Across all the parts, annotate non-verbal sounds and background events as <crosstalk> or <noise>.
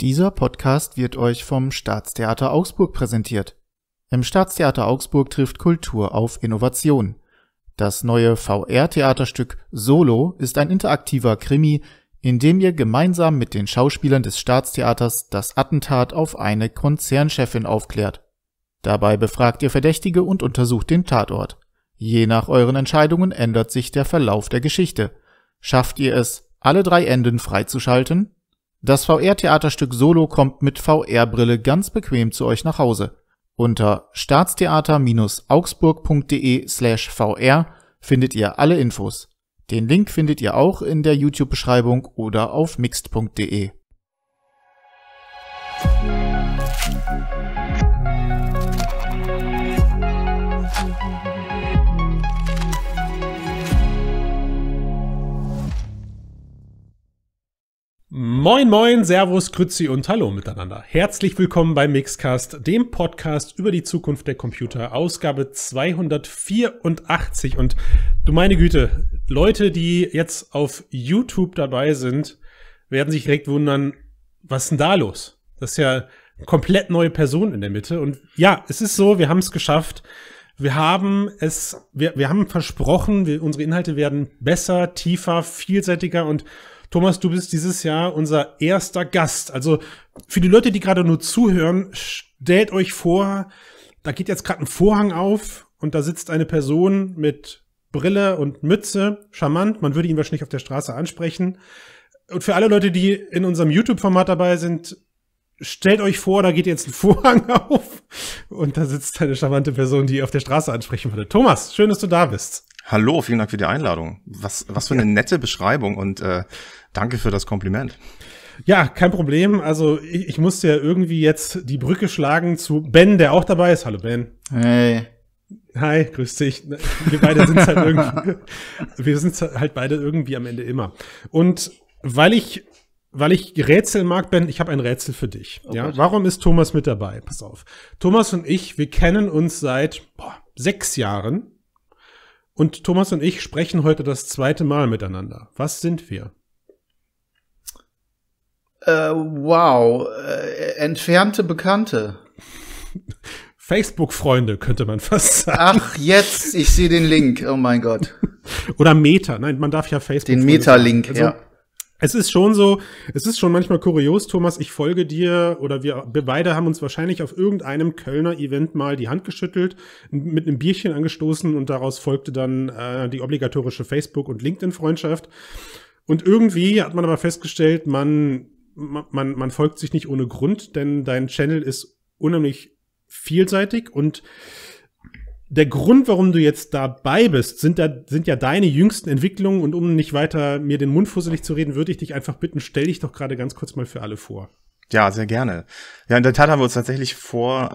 Dieser Podcast wird euch vom Staatstheater Augsburg präsentiert. Im Staatstheater Augsburg trifft Kultur auf Innovation. Das neue VR-Theaterstück Solo ist ein interaktiver Krimi, in dem ihr gemeinsam mit den Schauspielern des Staatstheaters das Attentat auf eine Konzernchefin aufklärt. Dabei befragt ihr Verdächtige und untersucht den Tatort. Je nach euren Entscheidungen ändert sich der Verlauf der Geschichte. Schafft ihr es, alle drei Enden freizuschalten? Das VR-Theaterstück Solo kommt mit VR-Brille ganz bequem zu euch nach Hause. Unter staatstheater-augsburg.de/vr slash findet ihr alle Infos. Den Link findet ihr auch in der YouTube-Beschreibung oder auf mixed.de. Moin, moin, Servus, Grüzi und Hallo miteinander. Herzlich willkommen bei Mixcast, dem Podcast über die Zukunft der Computer, Ausgabe 284. Und du meine Güte, Leute, die jetzt auf YouTube dabei sind, werden sich direkt wundern, was ist denn da los? Das ist ja komplett neue Person in der Mitte. Und ja, es ist so, wir haben es geschafft. Wir haben es, wir, wir haben versprochen, wir, unsere Inhalte werden besser, tiefer, vielseitiger und Thomas, du bist dieses Jahr unser erster Gast. Also für die Leute, die gerade nur zuhören, stellt euch vor, da geht jetzt gerade ein Vorhang auf und da sitzt eine Person mit Brille und Mütze, charmant, man würde ihn wahrscheinlich auf der Straße ansprechen. Und für alle Leute, die in unserem YouTube-Format dabei sind, stellt euch vor, da geht jetzt ein <laughs> Vorhang auf und da sitzt eine charmante Person, die ihr auf der Straße ansprechen würde. Thomas, schön, dass du da bist. Hallo, vielen Dank für die Einladung. Was, was für eine nette Beschreibung und äh, danke für das Kompliment. Ja, kein Problem. Also ich, ich musste ja irgendwie jetzt die Brücke schlagen zu Ben, der auch dabei ist. Hallo Ben. Hey. Hi, grüß dich. Wir beide sind halt <laughs> irgendwie, wir sind halt beide irgendwie am Ende immer. Und weil ich, weil ich Rätsel mag, Ben, ich habe ein Rätsel für dich. Oh ja, Gott. warum ist Thomas mit dabei? Pass auf. Thomas und ich, wir kennen uns seit boah, sechs Jahren. Und Thomas und ich sprechen heute das zweite Mal miteinander. Was sind wir? Äh, wow, äh, entfernte Bekannte. <laughs> Facebook-Freunde, könnte man fast sagen. Ach, jetzt, ich sehe den Link, oh mein Gott. <laughs> Oder Meta, nein, man darf ja Facebook. Den Meta-Link, also, ja. Es ist schon so, es ist schon manchmal kurios, Thomas. Ich folge dir oder wir beide haben uns wahrscheinlich auf irgendeinem Kölner Event mal die Hand geschüttelt, mit einem Bierchen angestoßen und daraus folgte dann äh, die obligatorische Facebook- und LinkedIn-Freundschaft. Und irgendwie hat man aber festgestellt, man, man, man folgt sich nicht ohne Grund, denn dein Channel ist unheimlich vielseitig und der Grund, warum du jetzt dabei bist, sind, da, sind ja deine jüngsten Entwicklungen. Und um nicht weiter mir den Mund fusselig zu reden, würde ich dich einfach bitten, stell dich doch gerade ganz kurz mal für alle vor. Ja, sehr gerne. Ja, in der Tat haben wir uns tatsächlich vor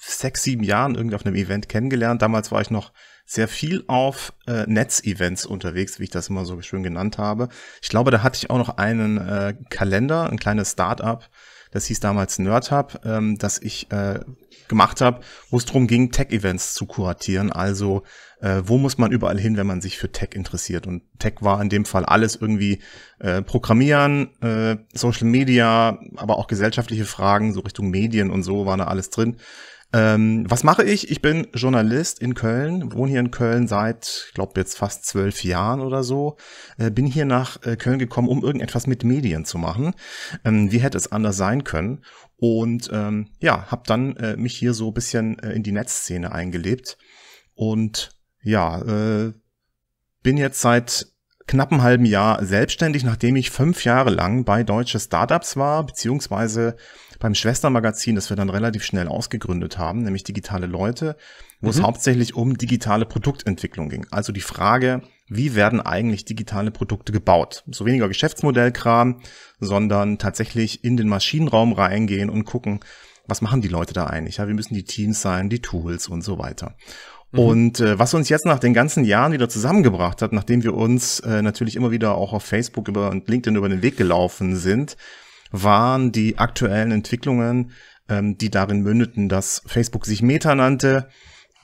sechs, sieben Jahren irgendwie auf einem Event kennengelernt. Damals war ich noch sehr viel auf äh, Netz-Events unterwegs, wie ich das immer so schön genannt habe. Ich glaube, da hatte ich auch noch einen äh, Kalender, ein kleines Startup, das hieß damals NerdHub, Hub, ähm, das ich äh, gemacht habe, wo es darum ging, Tech-Events zu kuratieren. Also äh, wo muss man überall hin, wenn man sich für Tech interessiert? Und Tech war in dem Fall alles irgendwie äh, Programmieren, äh, Social Media, aber auch gesellschaftliche Fragen, so Richtung Medien und so war da alles drin. Ähm, was mache ich? Ich bin Journalist in Köln, wohne hier in Köln seit, ich glaube, jetzt fast zwölf Jahren oder so. Äh, bin hier nach äh, Köln gekommen, um irgendetwas mit Medien zu machen. Ähm, wie hätte es anders sein können? Und ähm, ja, habe dann äh, mich hier so bisschen äh, in die Netzszene eingelebt. Und ja, äh, bin jetzt seit knappen halben Jahr selbstständig, nachdem ich fünf Jahre lang bei deutsche Startups war, beziehungsweise beim Schwestermagazin, das wir dann relativ schnell ausgegründet haben, nämlich Digitale Leute, wo mhm. es hauptsächlich um digitale Produktentwicklung ging. Also die Frage, wie werden eigentlich digitale Produkte gebaut. So weniger Geschäftsmodellkram, sondern tatsächlich in den Maschinenraum reingehen und gucken, was machen die Leute da eigentlich? Ja, wir müssen die Teams sein, die Tools und so weiter. Mhm. Und äh, was uns jetzt nach den ganzen Jahren wieder zusammengebracht hat, nachdem wir uns äh, natürlich immer wieder auch auf Facebook über, und LinkedIn über den Weg gelaufen sind, waren die aktuellen Entwicklungen, ähm, die darin mündeten, dass Facebook sich Meta nannte,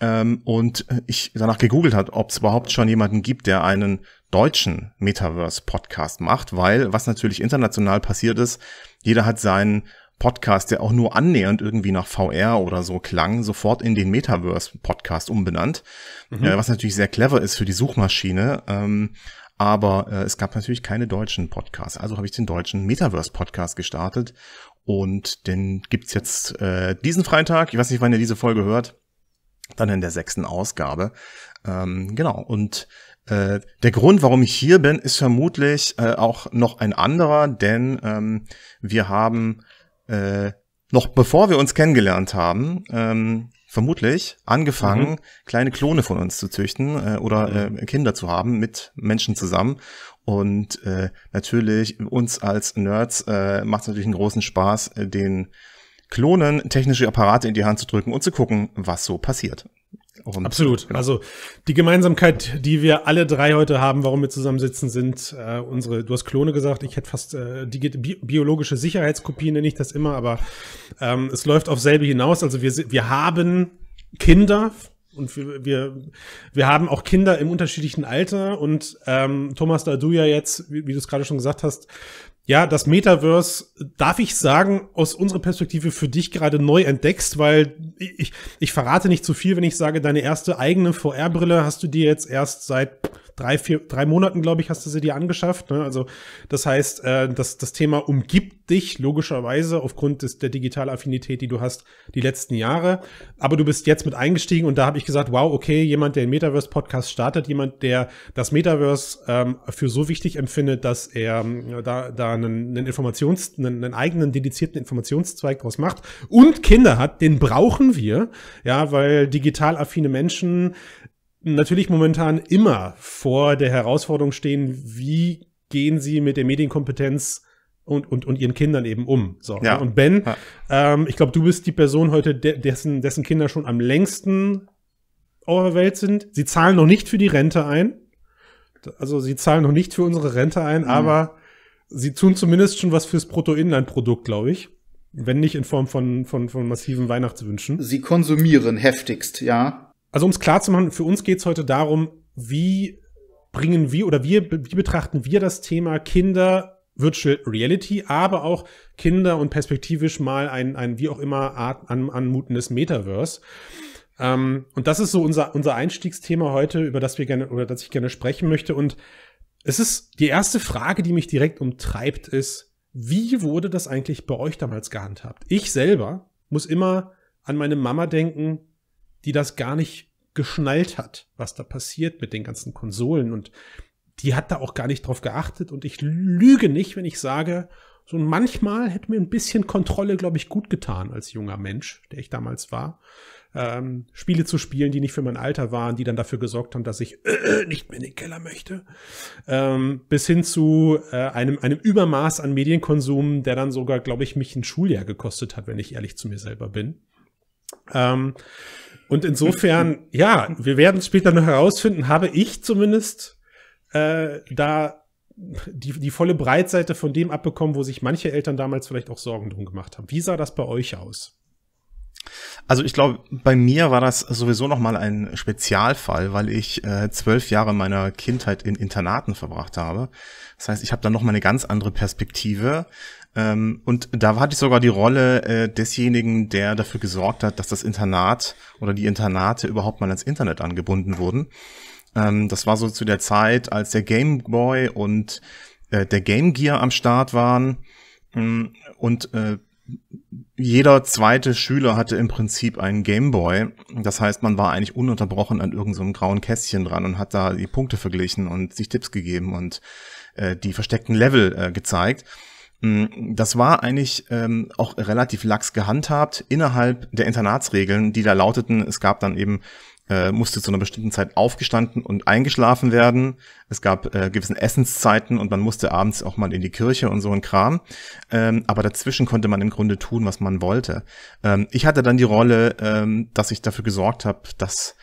ähm, und äh, ich danach gegoogelt hat, ob es überhaupt schon jemanden gibt, der einen deutschen Metaverse-Podcast macht, weil was natürlich international passiert ist, jeder hat seinen Podcast, der auch nur annähernd irgendwie nach VR oder so klang, sofort in den Metaverse-Podcast umbenannt, mhm. äh, was natürlich sehr clever ist für die Suchmaschine. Ähm, aber äh, es gab natürlich keine deutschen Podcasts. Also habe ich den deutschen Metaverse-Podcast gestartet und den gibt's jetzt äh, diesen Freitag. Ich weiß nicht, wann ihr diese Folge hört dann in der sechsten Ausgabe. Ähm, genau, und äh, der Grund, warum ich hier bin, ist vermutlich äh, auch noch ein anderer, denn ähm, wir haben äh, noch bevor wir uns kennengelernt haben, ähm, vermutlich angefangen, mhm. kleine Klone von uns zu züchten äh, oder mhm. äh, Kinder zu haben mit Menschen zusammen. Und äh, natürlich uns als Nerds äh, macht es natürlich einen großen Spaß, äh, den Klonen technische Apparate in die Hand zu drücken und zu gucken, was so passiert. Und, Absolut. Genau. Also die Gemeinsamkeit, die wir alle drei heute haben, warum wir zusammensitzen, sind äh, unsere, du hast Klone gesagt, ich hätte fast äh, die bi biologische Sicherheitskopie, nenne ich das immer, aber ähm, es läuft auf selbe hinaus. Also wir, wir haben Kinder, und wir, wir, wir haben auch Kinder im unterschiedlichen Alter und ähm, Thomas da du ja jetzt, wie, wie du es gerade schon gesagt hast, ja, das Metaverse, darf ich sagen, aus unserer Perspektive für dich gerade neu entdeckst, weil ich, ich verrate nicht zu viel, wenn ich sage, deine erste eigene VR-Brille hast du dir jetzt erst seit drei, vier, drei Monaten, glaube ich, hast du sie dir angeschafft. Ne? Also das heißt, äh, das, das Thema umgibt dich logischerweise aufgrund des, der Digitalaffinität, die du hast, die letzten Jahre. Aber du bist jetzt mit eingestiegen und da habe ich gesagt, wow, okay, jemand, der den Metaverse-Podcast startet, jemand, der das Metaverse ähm, für so wichtig empfindet, dass er äh, da, da einen, einen Informations-, einen, einen eigenen dedizierten Informationszweig draus macht und Kinder hat, den brauchen wir, ja, weil digital affine Menschen natürlich momentan immer vor der Herausforderung stehen, wie gehen sie mit der Medienkompetenz und, und, und ihren Kindern eben um. So, ne? ja. Und Ben, ja. ähm, ich glaube, du bist die Person heute, de dessen, dessen Kinder schon am längsten auf der Welt sind. Sie zahlen noch nicht für die Rente ein. Also sie zahlen noch nicht für unsere Rente ein, mhm. aber sie tun zumindest schon was fürs Bruttoinlandprodukt, glaube ich. Wenn nicht in Form von, von, von massiven Weihnachtswünschen. Sie konsumieren heftigst, ja also um es klar zu machen, für uns geht es heute darum, wie bringen wir oder wir, wie betrachten wir das Thema Kinder Virtual Reality, aber auch Kinder und perspektivisch mal ein, ein wie auch immer Art, an, anmutendes Metaverse. Ähm, und das ist so unser, unser Einstiegsthema heute, über das wir gerne oder das ich gerne sprechen möchte. Und es ist die erste Frage, die mich direkt umtreibt, ist, wie wurde das eigentlich bei euch damals gehandhabt? Ich selber muss immer an meine Mama denken, die das gar nicht geschnallt hat, was da passiert mit den ganzen Konsolen und die hat da auch gar nicht drauf geachtet und ich lüge nicht, wenn ich sage, so manchmal hätte mir ein bisschen Kontrolle, glaube ich, gut getan als junger Mensch, der ich damals war. Ähm, Spiele zu spielen, die nicht für mein Alter waren, die dann dafür gesorgt haben, dass ich äh, <clears throat> nicht mehr in den Keller möchte, ähm, bis hin zu äh, einem, einem Übermaß an Medienkonsum, der dann sogar, glaube ich, mich ein Schuljahr gekostet hat, wenn ich ehrlich zu mir selber bin. Ähm, und insofern, ja, wir werden es später noch herausfinden, habe ich zumindest äh, da die, die volle Breitseite von dem abbekommen, wo sich manche Eltern damals vielleicht auch Sorgen drum gemacht haben. Wie sah das bei euch aus? Also ich glaube, bei mir war das sowieso nochmal ein Spezialfall, weil ich äh, zwölf Jahre meiner Kindheit in Internaten verbracht habe. Das heißt, ich habe da nochmal eine ganz andere Perspektive ähm, und da hatte ich sogar die Rolle äh, desjenigen, der dafür gesorgt hat, dass das Internat oder die Internate überhaupt mal ans Internet angebunden wurden. Ähm, das war so zu der Zeit, als der Game Boy und äh, der Game Gear am Start waren. Ähm, und äh, jeder zweite Schüler hatte im Prinzip einen Game Boy. Das heißt, man war eigentlich ununterbrochen an irgendeinem so grauen Kästchen dran und hat da die Punkte verglichen und sich Tipps gegeben und äh, die versteckten Level äh, gezeigt. Hm, das war eigentlich ähm, auch relativ lax gehandhabt innerhalb der Internatsregeln, die da lauteten, es gab dann eben, äh, musste zu einer bestimmten Zeit aufgestanden und eingeschlafen werden. Es gab äh, gewissen Essenszeiten und man musste abends auch mal in die Kirche und so ein Kram. Ähm, aber dazwischen konnte man im Grunde tun, was man wollte. Ähm, ich hatte dann die Rolle, ähm, dass ich dafür gesorgt habe, dass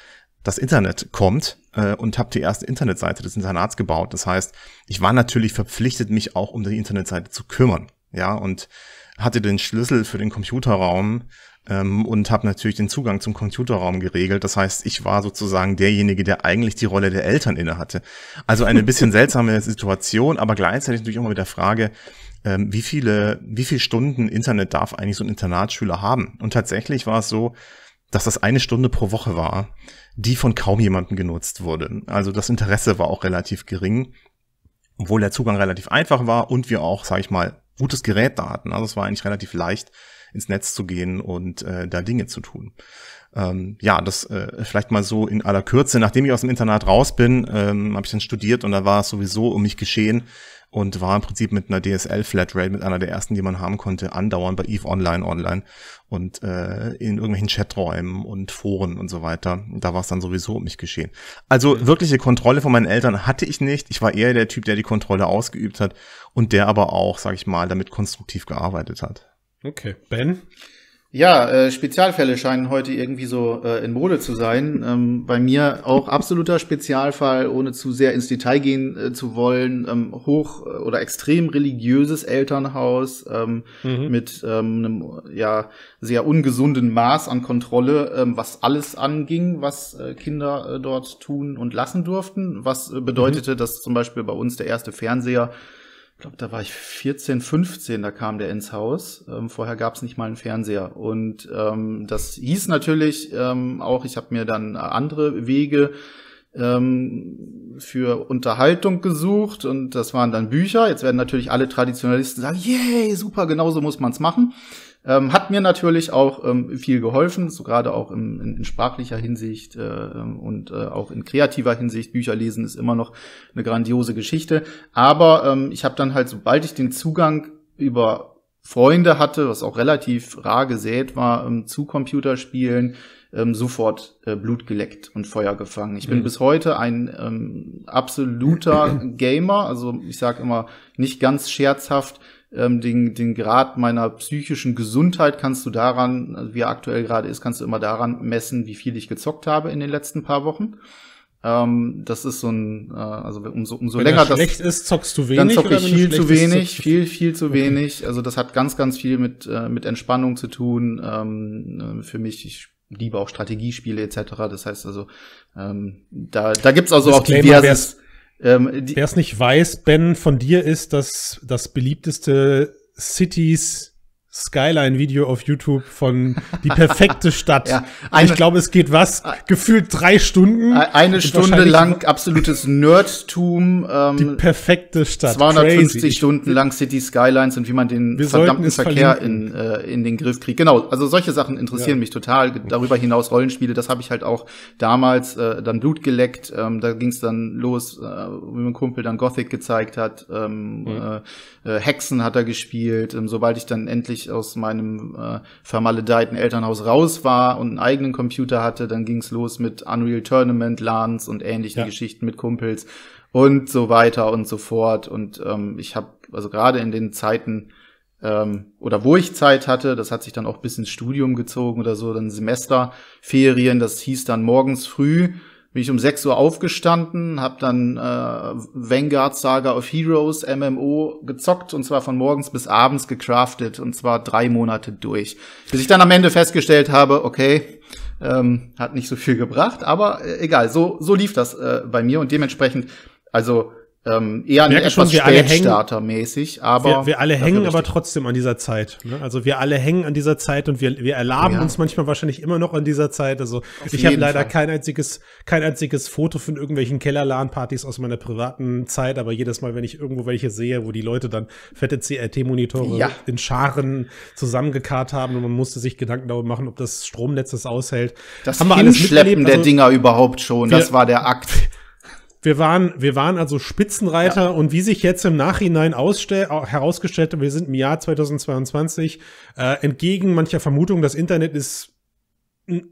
das Internet kommt äh, und habe die erste Internetseite des Internats gebaut. Das heißt, ich war natürlich verpflichtet, mich auch um die Internetseite zu kümmern. Ja, und hatte den Schlüssel für den Computerraum ähm, und habe natürlich den Zugang zum Computerraum geregelt. Das heißt, ich war sozusagen derjenige, der eigentlich die Rolle der Eltern inne hatte. Also eine bisschen <laughs> seltsame Situation, aber gleichzeitig natürlich immer mit der Frage, ähm, wie viele, wie viele Stunden Internet darf eigentlich so ein Internatsschüler haben? Und tatsächlich war es so, dass das eine Stunde pro Woche war, die von kaum jemandem genutzt wurde. Also das Interesse war auch relativ gering, obwohl der Zugang relativ einfach war und wir auch, sage ich mal, gutes Gerät da hatten. Also es war eigentlich relativ leicht, ins Netz zu gehen und äh, da Dinge zu tun. Ähm, ja, das äh, vielleicht mal so in aller Kürze. Nachdem ich aus dem Internat raus bin, ähm, habe ich dann studiert und da war es sowieso um mich geschehen, und war im Prinzip mit einer DSL-Flatrate, mit einer der ersten, die man haben konnte, andauernd bei EVE Online online und äh, in irgendwelchen Chaträumen und Foren und so weiter. Da war es dann sowieso um mich geschehen. Also mhm. wirkliche Kontrolle von meinen Eltern hatte ich nicht. Ich war eher der Typ, der die Kontrolle ausgeübt hat und der aber auch, sag ich mal, damit konstruktiv gearbeitet hat. Okay, Ben? Ja, äh, Spezialfälle scheinen heute irgendwie so äh, in Mode zu sein. Ähm, bei mir auch absoluter Spezialfall, ohne zu sehr ins Detail gehen äh, zu wollen. Ähm, hoch äh, oder extrem religiöses Elternhaus ähm, mhm. mit ähm, einem ja sehr ungesunden Maß an Kontrolle, ähm, was alles anging, was äh, Kinder äh, dort tun und lassen durften. Was mhm. bedeutete, mhm. dass zum Beispiel bei uns der erste Fernseher ich glaube, da war ich 14, 15, da kam der ins Haus. Ähm, vorher gab es nicht mal einen Fernseher. Und ähm, das hieß natürlich ähm, auch, ich habe mir dann andere Wege ähm, für Unterhaltung gesucht und das waren dann Bücher. Jetzt werden natürlich alle Traditionalisten sagen, yay, super, genauso muss man's machen. Ähm, hat mir natürlich auch ähm, viel geholfen, so gerade auch im, in, in, sprachlicher Hinsicht äh, ähm, und äh, auch in kreativer Hinsicht. Bücher lesen ist immer noch eine grandiose Geschichte. Aber ähm, ich habe dann halt, sobald ich den Zugang über Freunde hatte, was auch relativ rar gesät war, ähm, zu Computerspielen, ähm, sofort äh, Blut geleckt und Feuer gefangen. Ich bin mhm. bis heute ein ähm, absoluter <clears throat> Gamer, also ich sage immer nicht ganz scherzhaft, ähm, den, den Grad meiner psychischen Gesundheit kannst du daran, also wie er aktuell gerade ist, kannst du immer daran messen, wie viel ich gezockt habe in den letzten paar Wochen. Ähm, das ist so ein, äh, also umso, umso wenn länger das schlecht ist, zockst du wenig. Dann zocke ich viel zu wenig, viel, viel zu okay. wenig. Also das hat ganz, ganz viel mit, äh, mit Entspannung zu tun. Ähm, äh, für mich, ich liebe auch Strategiespiele etc. Das heißt also, ähm, da, da gibt's also auch diverses. Ähm, Wer es nicht weiß, Ben, von dir ist das, das beliebteste Cities Skyline-Video auf YouTube von die perfekte Stadt. <laughs> ja, eine, ich glaube, es geht was? Ah. Gefühlt drei Stunden. Eine Stunde lang absolutes Nerdtum. Ähm, die perfekte Stadt. 250 Crazy. Stunden lang City Skylines und wie man den Wir verdammten Verkehr in, äh, in den Griff kriegt. Genau, also solche Sachen interessieren ja. mich total. Darüber hinaus Rollenspiele, das habe ich halt auch damals äh, dann Blut geleckt. Ähm, da ging es dann los, äh, wie mein Kumpel dann Gothic gezeigt hat. Ähm, mhm. äh, äh Hexen hat er gespielt. Ähm, sobald ich dann endlich aus meinem äh, vermaledeiten Elternhaus raus war und einen eigenen Computer hatte, dann ging's los mit Unreal Tournament, LANs und ähnlichen ja. Geschichten mit Kumpels und so weiter und so fort. Und ähm, ich habe also gerade in den Zeiten ähm, oder wo ich Zeit hatte, das hat sich dann auch bis ins Studium gezogen oder so, dann Semesterferien, das hieß dann morgens früh bin ich um 6 Uhr aufgestanden, habe dann äh, Vanguard Saga of Heroes MMO gezockt und zwar von morgens bis abends gecraftet und zwar drei Monate durch. Bis ich dann am Ende festgestellt habe, okay, ähm, hat nicht so viel gebracht, aber äh, egal, so, so lief das äh, bei mir und dementsprechend, also ähm, eher Merke schon, wir alle hängen, mäßig, aber wir, wir alle hängen aber trotzdem an dieser Zeit. Ne? Also wir alle hängen an dieser Zeit und wir, wir erlaben ja. uns manchmal wahrscheinlich immer noch an dieser Zeit. Also Auf ich habe leider Fall. kein einziges kein einziges Foto von irgendwelchen Kellerladenpartys aus meiner privaten Zeit, aber jedes Mal, wenn ich irgendwo welche sehe, wo die Leute dann fette CRT-Monitore ja. in Scharen zusammengekarrt haben und man musste sich Gedanken darüber machen, ob das Stromnetz das aushält. Das haben wir alles Schleppen also, der Dinger überhaupt schon. Wir, das war der Akt. <laughs> wir waren, wir waren also Spitzenreiter ja. und wie sich jetzt im Nachhinein herausgestellt hat, wir sind im Jahr 2022 äh, entgegen mancher Vermutung, das Internet ist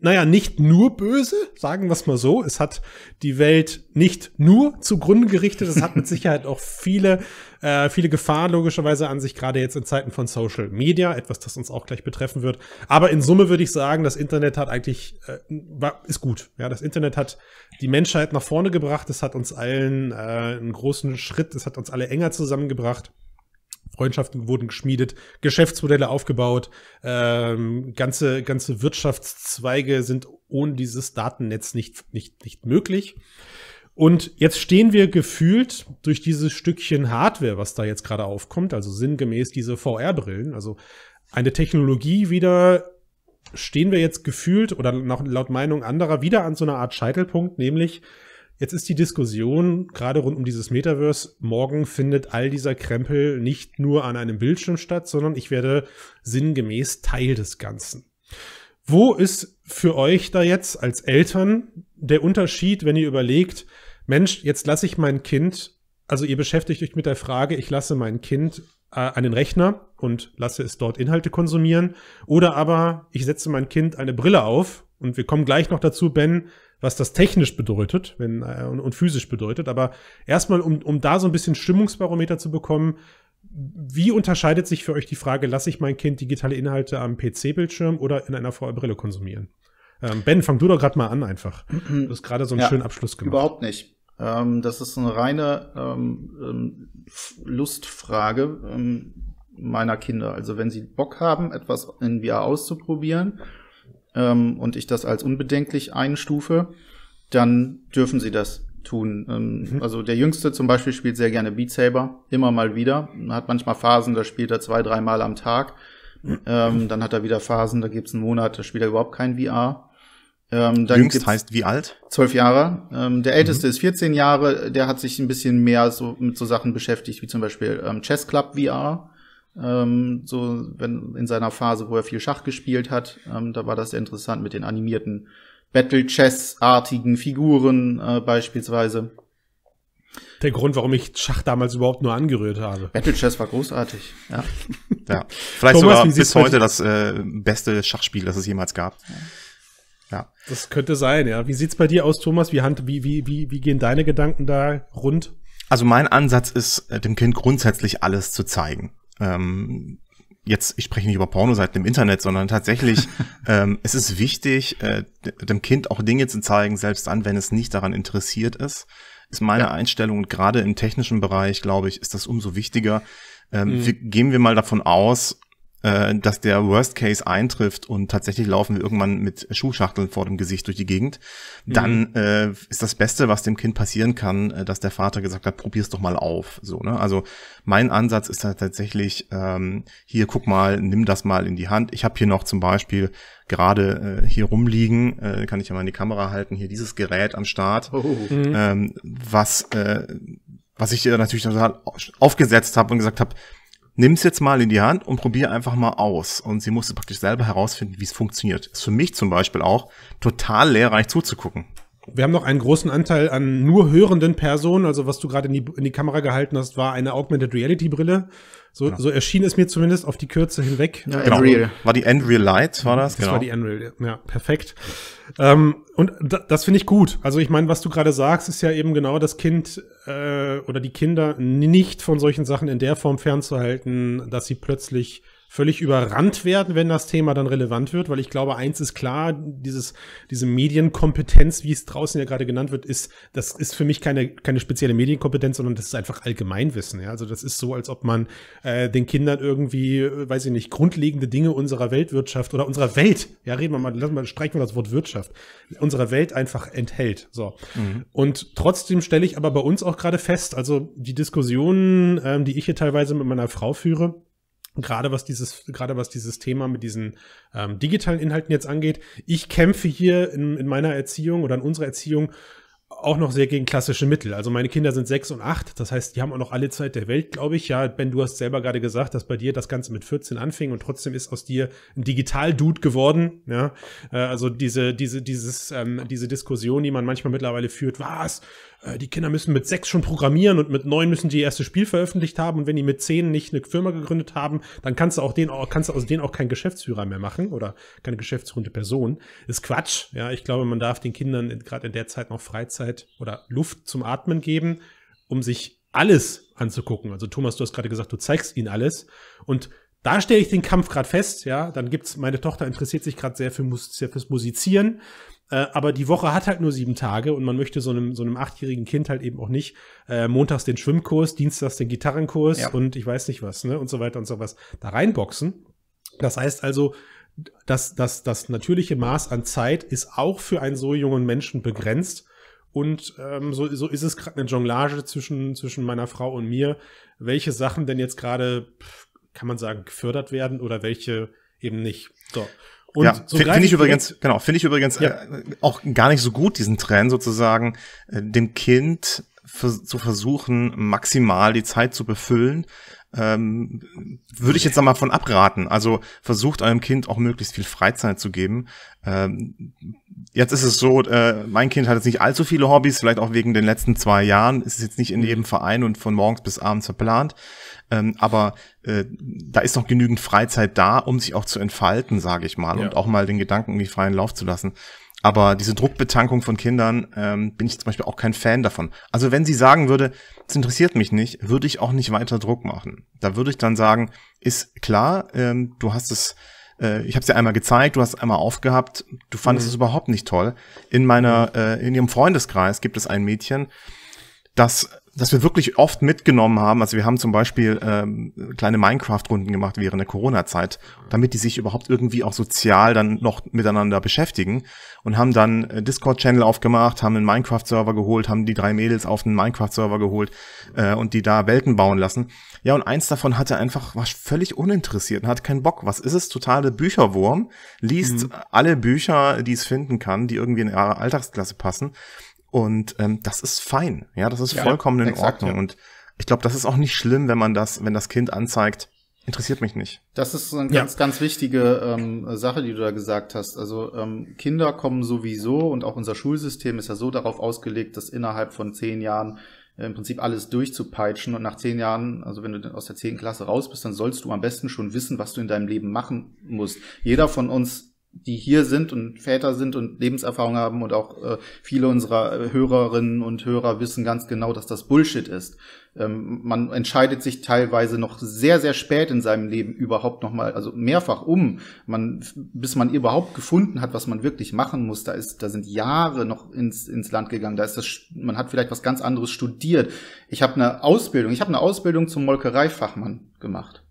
naja, nicht nur böse, sagen wir es mal so. Es hat die Welt nicht nur zugrunde gerichtet, es hat mit <laughs> Sicherheit auch viele, äh, viele Gefahren logischerweise an sich, gerade jetzt in Zeiten von Social Media, etwas, das uns auch gleich betreffen wird. Aber in Summe würde ich sagen, das Internet hat eigentlich, äh, war, ist gut. Ja, das Internet hat die Menschheit nach vorne gebracht, es hat uns allen äh, einen großen Schritt, es hat uns alle enger zusammengebracht. Freundschaften wurden geschmiedet, Geschäftsmodelle aufgebaut, ähm, ganze, ganze Wirtschaftszweige sind ohne dieses Datennetz nicht, nicht, nicht möglich. Und jetzt stehen wir gefühlt durch dieses Stückchen Hardware, was da jetzt gerade aufkommt, also sinngemäß diese VR-Brillen, also eine Technologie wieder, stehen wir jetzt gefühlt oder nach, laut Meinung anderer wieder an so einer Art Scheitelpunkt, nämlich Jetzt ist die Diskussion gerade rund um dieses Metaverse, morgen findet all dieser Krempel nicht nur an einem Bildschirm statt, sondern ich werde sinngemäß Teil des Ganzen. Wo ist für euch da jetzt als Eltern der Unterschied, wenn ihr überlegt, Mensch, jetzt lasse ich mein Kind, also ihr beschäftigt euch mit der Frage, ich lasse mein Kind äh, an den Rechner und lasse es dort Inhalte konsumieren, oder aber ich setze mein Kind eine Brille auf und wir kommen gleich noch dazu, Ben, was das technisch bedeutet wenn, äh, und, und, physisch bedeutet. Aber erstmal, um, um da so ein bisschen Stimmungsbarometer zu bekommen, wie unterscheidet sich für euch die Frage, lasse ich mein Kind digitale Inhalte am PC-Bildschirm oder in einer VR-Brille konsumieren? Ähm, ben, fang du doch gerade mal an einfach. Du hast gerade so einen ja, schönen Abschluss gemacht. Überhaupt nicht. Ähm, das ist eine reine ähm, ähm Lustfrage ähm, meiner Kinder. Also wenn sie Bock haben, etwas in VR auszuprobieren ähm, und ich das als unbedenklich einstufe, dann dürfen sie das tun. Ähm, mhm. Also der Jüngste zum Beispiel spielt sehr gerne Beat Saber, immer mal wieder. Hat manchmal Phasen, da spielt er zwei, dreimal am Tag. Ähm, dann hat er wieder Phasen, da gibt's einen Monat, da spielt er überhaupt kein VR. Ähm, Jüngst heißt wie alt? Zwölf Jahre. Ähm, der Älteste mhm. ist 14 Jahre, der hat sich ein bisschen mehr so mit so Sachen beschäftigt, wie zum Beispiel ähm, Chess Club VR. Ähm, so wenn, in seiner Phase, wo er viel Schach gespielt hat, ähm, da war das sehr interessant mit den animierten Battle Chess-artigen Figuren äh, beispielsweise. Der Grund, warum ich Schach damals überhaupt nur angerührt habe. Battle Chess war großartig. Ja. <laughs> ja. Vielleicht Thomas, sogar bis heute das äh, beste Schachspiel, das es jemals gab. Ja. Das könnte sein, ja. Wie sieht's bei dir aus, Thomas? Wie, hand, wie, wie, wie, wie gehen deine Gedanken da rund? Also mein Ansatz ist, äh, dem Kind grundsätzlich alles zu zeigen ähm, jetzt, ich spreche nicht über Pornoseiten im Internet, sondern tatsächlich, <laughs> ähm, es ist wichtig, äh, dem Kind auch Dinge zu zeigen, selbst dann, wenn es nicht daran interessiert ist, ist meine ja. Einstellung. Und gerade im technischen Bereich, glaube ich, ist das umso wichtiger. Ähm, mhm. wir, gehen wir mal davon aus, äh, dass der Worst Case eintrifft und tatsächlich laufen wir irgendwann mit Schuhschachteln vor dem Gesicht durch die Gegend, mhm. dann äh, ist das Beste, was dem Kind passieren kann, äh, dass der Vater gesagt hat, probier's doch mal auf. So, ne? Also mein Ansatz ist da halt tatsächlich, ähm, hier guck mal, nimm das mal in die Hand. Ich habe hier noch zum Beispiel gerade äh, hier rumliegen, äh, kann ich ja mal in die Kamera halten, hier dieses Gerät am Start, oh. mhm. ähm, was, äh, was ich äh, natürlich total aufgesetzt habe und gesagt habe, nimm es jetzt mal in die Hand und probier einfach mal aus. Und sie musste praktisch selber herausfinden, wie es funktioniert. Ist für mich zum Beispiel auch total lehrreich zuzugucken. Wir haben noch einen großen Anteil an nur hörenden Personen. Also was du gerade in die, in die Kamera gehalten hast, war eine Augmented Reality Brille. So, genau. so erschien es mir zumindest auf die Kürze hinweg. Ja, genau. War die Unreal Light, war das? Das genau. war die Unreal, ja, perfekt. Ähm, und das finde ich gut. Also ich meine, was du gerade sagst, ist ja eben genau das Kind äh, oder die Kinder nicht von solchen Sachen in der Form fernzuhalten, dass sie plötzlich völlig überrannt werden, wenn das Thema dann relevant wird, weil ich glaube, eins ist klar, dieses, diese Medienkompetenz, wie es draußen ja gerade genannt wird, ist, das ist für mich keine, keine spezielle Medienkompetenz, sondern das ist einfach Allgemeinwissen. Ja? Also das ist so, als ob man äh, den Kindern irgendwie, äh, weiß ich nicht, grundlegende Dinge unserer Weltwirtschaft oder unserer Welt, ja, reden wir mal, lassen wir, streichen wir das Wort Wirtschaft, unserer Welt einfach enthält. So. Mhm. Und trotzdem stelle ich aber bei uns auch gerade fest, also die Diskussionen, ähm, die ich hier teilweise mit meiner Frau führe, gerade was dieses, gerade was dieses Thema mit diesen ähm, digitalen Inhalten jetzt angeht. Ich kämpfe hier in, in meiner Erziehung oder in unserer Erziehung auch noch sehr gegen klassische Mittel. Also meine Kinder sind sechs und acht, das heißt, die haben auch noch alle Zeit der Welt, glaube ich. Ja, Ben, du hast selber gerade gesagt, dass bei dir das Ganze mit 14 anfing und trotzdem ist aus dir ein Digital-Dude geworden. Ja, äh, also diese, diese, dieses, ähm, diese Diskussion, die man manchmal mittlerweile führt, was, äh, die Kinder müssen mit sechs schon programmieren und mit neun müssen die ihr erstes Spiel veröffentlicht haben und wenn die mit zehn nicht eine Firma gegründet haben, dann kannst du auch den kannst du aus denen auch keinen Geschäftsführer mehr machen oder keine geschäftsführende Person. Ist Quatsch. Ja, ich glaube, man darf den Kindern gerade in der Zeit noch Freizeit oder Luft zum Atmen geben, um sich alles anzugucken. Also Thomas, du hast gerade gesagt, du zeigst ihnen alles und da stelle ich den Kampf gerade fest, ja. Dann gibt's meine Tochter interessiert sich gerade sehr für sehr fürs Musizieren. Äh, aber die Woche hat halt nur sieben Tage und man möchte so einem, so einem achtjährigen Kind halt eben auch nicht äh, montags den Schwimmkurs, dienstags den Gitarrenkurs ja. und ich weiß nicht was, ne? Und so weiter und so was da reinboxen. Das heißt also, dass das, das natürliche Maß an Zeit ist auch für einen so jungen Menschen begrenzt. Und ähm, so, so ist es gerade eine Jonglage zwischen, zwischen meiner Frau und mir, welche Sachen denn jetzt gerade, kann man sagen, gefördert werden oder welche eben nicht. So. Und ja, so finde ich übrigens, genau, finde ich übrigens ja. äh, auch gar nicht so gut, diesen Trend sozusagen, äh, dem Kind für, zu versuchen, maximal die Zeit zu befüllen. Ähm, würde ich jetzt einmal von abraten. Also versucht eurem Kind auch möglichst viel Freizeit zu geben. Ähm, jetzt ist es so, äh, mein Kind hat jetzt nicht allzu viele Hobbys, vielleicht auch wegen den letzten zwei Jahren, ist es jetzt nicht in jedem Verein und von morgens bis abends verplant. Ähm, aber äh, da ist noch genügend Freizeit da, um sich auch zu entfalten, sage ich mal, ja. und auch mal den Gedanken irgendwie freien Lauf zu lassen. Aber diese Druckbetankung von Kindern ähm, bin ich zum Beispiel auch kein Fan davon. Also wenn sie sagen würde, es interessiert mich nicht, würde ich auch nicht weiter Druck machen. Da würde ich dann sagen, ist klar, ähm, du hast es, äh, ich habe es dir einmal gezeigt, du hast es einmal aufgehabt, du fandest mhm. es überhaupt nicht toll. In meiner, mhm. äh, in ihrem Freundeskreis gibt es ein Mädchen, das dass wir wirklich oft mitgenommen haben. Also wir haben zum Beispiel ähm, kleine Minecraft-Runden gemacht während der Corona-Zeit, damit die sich überhaupt irgendwie auch sozial dann noch miteinander beschäftigen und haben dann äh, Discord-Channel aufgemacht, haben einen Minecraft-Server geholt, haben die drei Mädels auf einen Minecraft-Server geholt äh, und die da Welten bauen lassen. Ja, und eins davon hatte einfach, war völlig uninteressiert und hatte keinen Bock. Was ist es? Totale Bücherwurm, liest mhm. alle Bücher, die es finden kann, die irgendwie in ihre Alltagsklasse passen und ähm, das ist fein. Ja, das ist ja, vollkommen in exakt, Ordnung. Ja. Und ich glaube, das ist auch nicht schlimm, wenn man das, wenn das Kind anzeigt, interessiert mich nicht. Das ist eine ganz, ganz wichtige ähm, Sache, die du da gesagt hast. Also ähm, Kinder kommen sowieso und auch unser Schulsystem ist ja so darauf ausgelegt, dass innerhalb von zehn Jahren äh, im Prinzip alles durchzupeitschen und nach zehn Jahren, also wenn du aus der zehnten Klasse raus bist, dann sollst du am besten schon wissen, was du in deinem Leben machen musst. Jeder von uns die hier sind und Väter sind und Lebenserfahrung haben und auch äh, viele unserer äh, Hörerinnen und Hörer wissen ganz genau, dass das Bullshit ist. Ähm, man entscheidet sich teilweise noch sehr, sehr spät in seinem Leben überhaupt nochmal, also mehrfach um, man, bis man überhaupt gefunden hat, was man wirklich machen muss. Da ist, da sind Jahre noch ins, ins Land gegangen. Da ist das, man hat vielleicht was ganz anderes studiert. Ich habe eine Ausbildung, ich habe eine Ausbildung zum Molkereifachmann gemacht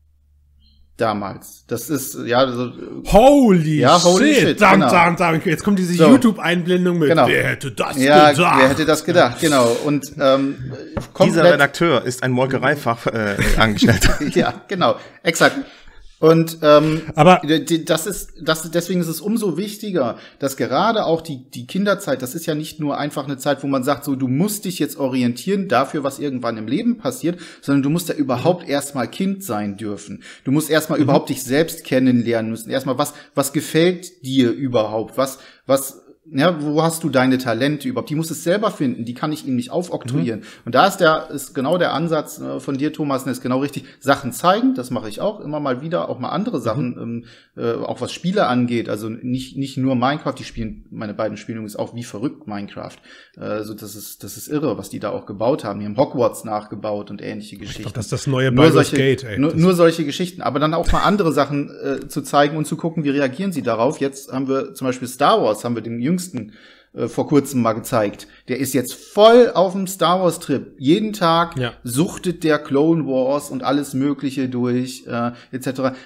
damals. Das ist, ja, so, also, äh, holy, ja, holy shit. shit dam, genau. dam, dam. Jetzt kommt diese so. YouTube-Einblendung mit, genau. wer hätte das ja, gedacht? wer hätte das gedacht, genau. Und ähm, Dieser Redakteur ist ein Molkereifach Äh, <laughs> ja, genau, exakt. Und ähm, aber das ist, das, deswegen ist es umso wichtiger, dass gerade auch die, die Kinderzeit, das ist ja nicht nur einfach eine Zeit, wo man sagt, so du musst dich jetzt orientieren dafür, was irgendwann im Leben passiert, sondern du musst ja überhaupt erstmal Kind sein dürfen. Du musst erstmal mhm. überhaupt dich selbst kennenlernen müssen. Erstmal, was, was gefällt dir überhaupt? Was, was ja, wo hast du deine Talente überhaupt? Die muss es selber finden, die kann ich ihm nicht aufoktroyieren. Mhm. Und da ist der, ist genau der Ansatz äh, von dir, Thomas, ist genau richtig. Sachen zeigen, das mache ich auch immer mal wieder, auch mal andere mhm. Sachen, mhm. äh, auch was Spiele angeht. Also nicht, nicht nur Minecraft, die spielen, meine beiden Spiele übrigens auch wie verrückt Minecraft. Also das ist, das ist irre, was die da auch gebaut haben. Die haben Hogwarts nachgebaut und ähnliche Geschichten. Ich Glaub, das ist das neue nur solche, Gate, ey. Nur, nur, solche Geschichten. Aber dann auch mal andere Sachen äh, zu zeigen und zu gucken, wie reagieren sie darauf. Jetzt haben wir zum Beispiel Star Wars, haben wir den jüngsten Jüngsten äh, vor kurzem mal gezeigt. Der ist jetzt voll auf dem Star Wars Trip. Jeden Tag ja. suchtet der Clone Wars und alles Mögliche durch, äh, etc.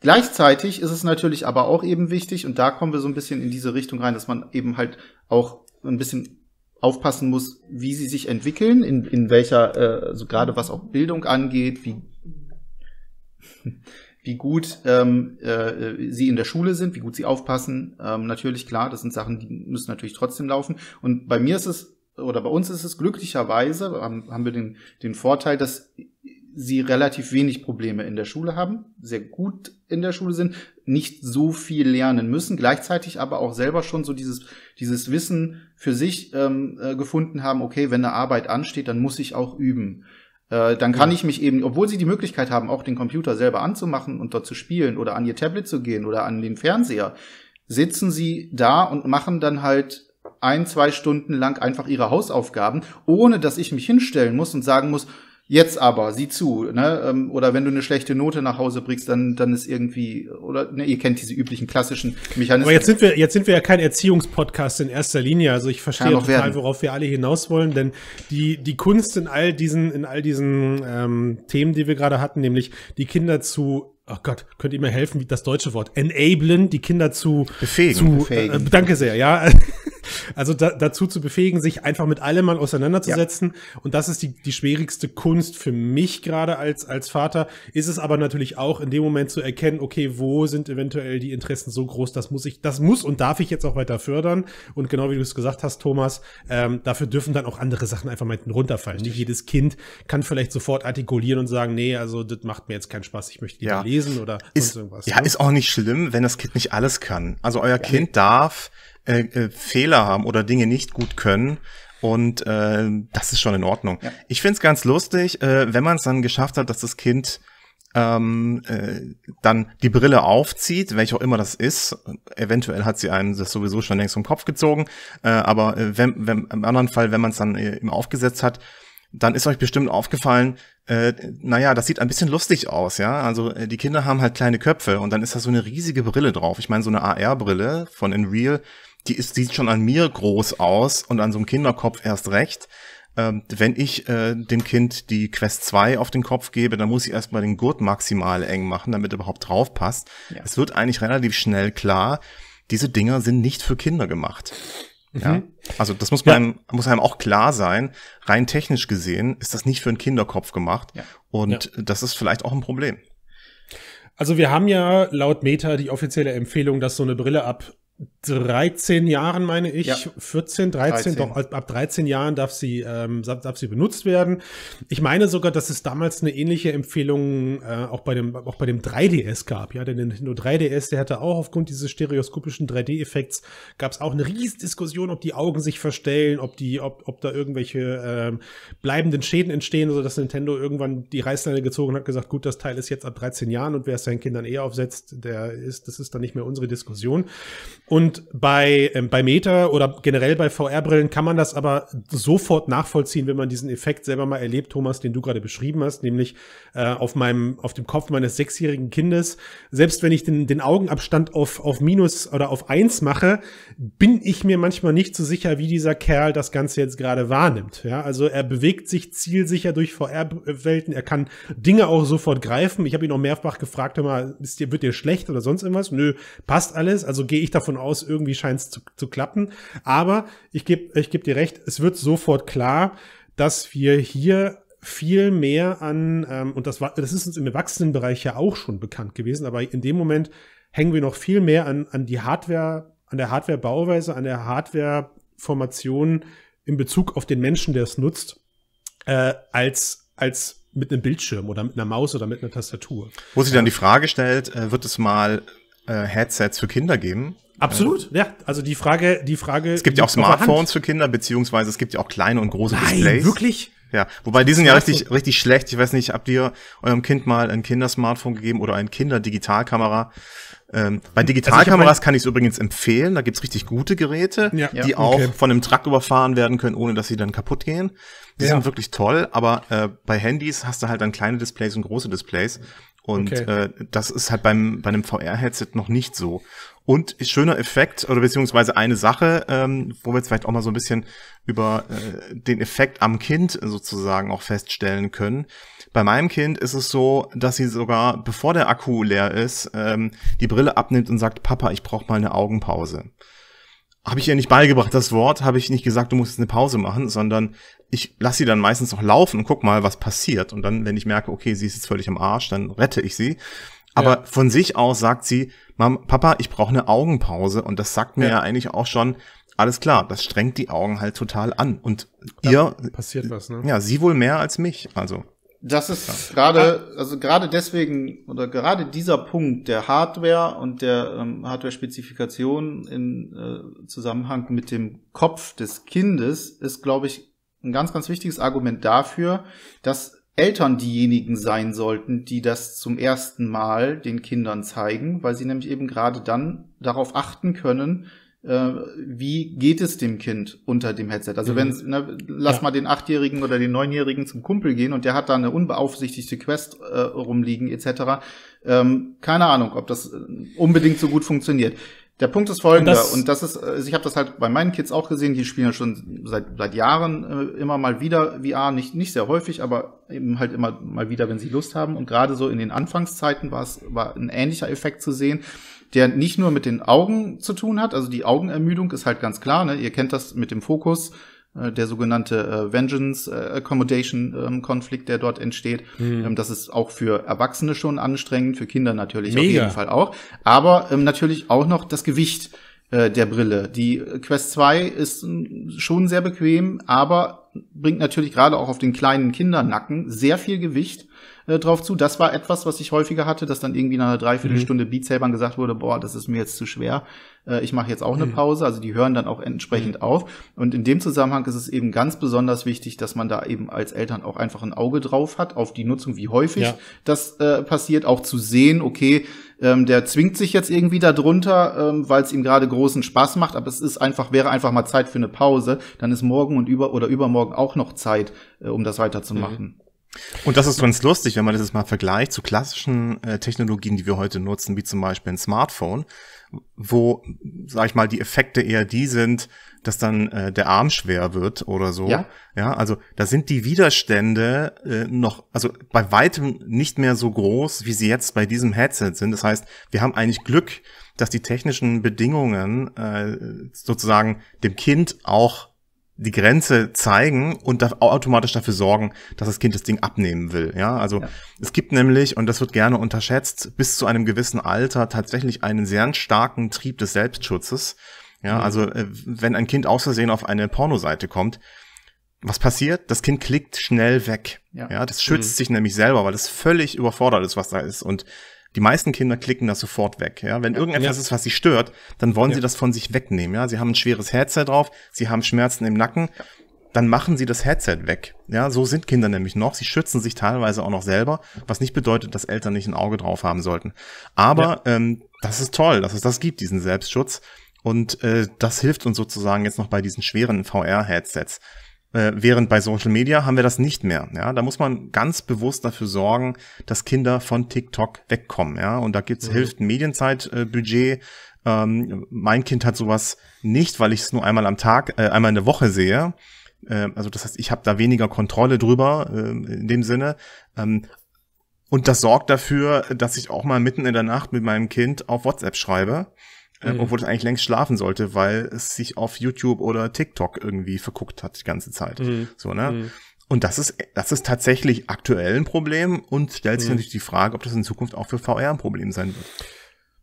Gleichzeitig ist es natürlich aber auch eben wichtig, und da kommen wir so ein bisschen in diese Richtung rein, dass man eben halt auch ein bisschen aufpassen muss, wie sie sich entwickeln, in, in welcher, äh, so gerade was auch Bildung angeht, wie wie gut ähm, äh, sie in der Schule sind, wie gut sie aufpassen. Ähm, natürlich, klar, das sind Sachen, die müssen natürlich trotzdem laufen. Und bei mir ist es, oder bei uns ist es glücklicherweise, haben, haben wir den, den Vorteil, dass sie relativ wenig Probleme in der Schule haben, sehr gut in der Schule sind, nicht so viel lernen müssen, gleichzeitig aber auch selber schon so dieses, dieses Wissen für sich ähm, äh, gefunden haben, okay, wenn eine Arbeit ansteht, dann muss ich auch üben. Äh, dann kann ja. ich mich eben, obwohl sie die Möglichkeit haben, auch den Computer selber anzumachen und dort zu spielen oder an ihr Tablet zu gehen oder an den Fernseher, sitzen sie da und machen dann halt ein, zwei Stunden lang einfach ihre Hausaufgaben, ohne dass ich mich hinstellen muss und sagen muss, Jetzt aber, sieh zu, ne? Ähm, oder wenn du eine schlechte Note nach Hause bringst, dann, dann ist irgendwie, oder ne, ihr kennt diese üblichen klassischen Mechanismen. Aber jetzt sind wir, jetzt sind wir ja kein Erziehungspodcast in erster Linie. Also ich verstehe total, werden. worauf wir alle hinaus wollen, denn die, die Kunst in all diesen, in all diesen ähm, Themen, die wir gerade hatten, nämlich die Kinder zu Ach oh Gott, könnt ihr mir helfen, wie das deutsche Wort enablen, die Kinder zu befähigen. Zu, befähigen. Äh, danke sehr, ja. Also da, dazu zu befähigen, sich einfach mit allem mal auseinanderzusetzen. Ja. Und das ist die, die schwierigste Kunst für mich gerade als, als Vater. Ist es aber natürlich auch in dem Moment zu erkennen, okay, wo sind eventuell die Interessen so groß, das muss ich, das muss und darf ich jetzt auch weiter fördern. Und genau wie du es gesagt hast, Thomas, ähm, dafür dürfen dann auch andere Sachen einfach mal hinten runterfallen. Nicht jedes Kind kann vielleicht sofort artikulieren und sagen, nee, also das macht mir jetzt keinen Spaß, ich möchte lieber ja. lesen oder ist, irgendwas. Ja, ne? ist auch nicht schlimm, wenn das Kind nicht alles kann. Also euer ja. Kind darf äh, äh, Fehler haben oder Dinge nicht gut können. Und äh, das ist schon in Ordnung. Ja. Ich find's ganz lustig, äh, wenn man es dann geschafft hat, dass das Kind ähm, äh, dann die Brille aufzieht, welche auch immer das ist. Eventuell hat sie einem das sowieso schon längst vom Kopf gezogen, äh, aber äh, wenn, wenn, im anderen Fall, wenn man es dann äh, immer aufgesetzt hat, dann ist euch bestimmt aufgefallen, äh, naja, das sieht ein bisschen lustig aus, ja. Also äh, die Kinder haben halt kleine Köpfe und dann ist da so eine riesige Brille drauf. Ich meine, so eine AR-Brille von InReal, die ist, sieht schon an mir groß aus und an so einem Kinderkopf erst recht. Ähm, wenn ich äh, dem Kind die Quest 2 auf den Kopf gebe, dann muss ich erstmal den Gurt maximal eng machen, damit er überhaupt drauf passt. Ja. Es wird eigentlich relativ schnell klar, diese Dinger sind nicht für Kinder gemacht. Mhm. Ja? Also das muss, ja. einem, muss einem auch klar sein. Rein technisch gesehen ist das nicht für einen Kinderkopf gemacht. Ja. Und das ist vielleicht auch ein Problem. Also wir haben ja laut Meta die offizielle Empfehlung, dass so eine Brille ab 13 Jahren, meine ich, ja. 14, 13, 13, doch ab 13 Jahren darf sie, ähm, darf sie benutzt werden. Ich meine sogar, dass es damals eine ähnliche Empfehlung äh, auch, bei dem, auch bei dem 3DS gab. Ja, denn der Nintendo 3DS, der hatte auch aufgrund dieses stereoskopischen 3D-Effekts, gab es auch eine riesen ob die Augen sich verstellen, ob, die, ob, ob da irgendwelche ähm, bleibenden Schäden entstehen, dass Nintendo irgendwann die Reißleine gezogen hat, gesagt, gut, das Teil ist jetzt ab 13 Jahren und wer es seinen Kindern eher aufsetzt, der ist, das ist dann nicht mehr unsere Diskussion. Und bei, ähm, bei Meta oder generell bei VR-Brillen kann man das aber sofort nachvollziehen, wenn man diesen Effekt selber mal erlebt, Thomas, den du gerade beschrieben hast, nämlich äh, auf meinem, auf dem Kopf meines sechsjährigen Kindes. Selbst wenn ich den, den Augenabstand auf, auf minus oder auf eins mache, bin ich mir manchmal nicht so sicher, wie dieser Kerl das Ganze jetzt gerade wahrnimmt. Ja, also er bewegt sich zielsicher durch VR-Welten, er kann Dinge auch sofort greifen. Ich habe ihn auch mehrfach gefragt, hör mal, ist dir, wird dir schlecht oder sonst irgendwas? Nö, passt alles. Also gehe ich davon aus, irgendwie scheint es zu, zu, klappen. Aber ich gebe ich geb dir recht, es wird sofort klar, dass wir hier viel mehr an, ähm, und das war, das ist uns im Erwachsenenbereich ja auch schon bekannt gewesen, aber in dem Moment hängen wir noch viel mehr an, an die Hardware, an der Hardware-Bauweise, an der Hardware-Formation in Bezug auf den Menschen, der es nutzt, äh, als, als mit einem Bildschirm oder mit einer Maus oder mit einer Tastatur. Wo sich dann die Frage stellt, äh, wird es mal äh, Headsets für Kinder geben? Absolut, ja. Also die Frage, die Frage. Es gibt ja auch Smartphones für Kinder, beziehungsweise es gibt ja auch kleine und große Nein, Displays. Wirklich? Ja, wobei die sind ja richtig, richtig schlecht. Ich weiß nicht, habt ihr eurem Kind mal ein Kindersmartphone gegeben oder ein Kinderdigitalkamera? Ähm, bei also Digitalkameras also kann ich es übrigens empfehlen. Da gibt's richtig gute Geräte, ja, die okay. auch von einem Truck überfahren werden können, ohne dass sie dann kaputt gehen. Die ja. sind wirklich toll, aber äh, bei Handys hast du halt dann kleine Displays und große Displays. Und okay. äh, das ist halt beim, bei einem VR-Headset noch nicht so. Und schöner Effekt, oder beziehungsweise eine Sache, ähm, wo wir jetzt vielleicht auch mal so ein bisschen über äh, den Effekt am Kind sozusagen auch feststellen können. Bei meinem Kind ist es so, dass sie sogar, bevor der Akku leer ist, ähm, die Brille abnimmt und sagt, Papa, ich brauche mal eine Augenpause habe ich ihr nicht beigebracht, das Wort, habe ich nicht gesagt, du musst jetzt eine Pause machen, sondern ich lasse sie dann meistens noch laufen und guck mal, was passiert. Und dann, wenn ich merke, okay, sie ist jetzt völlig am Arsch, dann rette ich sie. Aber ja. von sich aus sagt sie, Mom, Papa, ich brauche eine Augenpause. Und das sagt mir ja. ja. eigentlich auch schon, alles klar, das strengt die Augen halt total an. Und da ihr passiert was, ne? Ja, sie wohl mehr als mich. Also das ist gerade, ah. also gerade deswegen oder gerade dieser Punkt der Hardware und der ähm, Hardware-Spezifikation im äh, Zusammenhang mit dem Kopf des Kindes ist, glaube ich, ein ganz, ganz wichtiges Argument dafür, dass Eltern diejenigen sein sollten, die das zum ersten Mal den Kindern zeigen, weil sie nämlich eben gerade dann darauf achten können, äh, wie geht es dem Kind unter dem Headset. Also mhm. wenn, ne, lass ja. mal den Achtjährigen oder den Neunjährigen zum Kumpel gehen und der hat da eine unbeaufsichtigte Quest äh, rumliegen etc. Ähm, keine Ahnung, ob das äh, unbedingt so gut funktioniert. Der Punkt ist folgender, und das, und das ist, also ich habe das halt bei meinen Kids auch gesehen, die spielen ja schon seit, seit Jahren äh, immer mal wieder VR, nicht, nicht sehr häufig, aber eben halt immer mal wieder, wenn sie Lust haben. Und gerade so in den Anfangszeiten war es war ein ähnlicher Effekt zu sehen, der nicht nur mit den Augen zu tun hat, also die Augenermüdung ist halt ganz klar, ne? ihr kennt das mit dem Fokus, äh, der sogenannte äh, Vengeance äh, Accommodation ähm, Konflikt, der dort entsteht. Mhm. Ähm, das ist auch für Erwachsene schon anstrengend, für Kinder natürlich Mega. auf jeden Fall auch. Aber ähm, natürlich auch noch das Gewicht der Brille. Die Quest 2 ist schon sehr bequem, aber bringt natürlich gerade auch auf den kleinen Kindernacken sehr viel Gewicht äh, drauf zu. Das war etwas, was ich häufiger hatte, dass dann irgendwie nach einer Dreiviertelstunde mhm. Beat gesagt wurde, boah, das ist mir jetzt zu schwer, äh, ich mache jetzt auch eine Pause. Also die hören dann auch entsprechend mhm. auf. Und in dem Zusammenhang ist es eben ganz besonders wichtig, dass man da eben als Eltern auch einfach ein Auge drauf hat, auf die Nutzung, wie häufig ja. das äh, passiert, auch zu sehen, okay, ähm, der zwingt sich jetzt irgendwie darunter, ähm, weil es ihm gerade großen Spaß macht, aber es ist einfach, wäre einfach mal Zeit für eine Pause, dann ist morgen und über oder übermorgen auch noch Zeit, äh, um das weiterzumachen. Mhm. Und das ist ganz lustig, wenn man das jetzt mal vergleicht zu klassischen äh, Technologien, die wir heute nutzen, wie zum Beispiel ein Smartphone, wo, sag ich mal, die Effekte eher die sind, dass dann äh, der Arm schwer wird oder so. Ja. ja also da sind die Widerstände äh, noch, also bei weitem nicht mehr so groß, wie sie jetzt bei diesem Headset sind. Das heißt, wir haben eigentlich Glück, dass die technischen Bedingungen äh, sozusagen dem Kind auch die Grenze zeigen und da automatisch dafür sorgen, dass das Kind das Ding abnehmen will. Ja, also ja. es gibt nämlich, und das wird gerne unterschätzt, bis zu einem gewissen Alter tatsächlich einen sehr starken Trieb des Selbstschutzes. Ja, mhm. also äh, wenn ein Kind aus Versehen auf eine Pornoseite kommt, was passiert? Das Kind klickt schnell weg. Ja, ja das schützt mhm. sich nämlich selber, weil es völlig überfordert ist, was da ist. Und die meisten Kinder klicken das sofort weg. Ja? Wenn irgendetwas ja. ist, was sie stört, dann wollen ja. sie das von sich wegnehmen. Ja? Sie haben ein schweres Headset drauf, sie haben Schmerzen im Nacken, dann machen sie das Headset weg. Ja, so sind Kinder nämlich noch. Sie schützen sich teilweise auch noch selber, was nicht bedeutet, dass Eltern nicht ein Auge drauf haben sollten. Aber ja. ähm, das ist toll, dass es das gibt, diesen Selbstschutz. Und äh, das hilft uns sozusagen jetzt noch bei diesen schweren VR-Headsets. Äh, während bei Social Media haben wir das nicht mehr. Ja, da muss man ganz bewusst dafür sorgen, dass Kinder von TikTok wegkommen. Ja, und da gibt's, mhm. hilft ein Medienzeitbudget. Äh, ähm, mein Kind hat sowas nicht, weil ich es nur einmal am Tag, äh, einmal in der Woche sehe. Ähm, also das heißt, ich habe da weniger Kontrolle drüber ähm, in dem Sinne. Ähm, und das sorgt dafür, dass ich auch mal mitten in der Nacht mit meinem Kind auf WhatsApp schreibe ähm, mhm. obwohl es eigentlich längst schlafen sollte, weil es sich auf YouTube oder TikTok irgendwie verguckt hat die ganze Zeit. Mhm. So, ne? Mhm. Und das ist, das ist tatsächlich aktuell ein Problem und stellt sich mhm. natürlich die Frage, ob das in Zukunft auch für VR ein Problem sein wird.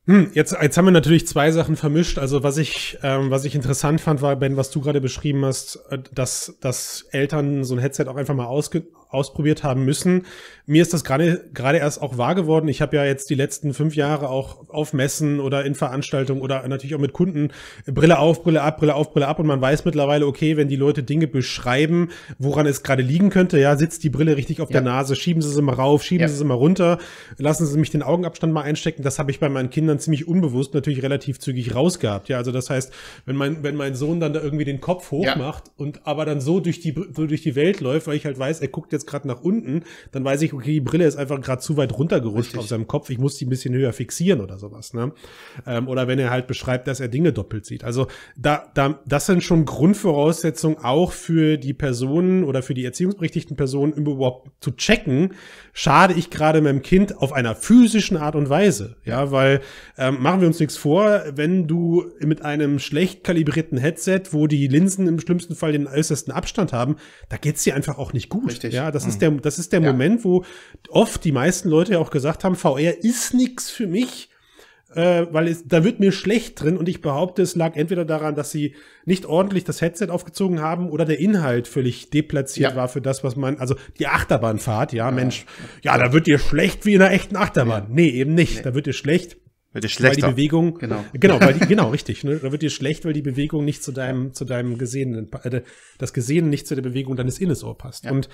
Hm, jetzt, jetzt haben wir natürlich zwei Sachen vermischt. Also was ich, ähm, was ich interessant fand, war Ben, was du gerade beschrieben hast, äh, dass, dass Eltern so ein Headset auch einfach mal ausge ausprobiert haben müssen. Mir ist das gerade erst auch wahr geworden. Ich habe ja jetzt die letzten fünf Jahre auch auf Messen oder in Veranstaltungen oder natürlich auch mit Kunden Brille auf, Brille ab, Brille auf, Brille ab und man weiß mittlerweile, okay, wenn die Leute Dinge beschreiben, woran es gerade liegen könnte, ja, sitzt die Brille richtig auf ja. der Nase, schieben sie sie mal rauf, schieben ja. sie sie mal runter, lassen sie mich den Augenabstand mal einstecken. Das habe ich bei meinen Kindern ziemlich unbewusst natürlich relativ zügig rausgehabt. Ja, also das heißt, wenn mein wenn mein Sohn dann da irgendwie den Kopf hoch ja. und aber dann so durch die so durch die Welt läuft, weil ich halt weiß, er guckt jetzt gerade nach unten, dann weiß ich, okay, die Brille ist einfach gerade zu weit runtergerutscht Richtig. auf seinem Kopf, ich muss die ein bisschen höher fixieren oder sowas. Ne? Ähm, oder wenn er halt beschreibt, dass er Dinge doppelt sieht. Also da, da, das sind schon Grundvoraussetzungen auch für die Personen oder für die erziehungsberechtigten Personen überhaupt zu checken, schade ich gerade meinem Kind auf einer physischen Art und Weise. Ja, weil ähm, machen wir uns nichts vor, wenn du mit einem schlecht kalibrierten Headset, wo die Linsen im schlimmsten Fall den äußersten Abstand haben, da geht es dir einfach auch nicht gut. Richtig. Ja, das mhm. ist der, das ist der ja. Moment, wo oft die meisten Leute ja auch gesagt haben, VR ist nichts für mich. Äh, weil es, da wird mir schlecht drin und ich behaupte, es lag entweder daran, dass sie nicht ordentlich das Headset aufgezogen haben oder der Inhalt völlig deplatziert ja. war für das, was man, also die Achterbahnfahrt, ja, ja. Mensch, ja, da wird dir schlecht wie in einer echten Achterbahn. Ja. Nee, eben nicht. Nee. Da wird dir schlecht, wird dir schlechter. Weil die Bewegung, genau, genau, weil <laughs> die, genau richtig. Ne? Da wird dir schlecht, weil die Bewegung nicht zu deinem, zu deinem Gesehenen, äh, das Gesehene nicht zu der Bewegung deines Innesohr passt. Ja. Und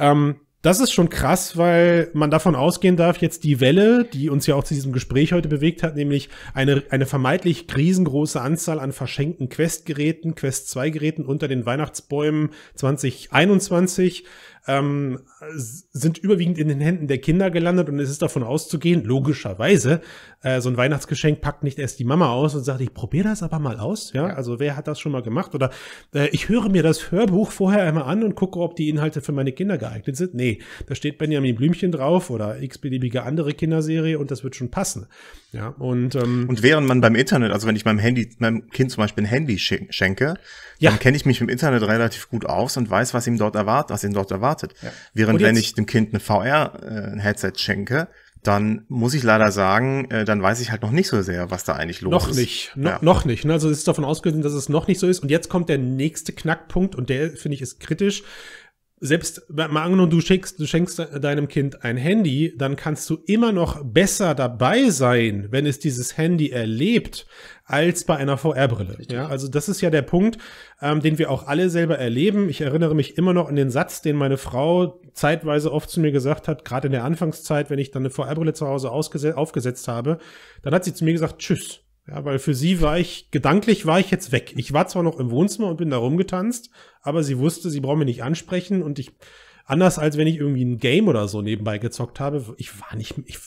ähm, das ist schon krass, weil man davon ausgehen darf, jetzt die Welle, die uns ja auch zu diesem Gespräch heute bewegt hat, nämlich eine, eine vermeintlich riesengroße Anzahl an verschenkten Quest-Geräten, Quest-2-Geräten unter den Weihnachtsbäumen 2021, ähm, sind überwiegend in den Händen der Kinder gelandet und es ist davon auszugehen, logischerweise, äh, so ein Weihnachtsgeschenk packt nicht erst die Mama aus und sagt, ich probiere das aber mal aus. Ja? ja? also wer hat das schon mal gemacht? Oder äh, ich höre mir das Hörbuch vorher einmal an und gucke, ob die Inhalte für meine Kinder geeignet sind. Nee, da steht Benjamin Blümchen drauf oder x-beliebige andere Kinderserie und das wird schon passen. Ja, und, ähm, und während man beim Internet, also wenn ich meinem Handy, meinem Kind zum Beispiel ein Handy schenke, ja. dann kenne ich mich im Internet relativ gut aus und weiß, was ihm dort erwartet, was ihm dort erwartet erwartet. Ja. Während wenn ich dem Kind eine VR-Headset äh, schenke, dann muss ich leider sagen, äh, dann weiß ich halt noch nicht so sehr, was da eigentlich los noch ist. Nicht, no, ja. Noch nicht. Ne? Also es ist davon ausgegangen, dass es noch nicht so ist. Und jetzt kommt der nächste Knackpunkt und der, finde ich, ist kritisch. Selbst mal angenommen, du schenkst, du schenkst deinem Kind ein Handy, dann kannst du immer noch besser dabei sein, wenn es dieses Handy erlebt, als bei einer VR-Brille. Ja, also das ist ja der Punkt, ähm, den wir auch alle selber erleben. Ich erinnere mich immer noch an den Satz, den meine Frau zeitweise oft zu mir gesagt hat, gerade in der Anfangszeit, wenn ich dann eine VR-Brille zu Hause aufgesetzt habe, dann hat sie zu mir gesagt, tschüss. Ja, weil für sie war ich, gedanklich war ich jetzt weg. Ich war zwar noch im Wohnzimmer und bin da rumgetanzt, aber sie wusste, sie braucht mich nicht ansprechen und ich anders als wenn ich irgendwie ein Game oder so nebenbei gezockt habe, ich war nicht, ich,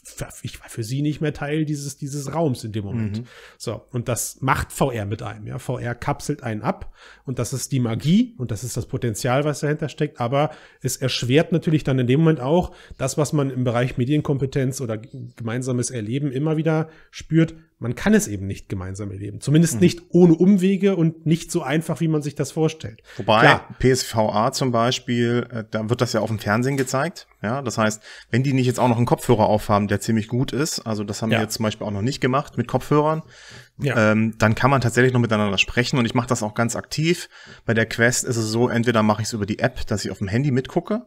ich war für sie nicht mehr Teil dieses, dieses Raums in dem Moment. Mhm. So. Und das macht VR mit einem, ja. VR kapselt einen ab und das ist die Magie und das ist das Potenzial, was dahinter steckt. Aber es erschwert natürlich dann in dem Moment auch das, was man im Bereich Medienkompetenz oder gemeinsames Erleben immer wieder spürt. Man kann es eben nicht gemeinsam erleben. Zumindest mhm. nicht ohne Umwege und nicht so einfach, wie man sich das vorstellt. Wobei Klar. PSVA zum Beispiel, äh, da wird das ja auf dem Fernsehen gezeigt. Ja, das heißt, wenn die nicht jetzt auch noch einen Kopfhörer aufhaben, der ziemlich gut ist, also das haben ja. wir jetzt zum Beispiel auch noch nicht gemacht mit Kopfhörern, ja. ähm, dann kann man tatsächlich noch miteinander sprechen und ich mache das auch ganz aktiv. Bei der Quest ist es so, entweder mache ich es über die App, dass ich auf dem Handy mitgucke,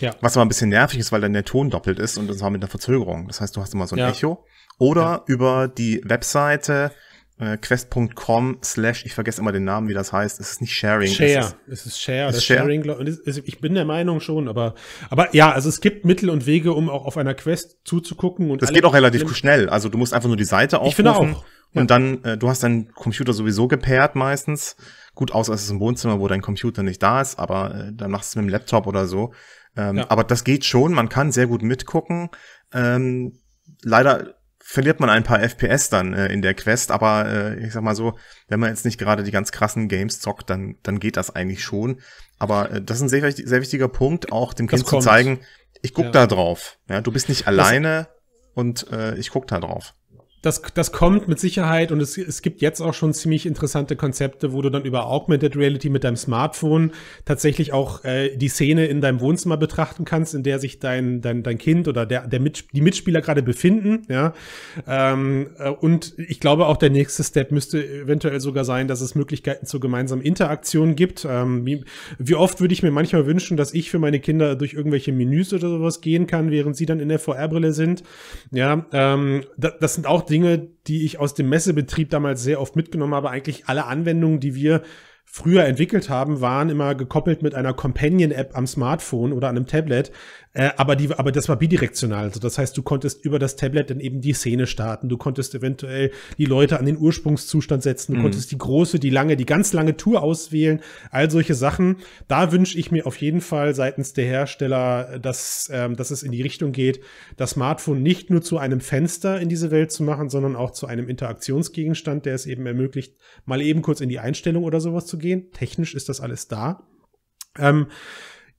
ja. was aber ein bisschen nervig ist, weil dann der Ton doppelt ist und das war mit einer Verzögerung. Das heißt, du hast immer so ein ja. Echo oder ja. über die Webseite äh, quest.com slash, ich vergesse immer den Namen, wie das heißt. Es ist nicht Sharing. Share. Es ist, es ist Share. Ist Share? Sharing, glaub, ich bin der Meinung schon, aber, aber ja, also es gibt Mittel und Wege, um auch auf einer Quest zuzugucken. Und das geht auch relativ schnell. Also du musst einfach nur die Seite aufrufen. Ich finde auch. Und ja. dann, äh, du hast deinen Computer sowieso gepaart meistens. Gut, außer es ist im Wohnzimmer, wo dein Computer nicht da ist, aber äh, dann machst du es mit dem Laptop oder so. Ähm, ja. Aber das geht schon, man kann sehr gut mitgucken. Ähm, leider verliert man ein paar FPS dann äh, in der Quest, aber äh, ich sag mal so, wenn man jetzt nicht gerade die ganz krassen Games zockt, dann, dann geht das eigentlich schon. Aber äh, das ist ein sehr, sehr wichtiger Punkt, auch dem das Kind kommt. zu zeigen, ich guck ja. da drauf. Ja, du bist nicht alleine das und äh, ich guck da drauf das, das kommt mit Sicherheit und es, es gibt jetzt auch schon ziemlich interessante Konzepte, wo du dann über Augmented Reality mit deinem Smartphone tatsächlich auch äh, die Szene in deinem Wohnzimmer betrachten kannst, in der sich dein, dein, dein Kind oder der, der mit, die Mitspieler gerade befinden. Ja? Ähm, äh, und ich glaube auch der nächste Step müsste eventuell sogar sein, dass es Möglichkeiten zur gemeinsamen Interaktion gibt. Ähm, wie, wie oft würde ich mir manchmal wünschen, dass ich für meine Kinder durch irgendwelche Menüs oder sowas gehen kann, während sie dann in der VR-Brille sind. Ja, ähm, das, das sind auch Dinge, die ich aus dem Messebetrieb damals sehr oft mitgenommen habe. Eigentlich alle Anwendungen, die wir früher entwickelt haben, waren immer gekoppelt mit einer Companion-App am Smartphone oder an einem Tablet, äh, aber, die, aber das war bidirektional. Also das heißt, du konntest über das Tablet dann eben die Szene starten. Du konntest eventuell die Leute an den Ursprungszustand setzen. Du mhm. konntest die große, die lange, die ganz lange Tour auswählen. All solche Sachen. Da wünsche ich mir auf jeden Fall seitens der Hersteller, dass, ähm, dass es in die Richtung geht, das Smartphone nicht nur zu einem Fenster in diese Welt zu machen, sondern auch zu einem Interaktionsgegenstand, der es eben ermöglicht, mal eben kurz in die Einstellung oder sowas zu gehen. Technisch ist das alles da. Ähm,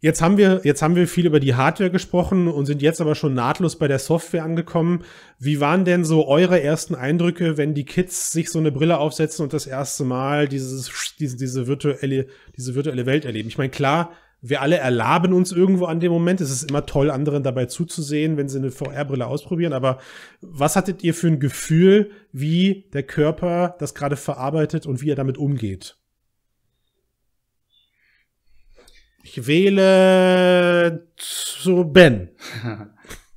Jetzt haben wir, jetzt haben wir viel über die Hardware gesprochen und sind jetzt aber schon nahtlos bei der Software angekommen. Wie waren denn so eure ersten Eindrücke, wenn die Kids sich so eine Brille aufsetzen und das erste Mal dieses, diese, diese virtuelle, diese virtuelle Welt erleben? Ich meine, klar, wir alle erlaben uns irgendwo an dem Moment. Es ist immer toll, anderen dabei zuzusehen, wenn sie eine VR-Brille ausprobieren. Aber was hattet ihr für ein Gefühl, wie der Körper das gerade verarbeitet und wie er damit umgeht? Ich wähle zu Ben. <laughs>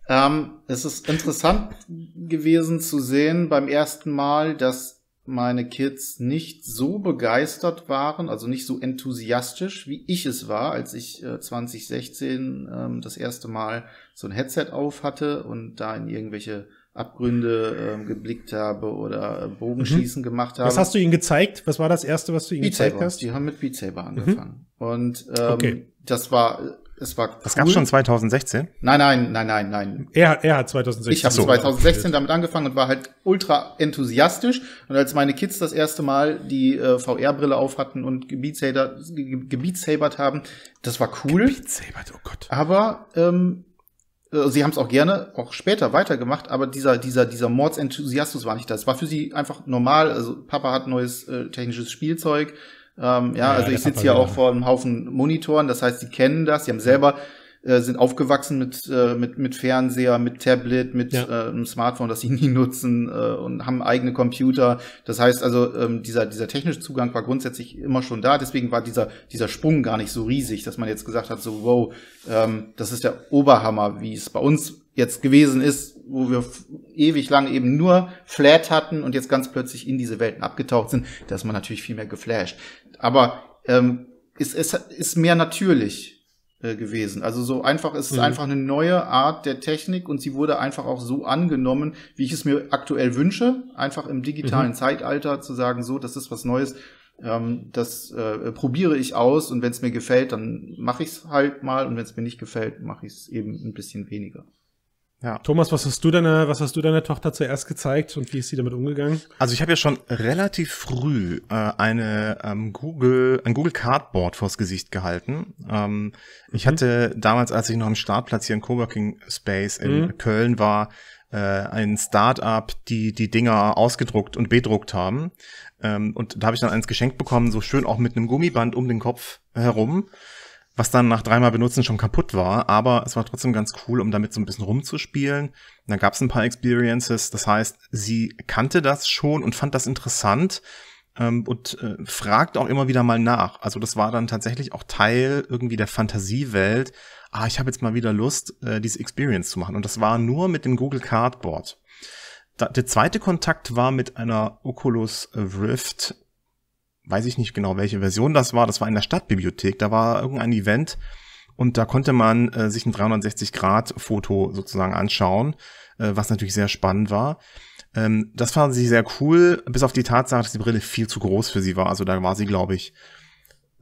ähm, es ist interessant gewesen zu sehen beim ersten Mal, dass meine Kids nicht so begeistert waren, also nicht so enthusiastisch, wie ich es war, als ich äh, 2016 ähm, das erste Mal so ein Headset auf hatte und da in irgendwelche Abgründe ähm, geblickt habe oder äh, Bogenschießen mhm. gemacht habe. Was hast du ihnen gezeigt? Was war das erste, was du ihnen gezeigt hast? Die haben mit Beat Saber mhm. angefangen. Mhm. Und ähm, okay. das war es war cool. Das gab's schon 2016? Nein, nein, nein, nein, nein. Er, er hat 2016. Ich habe so, 2016 damit angefangen und war halt ultra enthusiastisch. Und als meine Kids das erste Mal die äh, VR-Brille auf hatten und Gebietsabert haben, das war cool. Gebietsabert, oh Gott. Aber ähm, also sie haben es auch gerne auch später weitergemacht, aber dieser, dieser, dieser Mordsenthusiasmus war nicht da. Es war für sie einfach normal. Also Papa hat neues äh, technisches Spielzeug. Ähm, ja, ja, also ich sitze hier genau. auch vor einem Haufen Monitoren, das heißt, sie kennen das, sie haben selber äh, sind aufgewachsen mit, äh, mit, mit Fernseher, mit Tablet, mit ja. äh, einem Smartphone, das sie <laughs> nie nutzen äh, und haben eigene Computer. Das heißt also, ähm, dieser, dieser technische Zugang war grundsätzlich immer schon da. Deswegen war dieser, dieser Sprung gar nicht so riesig, dass man jetzt gesagt hat, so, wow, ähm, das ist der Oberhammer, wie es bei uns jetzt gewesen ist, wo wir ewig lang eben nur Flat hatten und jetzt ganz plötzlich in diese Welten abgetaucht sind, da ist man natürlich viel mehr geflasht. Aber ähm, ist, ist, ist mehr natürlich äh, gewesen. Also so einfach ist es mhm. einfach eine neue Art der Technik und sie wurde einfach auch so angenommen, wie ich es mir aktuell wünsche, einfach im digitalen mhm. Zeitalter zu sagen, so, das ist was Neues, ähm, das äh, probiere ich aus und wenn es mir gefällt, dann mache ich es halt mal und wenn es mir nicht gefällt, mache ich es eben ein bisschen weniger. Ja. Thomas, was hast du deiner, was hast du deiner Tochter zuerst gezeigt und wie ist sie damit umgegangen? Also ich habe ja schon relativ früh äh, eine ähm, Google, ein Google Cardboard vors Gesicht gehalten. Ähm, mhm. Ich hatte damals, als ich noch im Startplatz hier im Coworking Space in mhm. Köln war, äh, ein Start-up, die die Dinger ausgedruckt und bedruckt haben. Ähm, und da habe ich dann eins geschenkt bekommen, so schön auch mit einem Gummiband um den Kopf herum was dann nach dreimal Benutzen schon kaputt war, aber es war trotzdem ganz cool, um damit so ein bisschen rumzuspielen. Und dann gab es ein paar Experiences, das heißt, sie kannte das schon und fand das interessant ähm, und äh, fragt auch immer wieder mal nach. Also das war dann tatsächlich auch Teil irgendwie der Fantasiewelt. Ah, ich habe jetzt mal wieder Lust, äh, diese Experience zu machen. Und das war nur mit dem Google Cardboard. Da, der zweite Kontakt war mit einer Oculus Rift weiß ich nicht genau, welche Version das war. Das war in der Stadtbibliothek. Da war irgendein Event und da konnte man äh, sich ein 360-Grad-Foto sozusagen anschauen, äh, was natürlich sehr spannend war. Ähm, das fand sie sehr cool, bis auf die Tatsache, dass die Brille viel zu groß für sie war. Also da war sie, glaube ich,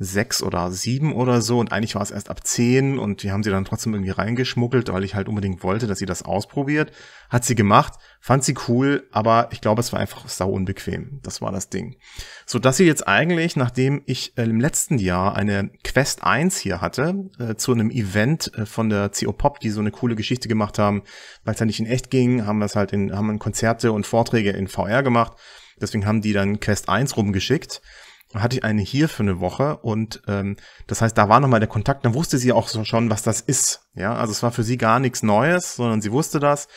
sechs oder sieben oder so und eigentlich war es erst ab zehn und die haben sie dann trotzdem irgendwie reingeschmuggelt, weil ich halt unbedingt wollte, dass sie das ausprobiert. Hat sie gemacht, fand sie cool, aber ich glaube, es war einfach sau unbequem. Das war das Ding. So dass sie jetzt eigentlich, nachdem ich äh, im letzten Jahr eine Quest 1 hier hatte, äh, zu einem Event äh, von der CO Pop, die so eine coole Geschichte gemacht haben, weil es ja nicht in echt ging, haben wir es halt in, haben Konzerte und Vorträge in VR gemacht. Deswegen haben die dann Quest 1 rumgeschickt hatte ich eine hier für eine Woche und ähm, das heißt, da war nochmal der Kontakt, dann wusste sie auch so schon, was das ist. Ja, also es war für sie gar nichts Neues, sondern sie wusste das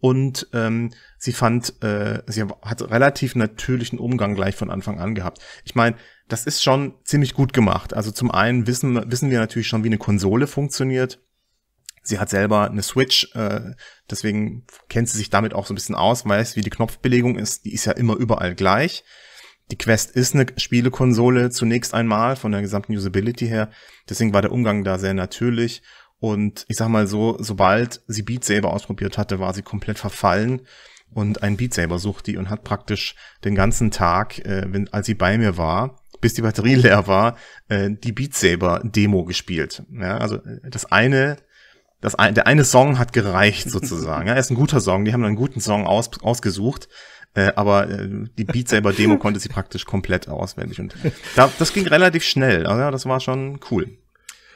und ähm, sie fand, äh, sie hat relativ natürlichen Umgang gleich von Anfang an gehabt. Ich meine, das ist schon ziemlich gut gemacht. Also zum einen wissen, wissen wir natürlich schon, wie eine Konsole funktioniert. Sie hat selber eine Switch, äh, deswegen kennt sie sich damit auch so ein bisschen aus, weiß, wie die Knopfbelegung ist. Die ist ja immer überall gleich. Die Quest ist eine Spielekonsole zunächst einmal von der gesamten Usability her. Deswegen war der Umgang da sehr natürlich. Und ich sag mal so, sobald sie Beat Saber ausprobiert hatte, war sie komplett verfallen. Und ein Beat Saber sucht die und hat praktisch den ganzen Tag, äh, wenn, als sie bei mir war, bis die Batterie <laughs> leer war, äh, die Beat Saber Demo gespielt. Ja, also äh, das eine das ein, der eine Song hat gereicht sozusagen. ja, ist ein guter Song, die haben einen guten Song aus, ausgesucht. Äh, aber äh, die Beat selber Demo konnte sie praktisch komplett auswendig und da, das ging relativ schnell. Also ja, das war schon cool.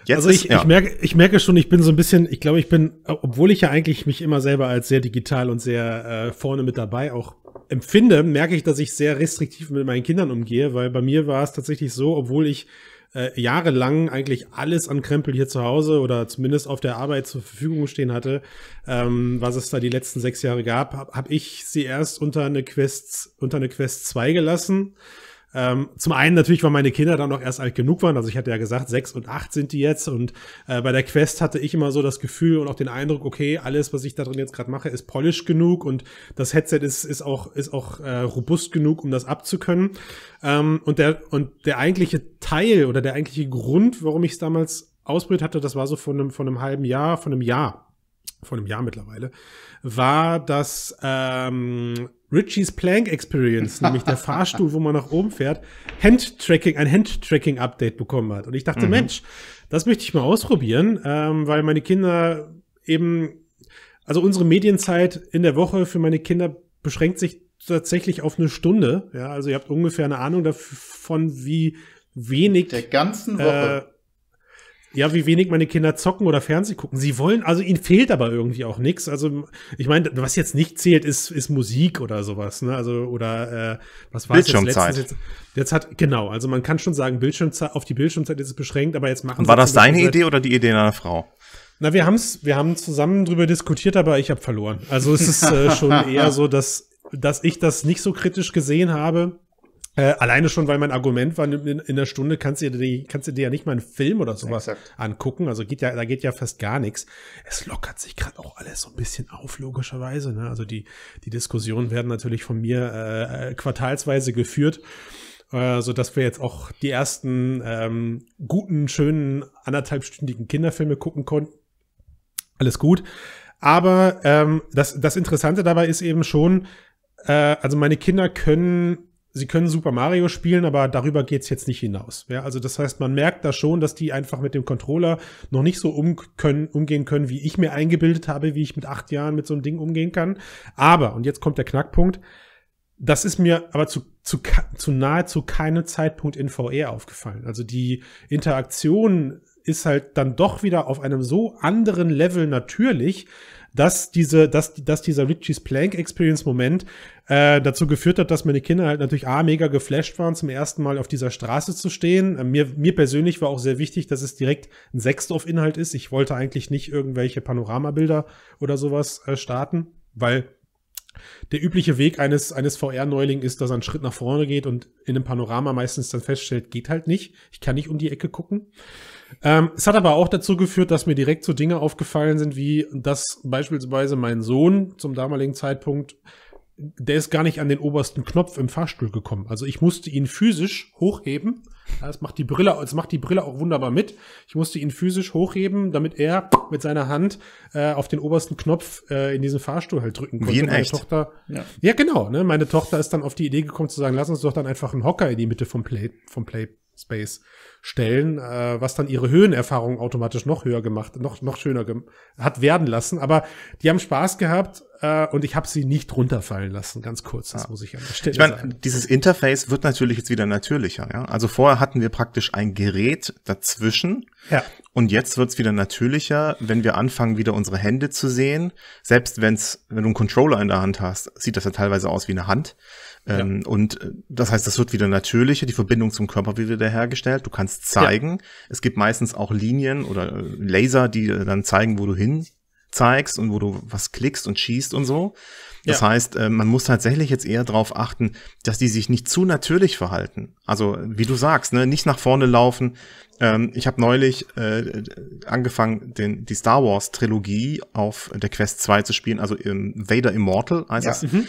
Jetzt also ich, ist, ja. ich merke, ich merke schon, ich bin so ein bisschen, ich glaube, ich bin, obwohl ich ja eigentlich mich immer selber als sehr digital und sehr äh, vorne mit dabei auch empfinde, merke ich, dass ich sehr restriktiv mit meinen Kindern umgehe, weil bei mir war es tatsächlich so, obwohl ich äh, jahrelang eigentlich alles an Krempel hier zu Hause oder zumindest auf der Arbeit zur Verfügung stehen hatte, ähm, was es da die letzten sechs Jahre gab, habe hab ich sie erst unter eine Quest, unter eine Quest 2 gelassen ähm, zum einen natürlich, weil meine Kinder dann noch erst alt genug waren. Also ich hatte ja gesagt, sechs und acht sind die jetzt. Und äh, bei der Quest hatte ich immer so das Gefühl und auch den Eindruck, okay, alles, was ich da drin jetzt gerade mache, ist polished genug und das Headset ist, ist auch, ist auch äh, robust genug, um das abzukönnen. Ähm, und, der, und der eigentliche Teil oder der eigentliche Grund, warum ich es damals ausprobiert hatte, das war so von einem, von einem halben Jahr, von einem Jahr, von einem Jahr mittlerweile, war, dass ähm, Richie's Plank Experience, nämlich der <laughs> Fahrstuhl, wo man nach oben fährt, Handtracking, ein Handtracking-Update bekommen hat. Und ich dachte, mhm. Mensch, das möchte ich mal ausprobieren, ähm, weil meine Kinder eben, also unsere Medienzeit in der Woche für meine Kinder beschränkt sich tatsächlich auf eine Stunde. Ja, also ihr habt ungefähr eine Ahnung davon, wie wenig der ganzen Woche. Äh, ja, wie wenig meine Kinder zocken oder Fernseh gucken. Sie wollen, also ihnen fehlt aber irgendwie auch nichts. Also ich meine, was jetzt nicht zählt, ist, ist Musik oder sowas. Ne? Also oder äh, was war Bildschirmzeit. Jetzt, jetzt, jetzt hat genau. Also man kann schon sagen, Bildschirmzeit auf die Bildschirmzeit ist es beschränkt, aber jetzt machen. Und war das deine Idee oder die Idee einer Frau? Na, wir haben's, wir haben zusammen drüber diskutiert, aber ich habe verloren. Also es ist äh, schon <laughs> eher so, dass dass ich das nicht so kritisch gesehen habe äh, alleine schon, weil mein Argument war, in, in einer Stunde kannst du, dir, kannst du dir ja nicht mal einen Film oder sowas Exakt. angucken. Also geht ja, da geht ja fast gar nichts. Es lockert sich gerade auch alles so ein bisschen auf, logischerweise. Ne? Also die, die Diskussionen werden natürlich von mir äh, äh, quartalsweise geführt. Äh, so dass wir jetzt auch die ersten ähm, guten, schönen, anderthalbstündigen Kinderfilme gucken konnten. Alles gut. Aber ähm, das, das Interessante dabei ist eben schon, äh, also meine Kinder können sie können Super Mario spielen, aber darüber geht's jetzt nicht hinaus. Ja, also das heißt, man merkt da schon, dass die einfach mit dem Controller noch nicht so um können, umgehen können, wie ich mir eingebildet habe, wie ich mit acht Jahren mit so einem Ding umgehen kann. Aber, und jetzt kommt der Knackpunkt, das ist mir aber zu, zu, zu nahezu keinem Zeitpunkt in VR aufgefallen. Also die Interaktion ist halt dann doch wieder auf einem so anderen Level natürlich, dass diese, dass, dass dieser Richie's Plank Experience Moment äh, dazu geführt hat, dass meine Kinder halt natürlich A, mega geflasht waren, zum ersten Mal auf dieser Straße zu stehen. Äh, mir, mir persönlich war auch sehr wichtig, dass es direkt ein sechsdorf inhalt ist. Ich wollte eigentlich nicht irgendwelche Panoramabilder oder sowas äh, starten, weil der übliche Weg eines, eines VR-Neuling ist, dass er einen Schritt nach vorne geht und in einem Panorama meistens dann feststellt, geht halt nicht. Ich kann nicht um die Ecke gucken. Ähm, es hat aber auch dazu geführt, dass mir direkt so Dinge aufgefallen sind, wie dass beispielsweise mein Sohn zum damaligen Zeitpunkt, der ist gar nicht an den obersten Knopf im Fahrstuhl gekommen. Also ich musste ihn physisch hochheben. Das macht die Brille, das macht die Brille auch wunderbar mit. Ich musste ihn physisch hochheben, damit er mit seiner Hand äh, auf den obersten Knopf äh, in diesen Fahrstuhl halt drücken konnte. Wie in meine echt. Tochter, ja. ja genau. Ne? Meine Tochter ist dann auf die Idee gekommen zu sagen, lass uns doch dann einfach einen Hocker in die Mitte vom Play, vom Play Space stellen, äh, was dann ihre Höhenerfahrung automatisch noch höher gemacht, noch, noch schöner gem hat werden lassen. Aber die haben Spaß gehabt äh, und ich habe sie nicht runterfallen lassen, ganz kurz, das ja. Ah. muss ich an der Stelle Ich meine, dieses Interface wird natürlich jetzt wieder natürlicher. Ja? Also vorher hatten wir praktisch ein Gerät dazwischen ja. und jetzt wird's wieder natürlicher, wenn wir anfangen, wieder unsere Hände zu sehen. Selbst wenn's, wenn du einen Controller in der Hand hast, sieht das ja teilweise aus wie eine Hand. Ähm, ja. Und äh, das heißt, das wird wieder natürlicher, die Verbindung zum Körper wird wieder hergestellt. Du kannst zeigen. Ja. Es gibt meistens auch Linien oder äh, Laser, die äh, dann zeigen, wo du hin zeigst und wo du was klickst und schießt und so. Das ja. heißt, man muss tatsächlich jetzt eher darauf achten, dass die sich nicht zu natürlich verhalten. Also wie du sagst, ne, nicht nach vorne laufen. Ähm, ich habe neulich angefangen, den, die Star Wars Trilogie auf der Quest 2 zu spielen, also ähm, Vader Immortal heißt ja. das. Mhm.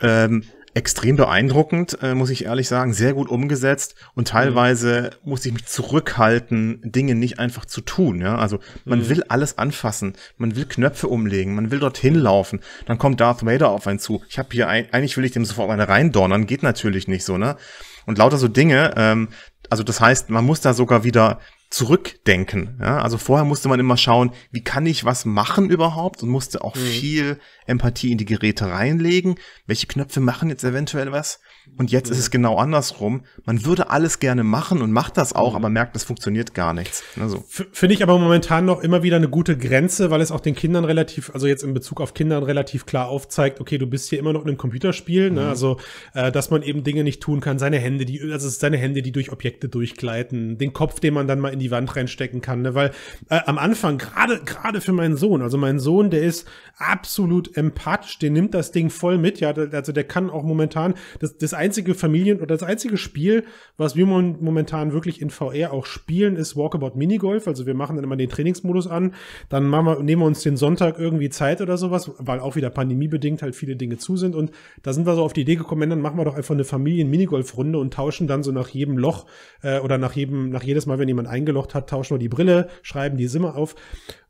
Ähm, extrem beeindruckend, äh, muss ich ehrlich sagen, sehr gut umgesetzt und mhm. teilweise mhm. musste ich mich zurückhalten, Dinge nicht einfach zu tun. Ja? Also man mhm. will alles anfassen, man will Knöpfe umlegen, man will dorthin laufen, dann kommt Darth Vader auf einen zu. Ich habe hier ein, eigentlich will ich dem sofort eine reindornern, geht natürlich nicht so, ne? Und lauter so Dinge, ähm, also das heißt, man muss da sogar wieder zurückdenken. Ja? Also vorher musste man immer schauen, wie kann ich was machen überhaupt und musste auch mhm. viel Empathie in die Geräte reinlegen. Welche Knöpfe machen jetzt eventuell was? Und jetzt ist es genau andersrum. Man würde alles gerne machen und macht das auch, mhm. aber merkt, es funktioniert gar nichts. Also. Finde ich aber momentan noch immer wieder eine gute Grenze, weil es auch den Kindern relativ, also jetzt in Bezug auf Kindern relativ klar aufzeigt, okay, du bist hier immer noch in einem Computerspiel, ne? mhm. ne? also äh, dass man eben Dinge nicht tun kann, seine Hände, die, also es ist seine Hände, die durch Objekte durchgleiten, den Kopf, den man dann mal in die Wand reinstecken kann, ne? weil äh, am Anfang, gerade gerade für meinen Sohn, also mein Sohn, der ist absolut empathisch, der nimmt das Ding voll mit, ja, also der kann auch momentan, das, das einzige Familien- oder das einzige Spiel, was wir momentan wirklich in VR auch spielen, ist Walkabout Minigolf. Also wir machen dann immer den Trainingsmodus an. Dann wir, nehmen wir uns den Sonntag irgendwie Zeit oder sowas, weil auch wieder pandemiebedingt halt viele Dinge zu sind. Und da sind wir so auf die Idee gekommen, dann machen wir doch einfach eine Familien-Minigolf-Runde und tauschen dann so nach jedem Loch äh, oder nach jedem, nach jedes Mal, wenn jemand eingelocht hat, tauschen wir die Brille, schreiben die Simme auf.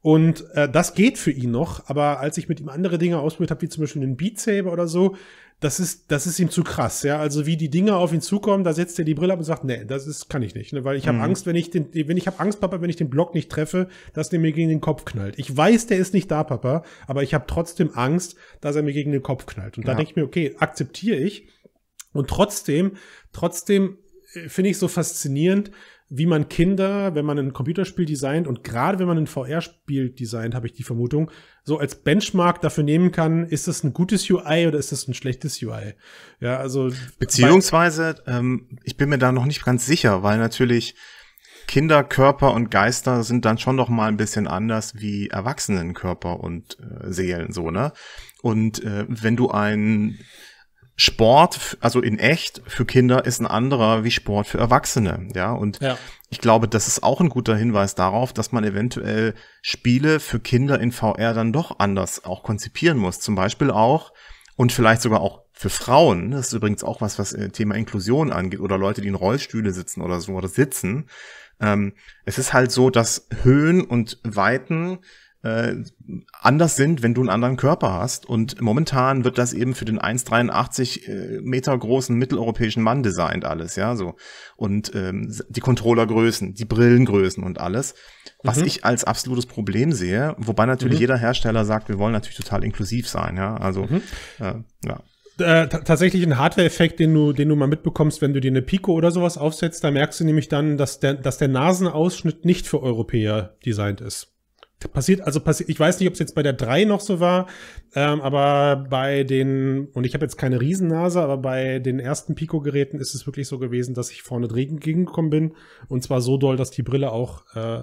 Und äh, das geht für ihn noch, aber als ich mit ihm andere Dinge ausprobiert habe, wie zum Beispiel einen Beat Saber oder so, das ist, das ist ihm zu krass, ja. Also wie die Dinge auf ihn zukommen, da setzt er die Brille ab und sagt, nee, das ist, kann ich nicht, ne? weil ich habe mhm. Angst, wenn ich den, wenn ich habe Angst, Papa, wenn ich den Block nicht treffe, dass der mir gegen den Kopf knallt. Ich weiß, der ist nicht da, Papa, aber ich habe trotzdem Angst, dass er mir gegen den Kopf knallt. Und ja. da denke ich mir, okay, akzeptiere ich. Und trotzdem, trotzdem äh, finde ich so faszinierend, wie man Kinder, wenn man ein Computerspiel designt und gerade wenn man ein VR-Spiel designt, habe ich die Vermutung, so als Benchmark dafür nehmen kann, ist das ein gutes UI oder ist das ein schlechtes UI? Ja, also. Beziehungsweise, ähm, ich bin mir da noch nicht ganz sicher, weil natürlich Kinder, Körper und Geister sind dann schon noch mal ein bisschen anders wie Erwachsenenkörper und äh, Seelen, so, ne? Und äh, wenn du ein Sport, also in echt für Kinder ist ein anderer wie Sport für Erwachsene, ja. Und ja. ich glaube, das ist auch ein guter Hinweis darauf, dass man eventuell Spiele für Kinder in VR dann doch anders auch konzipieren muss. Zum Beispiel auch und vielleicht sogar auch für Frauen. Das ist übrigens auch was, was äh, Thema Inklusion angeht oder Leute, die in Rollstühle sitzen oder so oder sitzen. Ähm, es ist halt so, dass Höhen und Weiten äh, anders sind, wenn du einen anderen Körper hast. Und momentan wird das eben für den 1,83 äh, Meter großen mitteleuropäischen Mann designt alles, ja, so. Und ähm, die Controllergrößen, die Brillengrößen und alles. Was mhm. ich als absolutes Problem sehe, wobei natürlich mhm. jeder Hersteller sagt, wir wollen natürlich total inklusiv sein, ja. Also, mhm. äh, ja. Äh, tatsächlich ein Hardware-Effekt, den du, den du mal mitbekommst, wenn du dir eine Pico oder sowas aufsetzt, da merkst du nämlich dann, dass der, dass der Nasenausschnitt nicht für Europäer designt ist. Passiert, also passiert, ich weiß nicht, ob es jetzt bei der 3 noch so war, ähm, aber bei den, und ich habe jetzt keine Riesennase, aber bei den ersten Pico-Geräten ist es wirklich so gewesen, dass ich vorne dagegen gekommen bin. Und zwar so doll, dass die Brille auch, äh,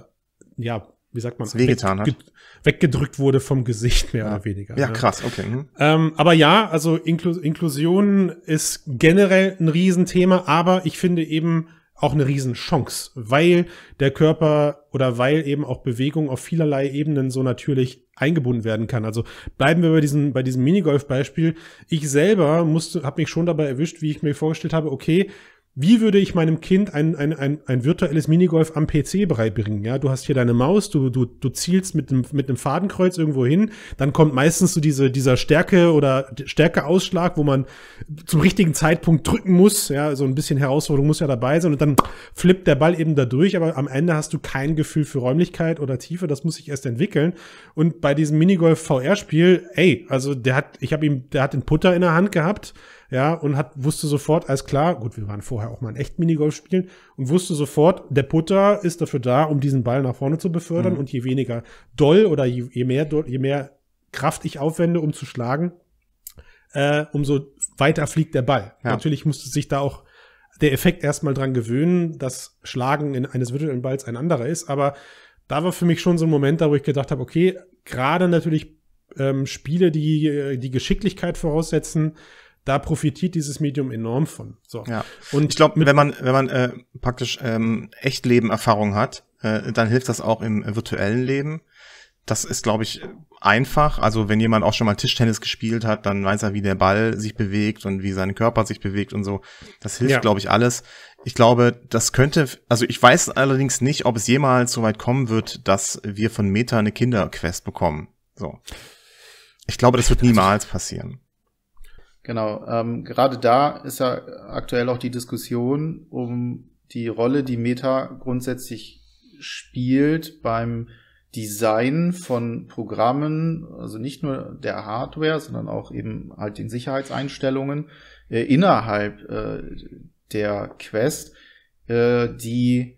ja, wie sagt man, weggetan weg, hat. weggedrückt wurde vom Gesicht, mehr ja. oder weniger. Ja, ne? krass, okay. Mhm. Ähm, aber ja, also Inkl Inklusion ist generell ein Riesenthema, aber ich finde eben, auch eine Riesenchance, weil der Körper oder weil eben auch Bewegung auf vielerlei Ebenen so natürlich eingebunden werden kann. Also bleiben wir bei diesem, bei diesem Minigolf-Beispiel. Ich selber musste, habe mich schon dabei erwischt, wie ich mir vorgestellt habe, okay, wie würde ich meinem Kind ein, ein, ein, ein virtuelles Minigolf am PC bereitbringen? Ja, du hast hier deine Maus, du, du, du zielst mit einem, mit einem Fadenkreuz irgendwo hin, dann kommt meistens so diese, dieser Stärke oder Stärkeausschlag, wo man zum richtigen Zeitpunkt drücken muss. Ja, so ein bisschen Herausforderung muss ja dabei sein und dann flippt der Ball eben da durch, aber am Ende hast du kein Gefühl für Räumlichkeit oder Tiefe, das muss sich erst entwickeln. Und bei diesem Minigolf VR-Spiel, ey, also der hat, ich habe ihm, der hat den Putter in der Hand gehabt, ja, und hat, wusste sofort, alles klar, gut, wir waren vorher auch mal in echt Minigolf spielen und wusste sofort, der Putter ist dafür da, um diesen Ball nach vorne zu befördern mhm. und je weniger doll oder je, je, mehr, je mehr Kraft ich aufwende, um zu schlagen, äh, umso weiter fliegt der Ball. Ja. Natürlich musste sich da auch der Effekt erstmal dran gewöhnen, dass Schlagen in eines virtuellen Balls ein anderer ist, aber da war für mich schon so ein Moment da, wo ich gedacht habe, okay, gerade natürlich ähm, Spiele, die die Geschicklichkeit voraussetzen, da profitiert dieses Medium enorm von. So. Ja. Und ich glaube, wenn man wenn man äh, praktisch ähm, Echtleben-Erfahrung hat, äh, dann hilft das auch im äh, virtuellen Leben. Das ist, glaube ich, einfach. Also wenn jemand auch schon mal Tischtennis gespielt hat, dann weiß er, wie der Ball sich bewegt und wie sein Körper sich bewegt und so. Das hilft, ja. glaube ich, alles. Ich glaube, das könnte, also ich weiß allerdings nicht, ob es jemals so weit kommen wird, dass wir von Meta eine Kinderquest bekommen. So. Ich glaube, das wird also, niemals passieren. Genau, ähm, gerade da ist ja aktuell auch die Diskussion um die Rolle, die Meta grundsätzlich spielt beim Design von Programmen, also nicht nur der Hardware, sondern auch eben halt den Sicherheitseinstellungen äh, innerhalb äh, der Quest, äh, die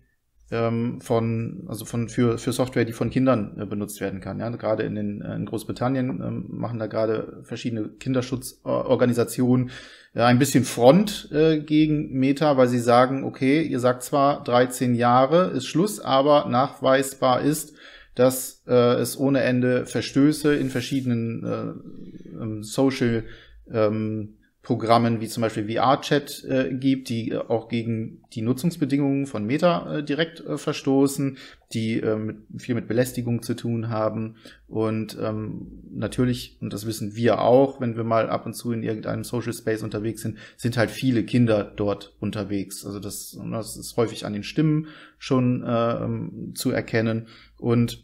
ähm, von, also von, für, für Software, die von Kindern äh, benutzt werden kann. Ja? Gerade in, den, äh, in Großbritannien ähm, machen da gerade verschiedene Kinderschutzorganisationen äh, ein bisschen Front äh, gegen Meta, weil sie sagen, okay, ihr sagt zwar 13 Jahre ist Schluss, aber nachweisbar ist, dass äh, es ohne Ende Verstöße in verschiedenen äh, ähm, Social ähm, Programmen wie zum Beispiel VR-Chat äh, gibt, die äh, auch gegen die Nutzungsbedingungen von Meta äh, direkt äh, verstoßen, die äh, mit, viel mit Belästigung zu tun haben. Und ähm, natürlich, und das wissen wir auch, wenn wir mal ab und zu in irgendeinem Social Space unterwegs sind, sind halt viele Kinder dort unterwegs. Also das, ne, das ist häufig an den Stimmen schon ähm, zu erkennen. Und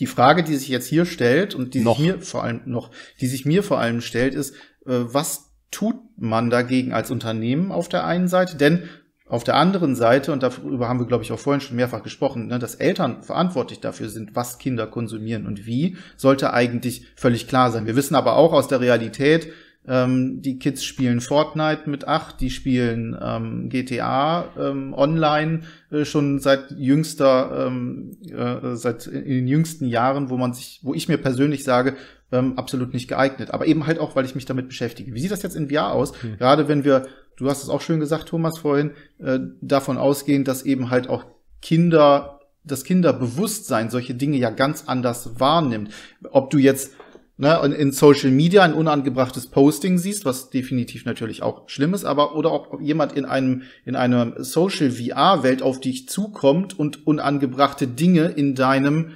die Frage, die sich jetzt hier stellt und die noch. sich mir vor allem noch, die sich mir vor allem stellt, ist, äh, was tut man dagegen als Unternehmen auf der einen Seite? Denn auf der anderen Seite, und darüber haben wir, glaube ich, auch vorhin schon mehrfach gesprochen, ne, dass Eltern verantwortlich dafür sind, was Kinder konsumieren und wie, sollte eigentlich völlig klar sein. Wir wissen aber auch aus der Realität, ähm, die Kids spielen Fortnite mit acht, die spielen ähm, GTA ähm, online äh, schon seit jüngster, ähm, äh, seit in den jüngsten Jahren, wo man sich, wo ich mir persönlich sage, ähm, absolut nicht geeignet. Aber eben halt auch, weil ich mich damit beschäftige. Wie sieht das jetzt in VR aus? Mhm. Gerade wenn wir, du hast es auch schön gesagt, Thomas, vorhin, äh, davon ausgehen, dass eben halt auch Kinder, das Kinderbewusstsein solche Dinge ja ganz anders wahrnimmt. Ob du jetzt ne, in Social Media ein unangebrachtes Posting siehst, was definitiv natürlich auch schlimm ist, aber oder ob jemand in einem in einer Social VR Welt auf dich zukommt und unangebrachte Dinge in deinem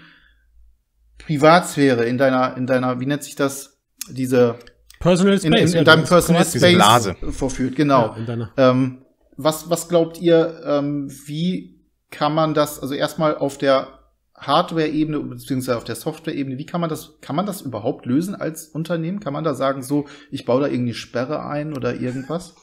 Privatsphäre, in deiner, in deiner, wie nennt sich das, diese Personal Space, in, in, in deinem Personal Space Blase. verführt, genau. Ja, ähm, was, was glaubt ihr, ähm, wie kann man das, also erstmal auf der Hardware-Ebene beziehungsweise auf der Software-Ebene, wie kann man das, kann man das überhaupt lösen als Unternehmen? Kann man da sagen, so, ich baue da irgendeine Sperre ein oder irgendwas?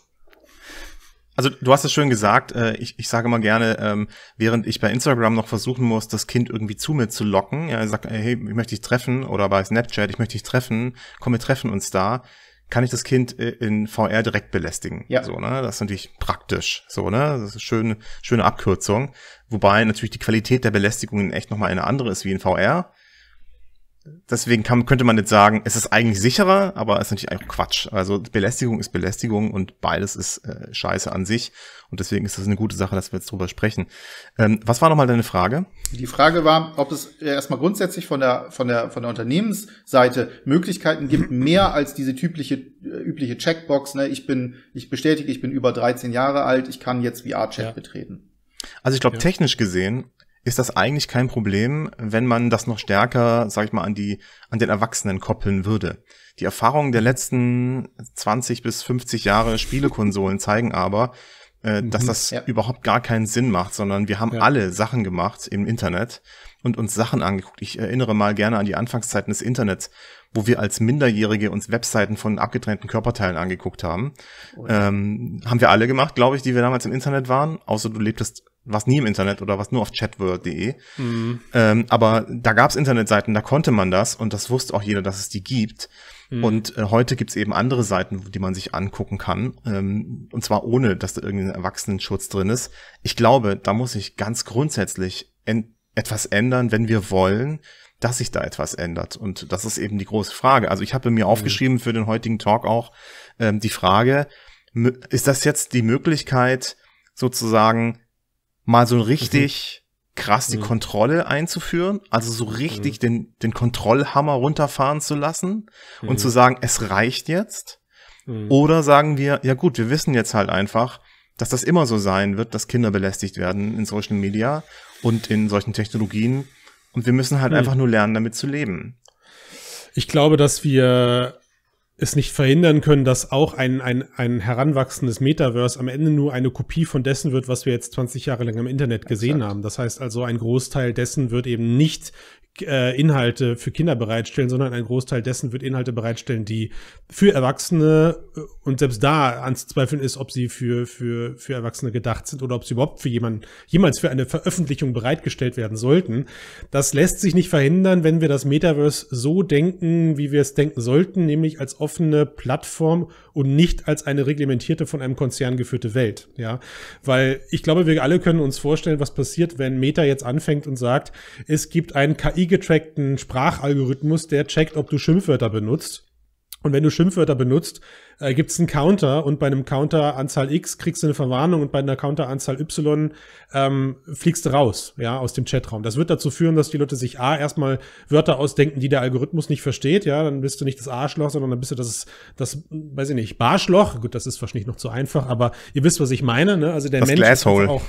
Also du hast es schön gesagt, äh, ich, ich sage immer gerne, ähm, während ich bei Instagram noch versuchen muss, das Kind irgendwie zu mir zu locken, ja, ich sage, hey, ich möchte dich treffen oder bei Snapchat, ich möchte dich treffen, komm, wir treffen uns da, kann ich das Kind äh, in VR direkt belästigen. Ja. So, ne? Das ist natürlich praktisch. So, ne? Das ist schön, schöne Abkürzung. Wobei natürlich die Qualität der Belästigung in echt nochmal eine andere ist wie in VR deswegen kann, könnte man jetzt sagen, es ist eigentlich sicherer, aber es ist natürlich auch Quatsch. Also Belästigung ist Belästigung und beides ist äh, Scheiße an sich. Und deswegen ist das eine gute Sache, dass wir jetzt drüber sprechen. Ähm, was war nochmal deine Frage? Die Frage war, ob es äh, erstmal grundsätzlich von der, von der, von der Unternehmensseite Möglichkeiten gibt, mehr als diese typische, äh, übliche Checkbox. Ne? Ich bin, ich bestätige, ich bin über 13 Jahre alt, ich kann jetzt VR-Chat ja. betreten. Also ich glaube, ja. technisch gesehen ist das eigentlich kein Problem, wenn man das noch stärker, sag ich mal, an die, an den Erwachsenen koppeln würde. Die Erfahrungen der letzten 20 bis 50 Jahre Spielekonsolen zeigen aber, äh, dass mhm, das ja. überhaupt gar keinen Sinn macht, sondern wir haben ja. alle Sachen gemacht im Internet und uns Sachen angeguckt. Ich erinnere mal gerne an die Anfangszeiten des Internets, wo wir als Minderjährige uns Webseiten von abgetrennten Körperteilen angeguckt haben. Oh ja. ähm, haben wir alle gemacht, glaube ich, die wir damals im Internet waren, außer du lebtest was nie im Internet oder was nur auf chatword.de. Mhm. Ähm, aber da gab es Internetseiten, da konnte man das und das wusste auch jeder, dass es die gibt. Mhm. Und äh, heute gibt es eben andere Seiten, die man sich angucken kann. Ähm, und zwar ohne, dass da irgendein Erwachsenenschutz drin ist. Ich glaube, da muss ich ganz grundsätzlich etwas ändern, wenn wir wollen, dass sich da etwas ändert. Und das ist eben die große Frage. Also ich habe mir mhm. aufgeschrieben für den heutigen Talk auch ähm, die Frage, ist das jetzt die Möglichkeit, sozusagen mal so mhm. richtig mhm. krass die mhm. Kontrolle einzuführen, also so richtig mhm. den, den Kontrollhammer runterfahren zu lassen und zu mhm. sagen, es reicht jetzt. Mhm. Oder sagen wir, ja gut, wir wissen jetzt halt einfach, dass das immer so sein wird, dass Kinder belästigt werden in Social Media und in solchen Technologien. Und wir müssen halt einfach nur lernen, damit zu leben. Ich glaube, dass wir es nicht verhindern können, dass auch ein, ein, ein heranwachsendes Metaverse am Ende nur eine Kopie von dessen wird, was wir jetzt 20 Jahre lang im Internet gesehen Exakt. haben. Das heißt also, ein Großteil dessen wird eben nicht äh, Inhalte für Kinder bereitstellen, sondern ein Großteil dessen wird Inhalte bereitstellen, die für Erwachsene äh, und selbst da anzuzweifeln ist, ob sie für, für, für Erwachsene gedacht sind oder ob sie überhaupt für jemanden, jemals für eine Veröffentlichung bereitgestellt werden sollten. Das lässt sich nicht verhindern, wenn wir das Metaverse so denken, wie wir es denken sollten, nämlich als offene Plattform, und nicht als eine reglementierte, von einem Konzern geführte Welt. Ja, weil ich glaube, wir alle können uns vorstellen, was passiert, wenn Meta jetzt anfängt und sagt, es gibt einen KI-getrackten Sprachalgorithmus, der checkt, ob du Schimpfwörter benutzt und wenn du Schimpfwörter benutzt, äh, gibt es einen Counter und bei einem Counter Anzahl X kriegst du eine Verwarnung und bei einer Counter Anzahl Y ähm, fliegst du raus, ja, aus dem Chatraum. Das wird dazu führen, dass die Leute sich A erstmal Wörter ausdenken, die der Algorithmus nicht versteht, ja, dann bist du nicht das Arschloch, sondern dann bist du das, das, weiß ich nicht, Barschloch. Gut, das ist wahrscheinlich noch zu einfach, aber ihr wisst, was ich meine, ne? Also der das Mensch Glasshole. ist auch.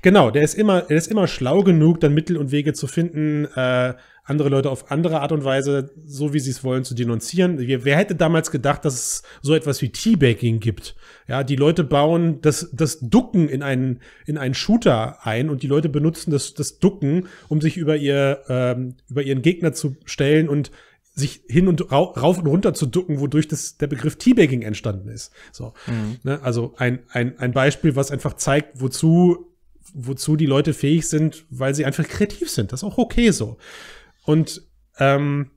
Genau, der ist immer, der ist immer schlau genug, dann Mittel und Wege zu finden, äh, andere Leute auf andere Art und Weise, so wie sie es wollen, zu denunzieren. Wer, wer hätte damals gedacht, dass es so etwas wie Teabagging gibt? Ja, die Leute bauen das, das Ducken in einen, in einen Shooter ein und die Leute benutzen das, das Ducken, um sich über, ihr, ähm, über ihren Gegner zu stellen und sich hin und ra rauf und runter zu ducken, wodurch das, der Begriff Teabagging entstanden ist. So, mhm. ne? Also ein, ein, ein Beispiel, was einfach zeigt, wozu wozu die Leute fähig sind, weil sie einfach kreativ sind. Das ist auch okay so. Und ähm,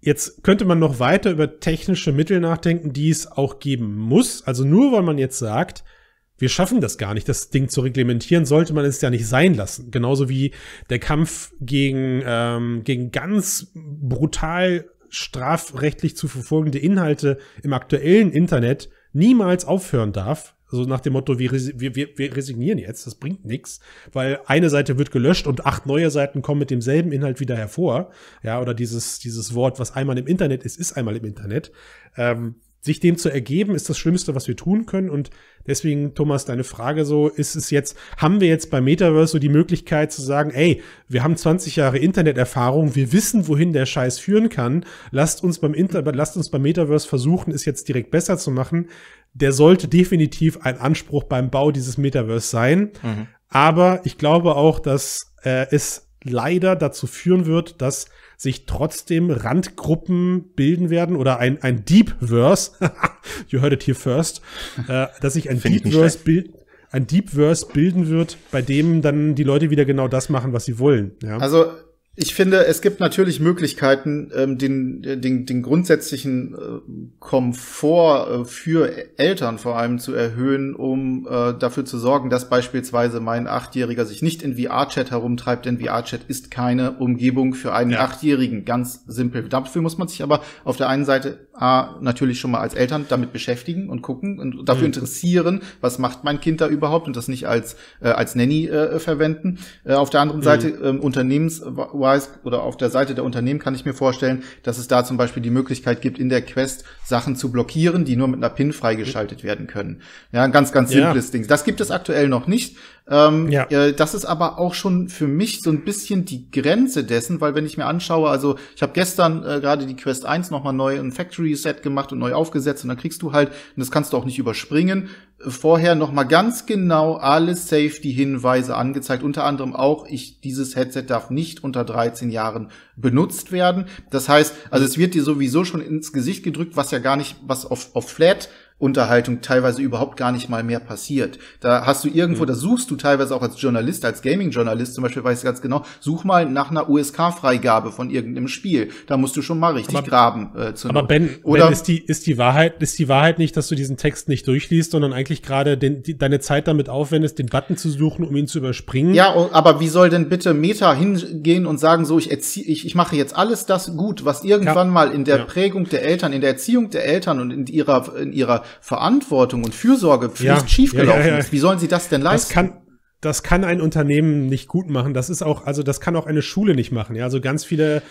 jetzt könnte man noch weiter über technische Mittel nachdenken, die es auch geben muss. Also nur weil man jetzt sagt, wir schaffen das gar nicht, das Ding zu reglementieren, sollte man es ja nicht sein lassen. Genauso wie der Kampf gegen, ähm, gegen ganz brutal strafrechtlich zu verfolgende Inhalte im aktuellen Internet niemals aufhören darf, so nach dem Motto, wir, wir, wir resignieren jetzt, das bringt nichts, weil eine Seite wird gelöscht und acht neue Seiten kommen mit demselben Inhalt wieder hervor. Ja, oder dieses, dieses Wort, was einmal im Internet ist, ist einmal im Internet. Ähm, sich dem zu ergeben, ist das Schlimmste, was wir tun können. Und deswegen, Thomas, deine Frage so, ist es jetzt, haben wir jetzt bei Metaverse so die Möglichkeit zu sagen, ey, wir haben 20 Jahre Interneterfahrung, wir wissen, wohin der Scheiß führen kann. Lasst uns beim Inter lasst uns beim Metaverse versuchen, es jetzt direkt besser zu machen. Der sollte definitiv ein Anspruch beim Bau dieses Metaverse sein. Mhm. Aber ich glaube auch, dass äh, es leider dazu führen wird, dass sich trotzdem Randgruppen bilden werden oder ein, ein Deepverse, <laughs> you heard it here first, äh, dass sich ein Deepverse, bild, ein Deepverse bilden wird, bei dem dann die Leute wieder genau das machen, was sie wollen. Ja? Also ich finde, es gibt natürlich Möglichkeiten, ähm, den, äh, den, den grundsätzlichen äh, Komfort äh, für Eltern vor allem zu erhöhen, um äh, dafür zu sorgen, dass beispielsweise mein Achtjähriger sich nicht in VR-Chat herumtreibt, denn VR-Chat ist keine Umgebung für einen ja. Achtjährigen. Ganz simpel. Dafür muss man sich aber auf der einen Seite A, natürlich schon mal als Eltern damit beschäftigen und gucken und dafür mhm. interessieren, was macht mein Kind da überhaupt und das nicht als, äh, als Nanny äh, verwenden. Äh, auf der anderen mhm. Seite, äh, unternehmensweise oder auf der Seite der Unternehmen kann ich mir vorstellen, dass es da zum Beispiel die Möglichkeit gibt, in der Quest Sachen zu blockieren, die nur mit einer PIN freigeschaltet mhm. werden können. Ja, ein ganz, ganz simples ja. Ding. Das gibt es aktuell noch nicht, ähm, ja. Äh, das ist aber auch schon für mich so ein bisschen die Grenze dessen, weil wenn ich mir anschaue, also ich habe gestern äh, gerade die Quest 1 nochmal neu ein Factory Set gemacht und neu aufgesetzt und dann kriegst du halt, und das kannst du auch nicht überspringen, vorher nochmal ganz genau alle Safety-Hinweise angezeigt. Unter anderem auch, ich, dieses Headset darf nicht unter 13 Jahren benutzt werden. Das heißt, also es wird dir sowieso schon ins Gesicht gedrückt, was ja gar nicht, was auf, auf Flat Unterhaltung teilweise überhaupt gar nicht mal mehr passiert. Da hast du irgendwo, mhm. da suchst du teilweise auch als Journalist, als Gaming-Journalist zum Beispiel, weiß ich ganz genau, such mal nach einer USK-Freigabe von irgendeinem Spiel. Da musst du schon mal richtig aber, graben. Äh, zu aber Ben, Oder ben ist, die, ist, die Wahrheit, ist die Wahrheit nicht, dass du diesen Text nicht durchliest, sondern eigentlich gerade deine Zeit damit aufwendest, den Button zu suchen, um ihn zu überspringen? Ja, oh, aber wie soll denn bitte Meta hingehen und sagen, so, ich, erzie ich, ich mache jetzt alles das gut, was irgendwann ja. mal in der ja. Prägung der Eltern, in der Erziehung der Eltern und in ihrer, in ihrer Verantwortung und Fürsorgepflicht ja, schiefgelaufen ja, ja, ist. Wie sollen sie das denn leisten? Das kann, das kann ein Unternehmen nicht gut machen. Das ist auch, also das kann auch eine Schule nicht machen. Ja, also ganz viele,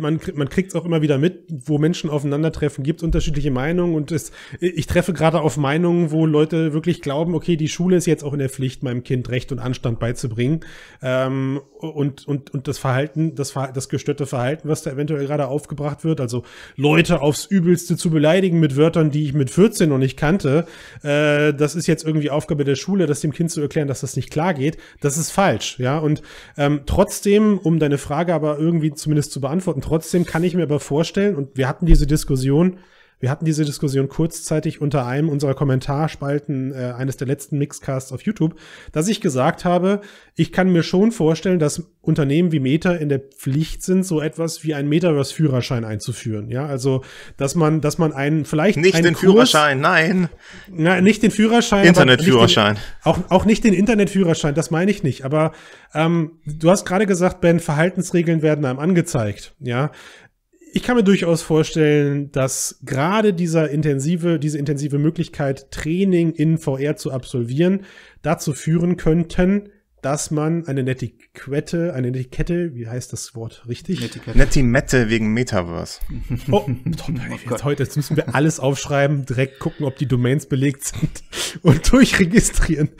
man, man kriegt es auch immer wieder mit, wo Menschen aufeinandertreffen, gibt unterschiedliche Meinungen und es, ich treffe gerade auf Meinungen, wo Leute wirklich glauben, okay, die Schule ist jetzt auch in der Pflicht, meinem Kind Recht und Anstand beizubringen. Ähm, und, und, und das Verhalten, das, das gestörte Verhalten, was da eventuell gerade aufgebracht wird, also Leute aufs Übelste zu beleidigen mit Wörtern, die ich mit 14 noch nicht kannte, äh, das ist jetzt irgendwie Aufgabe der Schule, das dem Kind zu erklären, dass das nicht klar geht, das ist falsch, ja. Und ähm, trotzdem, um deine Frage aber irgendwie zumindest zu beantworten, trotzdem kann ich mir aber vorstellen, und wir hatten diese Diskussion, wir hatten diese Diskussion kurzzeitig unter einem unserer Kommentarspalten äh, eines der letzten Mixcasts auf YouTube, dass ich gesagt habe, ich kann mir schon vorstellen, dass Unternehmen wie Meta in der Pflicht sind, so etwas wie einen Metaverse-Führerschein einzuführen. Ja, also dass man, dass man einen vielleicht nicht einen den Kurs, Führerschein, nein, na, nicht den Führerschein, Internetführerschein, auch auch nicht den Internetführerschein. Das meine ich nicht. Aber ähm, du hast gerade gesagt, Ben, Verhaltensregeln werden einem angezeigt. Ja, ich kann mir durchaus vorstellen, dass gerade dieser intensive, diese intensive Möglichkeit, Training in VR zu absolvieren, dazu führen könnten, dass man eine Netiquette, eine Netiquette, wie heißt das Wort richtig? Netiquette. Netimette wegen Metaverse. Oh, top, oh jetzt, heute, jetzt müssen wir alles aufschreiben, direkt gucken, ob die Domains belegt sind <laughs> und durchregistrieren.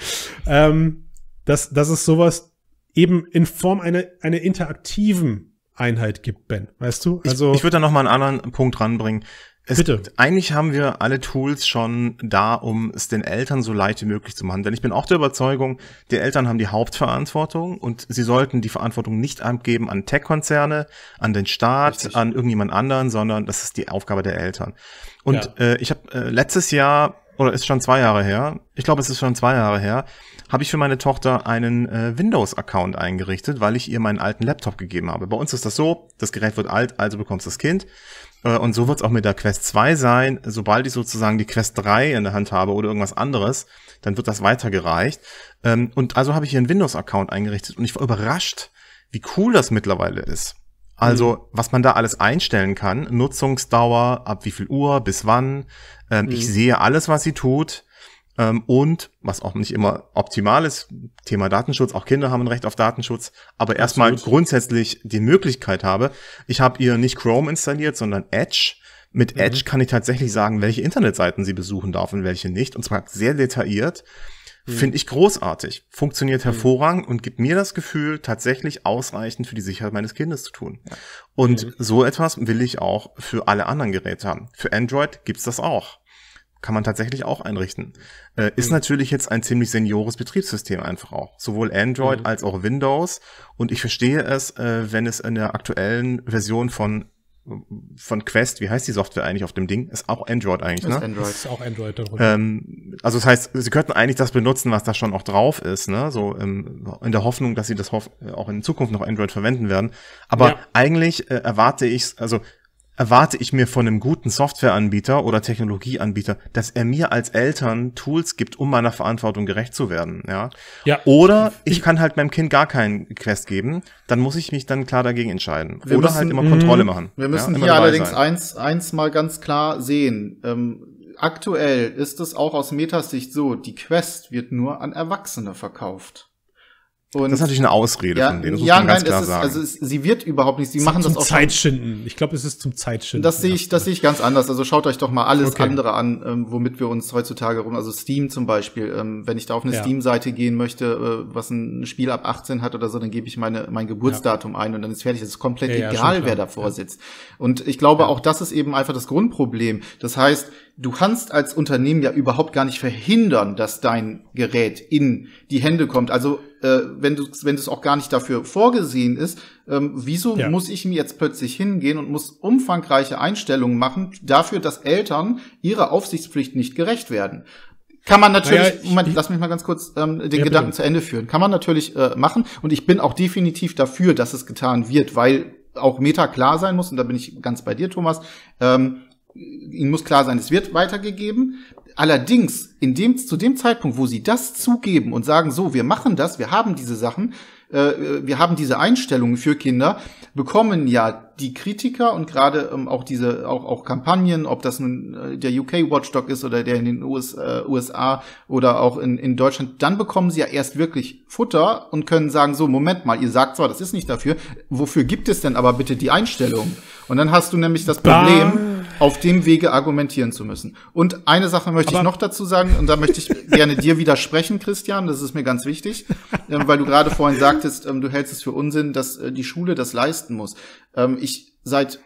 Ähm, das, dass es sowas eben in Form einer, einer interaktiven Einheit gibt, Ben. Weißt du? Also ich, ich würde da noch mal einen anderen Punkt ranbringen. Es Bitte. Gibt, eigentlich haben wir alle Tools schon da, um es den Eltern so leicht wie möglich zu machen. Denn ich bin auch der Überzeugung, die Eltern haben die Hauptverantwortung und sie sollten die Verantwortung nicht abgeben an Tech-Konzerne, an den Staat, Richtig. an irgendjemand anderen, sondern das ist die Aufgabe der Eltern. Und ja. äh, ich habe äh, letztes Jahr, oder ist schon zwei Jahre her, ich glaube, es ist schon zwei Jahre her, habe ich für meine Tochter einen äh, Windows-Account eingerichtet, weil ich ihr meinen alten Laptop gegeben habe. Bei uns ist das so, das Gerät wird alt, also bekommst du das Kind. Äh, und so wird es auch mit der Quest 2 sein. Sobald ich sozusagen die Quest 3 in der Hand habe oder irgendwas anderes, dann wird das weitergereicht. Ähm, und also habe ich hier einen Windows-Account eingerichtet und ich war überrascht, wie cool das mittlerweile ist. Also, mhm. was man da alles einstellen kann, Nutzungsdauer, ab wie viel Uhr, bis wann. Ähm, mhm. Ich sehe alles, was sie tut. Ähm, und was auch nicht immer optimal ist, Thema Datenschutz, auch Kinder haben ein Recht auf Datenschutz, aber erstmal grundsätzlich die Möglichkeit habe. Ich habe ihr nicht Chrome installiert, sondern Edge. Mit mhm. Edge kann ich tatsächlich sagen, welche Internetseiten sie besuchen darf und welche nicht. Und zwar sehr detailliert. Mhm. Finde ich großartig. Funktioniert mhm. hervorragend und gibt mir das Gefühl, tatsächlich ausreichend für die Sicherheit meines Kindes zu tun. Ja. Und mhm. so etwas will ich auch für alle anderen Geräte haben. Für Android gibt's das auch kann man tatsächlich auch einrichten. Äh, ist mhm. natürlich jetzt ein ziemlich seniores Betriebssystem einfach auch. Sowohl Android mhm. als auch Windows. Und ich verstehe es, äh, wenn es in der aktuellen Version von von Quest, wie heißt die Software eigentlich auf dem Ding? Ist auch Android eigentlich, ist ne? Android. Ist auch Android Ähm, also das heißt, sie könnten eigentlich das benutzen, was da schon auch drauf ist, ne? So ähm, in der Hoffnung, dass sie das auch in Zukunft noch Android verwenden werden. Aber ja. eigentlich äh, erwarte ich, also erwarte ich mir von einem guten Softwareanbieter oder Technologieanbieter, dass er mir als Eltern Tools gibt, um meiner Verantwortung gerecht zu werden, ja? ja. Oder ich kann halt meinem Kind gar keinen Quest geben, dann muss ich mich dann klar dagegen entscheiden. Wir oder müssen, halt immer Kontrolle mhm. machen. Wir müssen ja? hier allerdings eins, eins mal ganz klar sehen. Ähm, aktuell ist es auch aus Metasicht so, die Quest wird nur an Erwachsene verkauft. Und das ist natürlich eine Ausrede ja, von denen. Das ja, muss man nein, ganz klar ist, sagen. Also es, sie wird überhaupt nicht. Sie machen das auch Zum Zeitschinden. Ich glaube, es ist zum Zeitschinden. Das sehe ich, das sehe ich ganz anders. Also schaut euch doch mal alles okay. andere an, ähm, womit wir uns heutzutage rum. Also Steam zum Beispiel. Ähm, wenn ich da auf eine ja. Steam-Seite gehen möchte, äh, was ein Spiel ab 18 hat oder so, dann gebe ich meine mein Geburtsdatum ja. ein und dann ist fertig. Es ist komplett egal, wer davor sitzt. Und ich glaube, auch das ist eben einfach das Grundproblem. Das heißt, du kannst als Unternehmen ja überhaupt gar nicht verhindern, dass dein Gerät in die Hände kommt. Also äh, wenn du wenn es auch gar nicht dafür vorgesehen ist, ähm, wieso ja. muss ich mir jetzt plötzlich hingehen und muss umfangreiche Einstellungen machen dafür, dass Eltern ihrer Aufsichtspflicht nicht gerecht werden? Kann man natürlich, naja, ich, Moment, lass mich mal ganz kurz ähm, den ja, Gedanken bitte. zu Ende führen. Kann man natürlich äh, machen und ich bin auch definitiv dafür, dass es getan wird, weil auch Meta klar sein muss, und da bin ich ganz bei dir, Thomas, ähm, ihnen muss klar sein, es wird weitergegeben. Allerdings, in dem, zu dem Zeitpunkt, wo sie das zugeben und sagen, so, wir machen das, wir haben diese Sachen, äh, äh wir haben diese Einstellungen für Kinder, bekommen ja die Kritiker und gerade ähm, auch diese auch auch Kampagnen, ob das nun äh, der UK Watchdog ist oder der in den US, äh, USA oder auch in, in Deutschland, dann bekommen sie ja erst wirklich Futter und können sagen so Moment mal, ihr sagt zwar, das ist nicht dafür, wofür gibt es denn aber bitte die Einstellung? Und dann hast du nämlich das Problem, Bam. auf dem Wege argumentieren zu müssen. Und eine Sache möchte aber ich noch dazu sagen und da möchte ich gerne dir widersprechen, Christian, das ist mir ganz wichtig, ähm, weil du gerade vorhin sagtest, ähm, du hältst es für Unsinn, dass äh, die Schule das leisten muss. Ähm, ich ich seit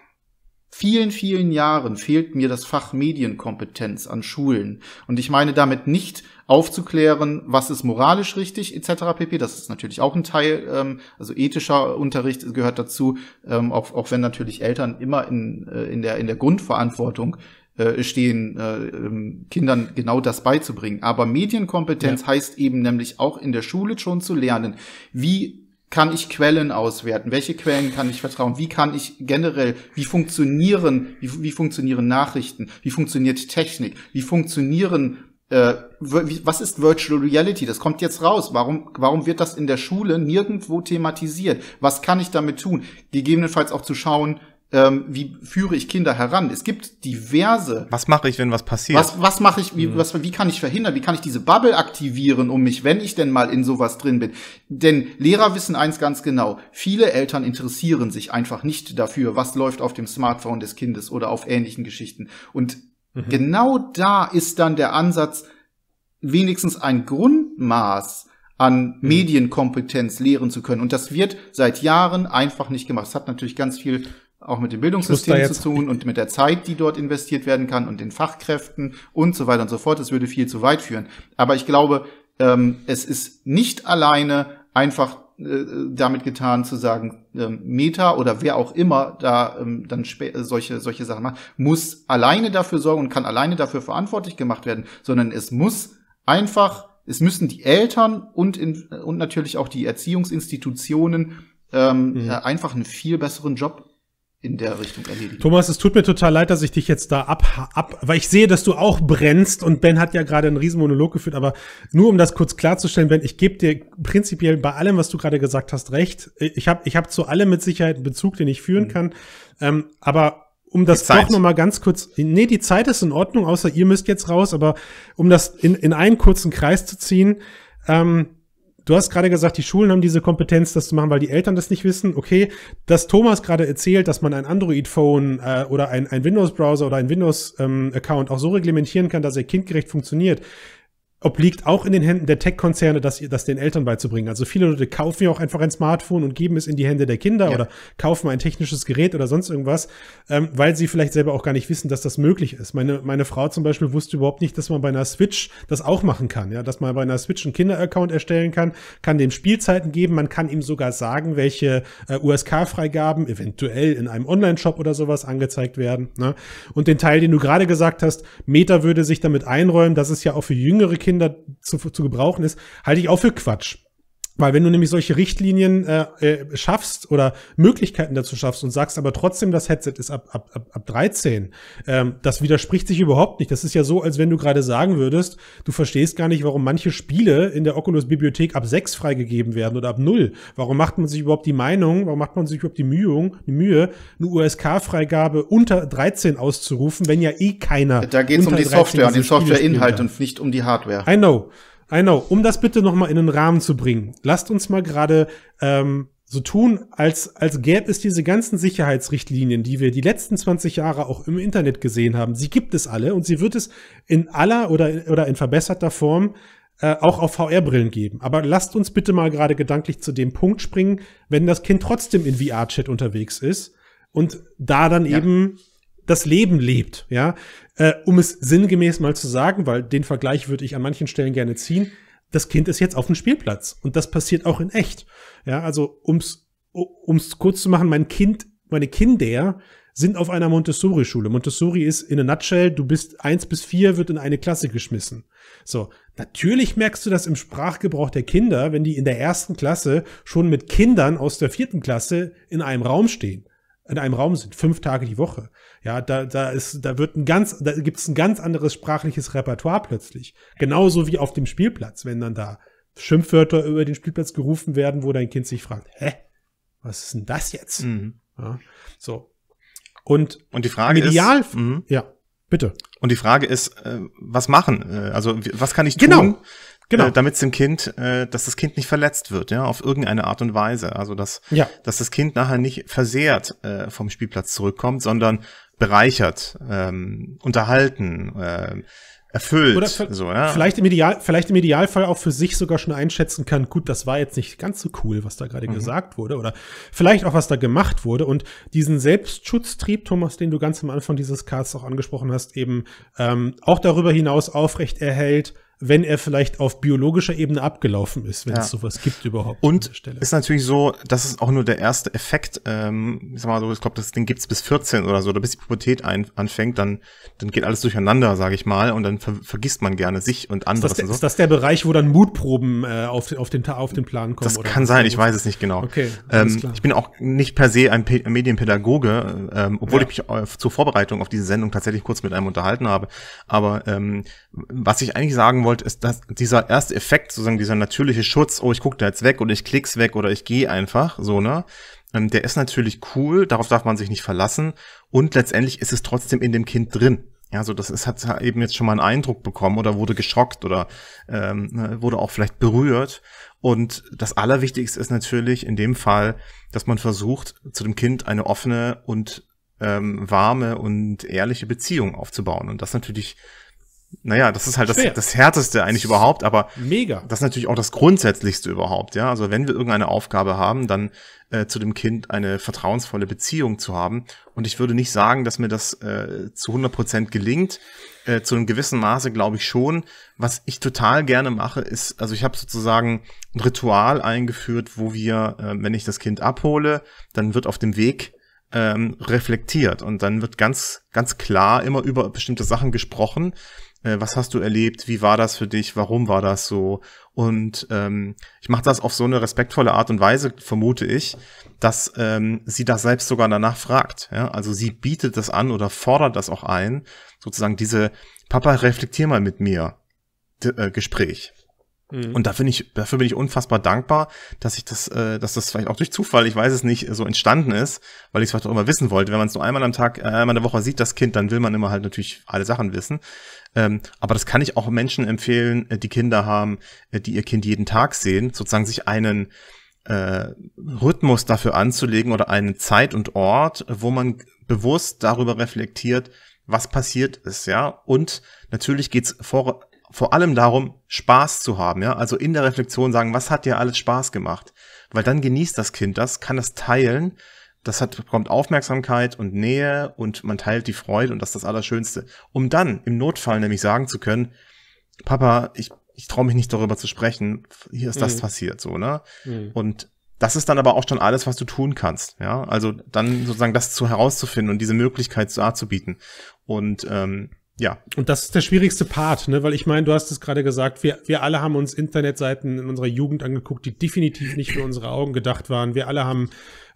vielen, vielen Jahren fehlt mir das Fach Medienkompetenz an Schulen. Und ich meine damit nicht aufzuklären, was ist moralisch richtig etc. pp. Das ist natürlich auch ein Teil, ähm, also ethischer Unterricht gehört dazu, ähm, auch, auch wenn natürlich Eltern immer in, äh, in, der, in der Grundverantwortung äh, stehen, äh, ähm, Kindern genau das beizubringen. Aber Medienkompetenz ja. heißt eben nämlich auch in der Schule schon zu lernen, wie kann ich Quellen auswerten? Welche Quellen kann ich vertrauen? Wie kann ich generell, wie funktionieren, wie, wie funktionieren Nachrichten? Wie funktioniert Technik? Wie funktionieren, äh, was ist Virtual Reality? Das kommt jetzt raus. Warum, warum wird das in der Schule nirgendwo thematisiert? Was kann ich damit tun? Gegebenenfalls auch zu schauen, ähm, wie führe ich Kinder heran? Es gibt diverse. Was mache ich, wenn was passiert? Was, was mache ich, wie, mhm. was, wie kann ich verhindern? Wie kann ich diese Bubble aktivieren um mich, wenn ich denn mal in sowas drin bin? Denn Lehrer wissen eins ganz genau. Viele Eltern interessieren sich einfach nicht dafür, was läuft auf dem Smartphone des Kindes oder auf ähnlichen Geschichten. Und mhm. genau da ist dann der Ansatz, wenigstens ein Grundmaß an mhm. Medienkompetenz lehren zu können. Und das wird seit Jahren einfach nicht gemacht. Es hat natürlich ganz viel auch mit dem Bildungssystem zu tun und mit der Zeit, die dort investiert werden kann und den Fachkräften und so weiter und so fort. Das würde viel zu weit führen. Aber ich glaube, ähm, es ist nicht alleine einfach äh, damit getan zu sagen, ähm, Meta oder wer auch immer da ähm, dann äh, solche, solche Sachen macht, muss alleine dafür sorgen und kann alleine dafür verantwortlich gemacht werden, sondern es muss einfach, es müssen die Eltern und, in, und natürlich auch die Erziehungsinstitutionen ähm, mhm. äh, einfach einen viel besseren Job in der Richtung erledigen. Thomas, es tut mir total leid, dass ich dich jetzt da ab, ab weil ich sehe, dass du auch brennst und Ben hat ja gerade einen riesen Monolog geführt, aber nur um das kurz klarzustellen, Ben, ich gebe dir prinzipiell bei allem, was du gerade gesagt hast, recht. Ich habe ich hab zu allem mit Sicherheit einen Bezug, den ich führen mhm. kann, ähm, aber um das doch noch mal ganz kurz, nee, die Zeit ist in Ordnung, außer ihr müsst jetzt raus, aber um das in, in einen kurzen Kreis zu ziehen, ähm, Du hast gerade gesagt, die Schulen haben diese Kompetenz, das zu machen, weil die Eltern das nicht wissen. Okay, dass Thomas gerade erzählt, dass man ein Android-Phone äh, oder ein, ein Windows-Browser oder ein Windows-Account ähm, auch so reglementieren kann, dass er kindgerecht funktioniert obliegt auch in den Händen der Tech-Konzerne, das, das den Eltern beizubringen. Also viele Leute kaufen ja auch einfach ein Smartphone und geben es in die Hände der Kinder ja. oder kaufen ein technisches Gerät oder sonst irgendwas, ähm, weil sie vielleicht selber auch gar nicht wissen, dass das möglich ist. Meine, meine Frau zum Beispiel wusste überhaupt nicht, dass man bei einer Switch das auch machen kann, ja, dass man bei einer Switch einen Kinder-Account erstellen kann, kann dem Spielzeiten geben, man kann ihm sogar sagen, welche äh, USK-Freigaben eventuell in einem Online-Shop oder sowas angezeigt werden. Ne? Und den Teil, den du gerade gesagt hast, Meta würde sich damit einräumen, dass es ja auch für jüngere Kinder Kinder zu, zu gebrauchen ist, halte ich auch für Quatsch. Weil wenn du nämlich solche Richtlinien äh, äh, schaffst oder Möglichkeiten dazu schaffst und sagst aber trotzdem, das Headset ist ab, ab, ab, ab 13, ähm, das widerspricht sich überhaupt nicht. Das ist ja so, als wenn du gerade sagen würdest, du verstehst gar nicht, warum manche Spiele in der Oculus-Bibliothek ab 6 freigegeben werden oder ab 0. Warum macht man sich überhaupt die Meinung, warum macht man sich überhaupt die Mühe, die Mühe eine USK-Freigabe unter 13 auszurufen, wenn ja eh keiner. Da geht es um die Software, um den Softwareinhalt und nicht um die Hardware. I know. I know. um das bitte nochmal in den Rahmen zu bringen. Lasst uns mal gerade ähm, so tun, als, als gäbe es diese ganzen Sicherheitsrichtlinien, die wir die letzten 20 Jahre auch im Internet gesehen haben. Sie gibt es alle und sie wird es in aller oder, oder in verbesserter Form äh, auch auf VR-Brillen geben. Aber lasst uns bitte mal gerade gedanklich zu dem Punkt springen, wenn das Kind trotzdem in VR-Chat unterwegs ist und da dann ja. eben das Leben lebt, ja, äh, um es sinngemäß mal zu sagen, weil den Vergleich würde ich an manchen Stellen gerne ziehen. Das Kind ist jetzt auf dem Spielplatz und das passiert auch in echt. Ja, also ums um's kurz zu machen, mein Kind, meine Kinder sind auf einer Montessori-Schule. Montessori ist in a nutshell, du bist eins bis vier, wird in eine Klasse geschmissen. So. Natürlich merkst du das im Sprachgebrauch der Kinder, wenn die in der ersten Klasse schon mit Kindern aus der vierten Klasse in einem Raum stehen in einem Raum sind, fünf Tage die Woche. Ja, da, da ist, da wird ein ganz, da gibt's ein ganz anderes sprachliches Repertoire plötzlich. Genauso wie auf dem Spielplatz, wenn dann da Schimpfwörter über den Spielplatz gerufen werden, wo dein Kind sich fragt, hä, was ist denn das jetzt? Mhm. Ja, so. Und, und die Frage medial, ist, mh. ja, bitte. Und die Frage ist, äh, was machen? Äh, also, was kann ich genau, tun? Äh, genau. Genau. Äh, damit dem Kind, äh, dass das Kind nicht verletzt wird, ja, auf irgendeine Art und Weise. Also dass, ja. dass das Kind nachher nicht versehrt vom Spielplatz zurückkommt, sondern bereichert, ähm, unterhalten, äh, erfüllt. Oder so, ja. vielleicht, im Ideal, vielleicht im Idealfall auch für sich sogar schon einschätzen kann, gut, das war jetzt nicht ganz so cool, was da gerade mhm. gesagt wurde oder vielleicht auch, was da gemacht wurde und diesen Selbstschutztrieb, Thomas, den du ganz am Anfang dieses Casts auch angesprochen hast, eben ähm, auch darüber hinaus aufrecht erhält, wenn er vielleicht auf biologischer Ebene abgelaufen ist, wenn ja. es sowas gibt überhaupt. Und ist natürlich so, das ist auch nur der erste Effekt. Ähm, ich sag mal so, ich glaube, das Ding gibt's bis 14 oder so, oder bis die Pubertät ein, anfängt, dann, dann geht alles durcheinander, sage ich mal, und dann ver vergisst man gerne sich und andere. Ist das, der, so. ist das der Bereich, wo dann Mutproben äh, auf, auf, den, auf den Plan kommen? Das oder kann sein, ich weiß es nicht genau. Okay, ähm, ich bin auch nicht per se ein P Medienpädagoge, ähm, obwohl ja. ich mich auf, zur Vorbereitung auf diese Sendung tatsächlich kurz mit einem unterhalten habe. Aber ähm, was ich eigentlich sagen wollte, wollte, ist, dass dieser erste Effekt, sozusagen dieser natürliche Schutz, oh, ich gucke da jetzt weg oder ich klick's weg oder ich gehe einfach, so, ne? Ähm, der ist natürlich cool, darauf darf man sich nicht verlassen und letztendlich ist es trotzdem in dem Kind drin. Ja, so das ist, hat eben jetzt schon mal einen Eindruck bekommen oder wurde geschockt oder ähm, ne, wurde auch vielleicht berührt. Und das Allerwichtigste ist natürlich in dem Fall, dass man versucht, zu dem Kind eine offene und ähm, warme und ehrliche Beziehung aufzubauen. Und das natürlich naja, das ist halt das, das, Härteste eigentlich überhaupt, aber Mega. das ist natürlich auch das Grundsätzlichste überhaupt, ja. Also wenn wir irgendeine Aufgabe haben, dann äh, zu dem Kind eine vertrauensvolle Beziehung zu haben. Und ich würde nicht sagen, dass mir das äh, zu 100 Prozent gelingt. Äh, zu einem gewissen Maße glaube ich schon. Was ich total gerne mache, ist, also ich habe sozusagen ein Ritual eingeführt, wo wir, äh, wenn ich das Kind abhole, dann wird auf dem Weg ähm, reflektiert und dann wird ganz, ganz klar immer über bestimmte Sachen gesprochen äh, was hast du erlebt, wie war das für dich, warum war das so? Und ähm, ich mache das auf so eine respektvolle Art und Weise, vermute ich, dass ähm, sie das selbst sogar danach fragt. Ja? Also sie bietet das an oder fordert das auch ein, sozusagen diese Papa, reflektier mal mit mir äh, Gespräch. Mhm. Und dafür, ich, dafür bin ich unfassbar dankbar, dass ich das, äh, dass das vielleicht auch durch Zufall, ich weiß es nicht, so entstanden ist, weil ich es vielleicht auch immer wissen wollte. Wenn man es nur einmal am Tag, äh, einmal in der Woche sieht, das Kind, dann will man immer halt natürlich alle Sachen wissen. Ähm, aber das kann ich auch Menschen empfehlen, äh, die Kinder haben, äh, die ihr Kind jeden Tag sehen, sozusagen sich einen äh, Rhythmus dafür anzulegen oder einen Zeit und Ort, wo man bewusst darüber reflektiert, was passiert ist, ja. Und natürlich geht's vor, vor allem darum, Spaß zu haben, ja. Also in der Reflexion sagen, was hat dir alles Spaß gemacht? Weil dann genießt das Kind das, kann das teilen das hat, bekommt Aufmerksamkeit und Nähe und man teilt die Freude und das ist das Allerschönste. Um dann im Notfall nämlich sagen zu können, Papa, ich, ich traue mich nicht darüber zu sprechen, hier ist das mhm. passiert, so, ne? Mhm. Und das ist dann aber auch schon alles, was du tun kannst, ja? Also dann sozusagen das zu herauszufinden und diese Möglichkeit zu, zu bieten Und ähm, ja. Und das ist der schwierigste Part, ne? weil ich meine, du hast es gerade gesagt, wir, wir alle haben uns Internetseiten in unserer Jugend angeguckt, die definitiv nicht für unsere Augen gedacht waren. Wir alle haben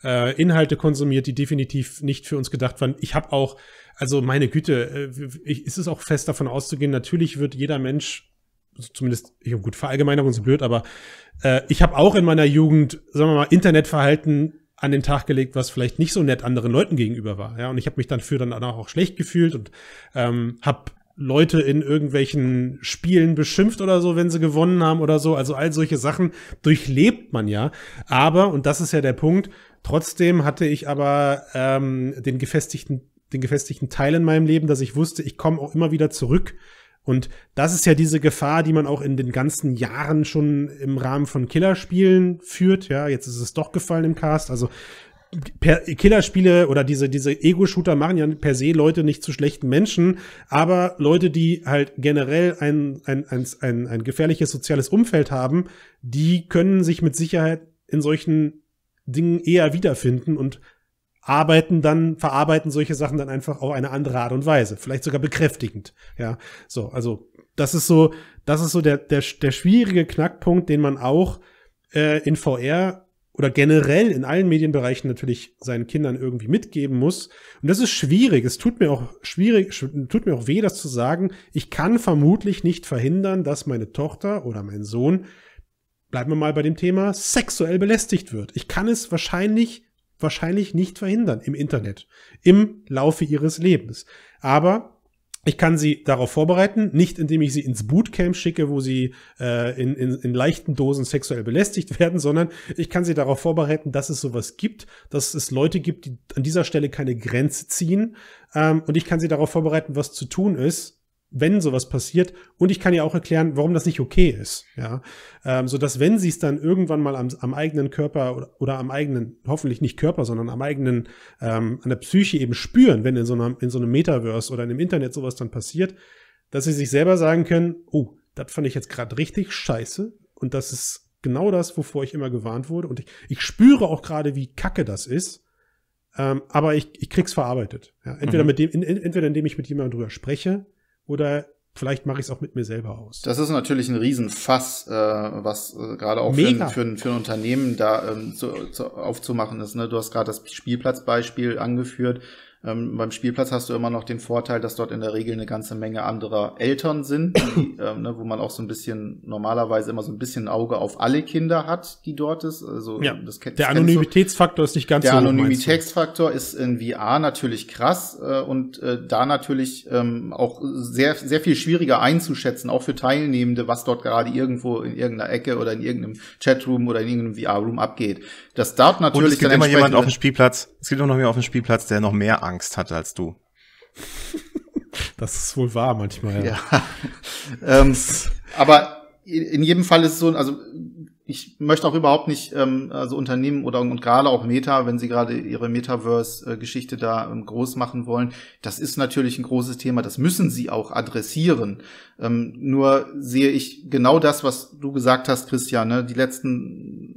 äh, Inhalte konsumiert, die definitiv nicht für uns gedacht waren. Ich habe auch, also meine Güte, äh, ich, ist es auch fest davon auszugehen, natürlich wird jeder Mensch, zumindest, ich gut, verallgemeinert und so blöd, aber äh, ich habe auch in meiner Jugend, sagen wir mal, Internetverhalten an den Tag gelegt, was vielleicht nicht so nett anderen Leuten gegenüber war. Ja, und ich habe mich dann für dann auch schlecht gefühlt und ähm, habe Leute in irgendwelchen Spielen beschimpft oder so, wenn sie gewonnen haben oder so. Also all solche Sachen durchlebt man ja. Aber, und das ist ja der Punkt, trotzdem hatte ich aber ähm, den gefestigten den gefestigten Teil in meinem Leben, dass ich wusste, ich komme auch immer wieder zurück und das ist ja diese Gefahr, die man auch in den ganzen Jahren schon im Rahmen von Killerspielen führt. Ja, jetzt ist es doch gefallen im Cast. Also Killerspiele oder diese, diese Ego-Shooter machen ja per se Leute nicht zu schlechten Menschen, aber Leute, die halt generell ein, ein, ein, ein, ein gefährliches soziales Umfeld haben, die können sich mit Sicherheit in solchen Dingen eher wiederfinden und arbeiten dann, verarbeiten solche Sachen dann einfach auf eine andere Art und Weise, vielleicht sogar bekräftigend. Ja, so, also das ist so, das ist so der, der, der schwierige Knackpunkt, den man auch äh, in VR oder generell in allen Medienbereichen natürlich seinen Kindern irgendwie mitgeben muss. Und das ist schwierig. Es tut mir auch schwierig, tut mir auch weh, das zu sagen. Ich kann vermutlich nicht verhindern, dass meine Tochter oder mein Sohn, bleiben wir mal bei dem Thema, sexuell belästigt wird. Ich kann es wahrscheinlich wahrscheinlich nicht verhindern im Internet, im Laufe ihres Lebens. Aber ich kann sie darauf vorbereiten, nicht indem ich sie ins Bootcamp schicke, wo sie äh, in, in, in leichten Dosen sexuell belästigt <laughs> werden, sondern ich kann sie darauf vorbereiten, dass es sowas gibt, dass es Leute gibt, die an dieser Stelle keine Grenze ziehen. Ähm, und ich kann sie darauf vorbereiten, was zu tun ist, wenn sowas passiert. Und ich kann ja auch erklären, warum das nicht okay ist. Ja? Ähm, sodass, wenn sie es dann irgendwann mal am, am eigenen Körper oder, oder, am eigenen, hoffentlich nicht Körper, sondern am eigenen, ähm, an der Psyche eben spüren, wenn in so, einer, in so einem Metaverse oder in einem Internet sowas dann passiert, dass sie sich selber sagen können, oh, das fand ich jetzt gerade richtig scheiße und das ist genau das, wovor ich immer gewarnt wurde. Und ich, ich spüre auch gerade, wie kacke das ist. Ähm, aber ich, ich krieg's verarbeitet. Ja, entweder, mhm. mit dem, in, entweder indem ich mit jemandem drüber spreche oder vielleicht mache ich es auch mit mir selber aus. Das ist natürlich ein Riesenfass, äh, was äh, gerade auch für, ein, für, ein, für ein Unternehmen da ähm, zu, zu, aufzumachen ist. Ne? Du hast gerade das Spielplatzbeispiel angeführt. Ähm, beim Spielplatz hast du immer noch den Vorteil, dass dort in der Regel eine ganze Menge anderer Eltern sind, die, <coughs> ähm, ne, wo man auch so ein bisschen normalerweise immer so ein bisschen ein Auge auf alle Kinder hat, die dort ist. Also ja, das, das der Anonymitätsfaktor ist nicht ganz der so. Der Anonymitätsfaktor ist in VR natürlich krass äh, und äh, da natürlich ähm, auch sehr sehr viel schwieriger einzuschätzen, auch für Teilnehmende, was dort gerade irgendwo in irgendeiner Ecke oder in irgendeinem Chatroom oder in irgendeinem VR-Room abgeht. Das darf natürlich und es gibt immer jemand auf dem Spielplatz. Es gibt immer noch mehr auf dem Spielplatz, der noch mehr Angst Angst hatte als du. <laughs> Das ist wohl wahr manchmal. Ja. ja. <laughs> ähm, aber in jedem Fall ist es so, also ich möchte auch überhaupt nicht, ähm, also Unternehmen oder und gerade auch Meta, wenn sie gerade ihre Metaverse-Geschichte da ähm, groß machen wollen, das ist natürlich ein großes Thema, das müssen sie auch adressieren. Ähm, nur sehe ich genau das, was du gesagt hast, Christian, ne? die letzten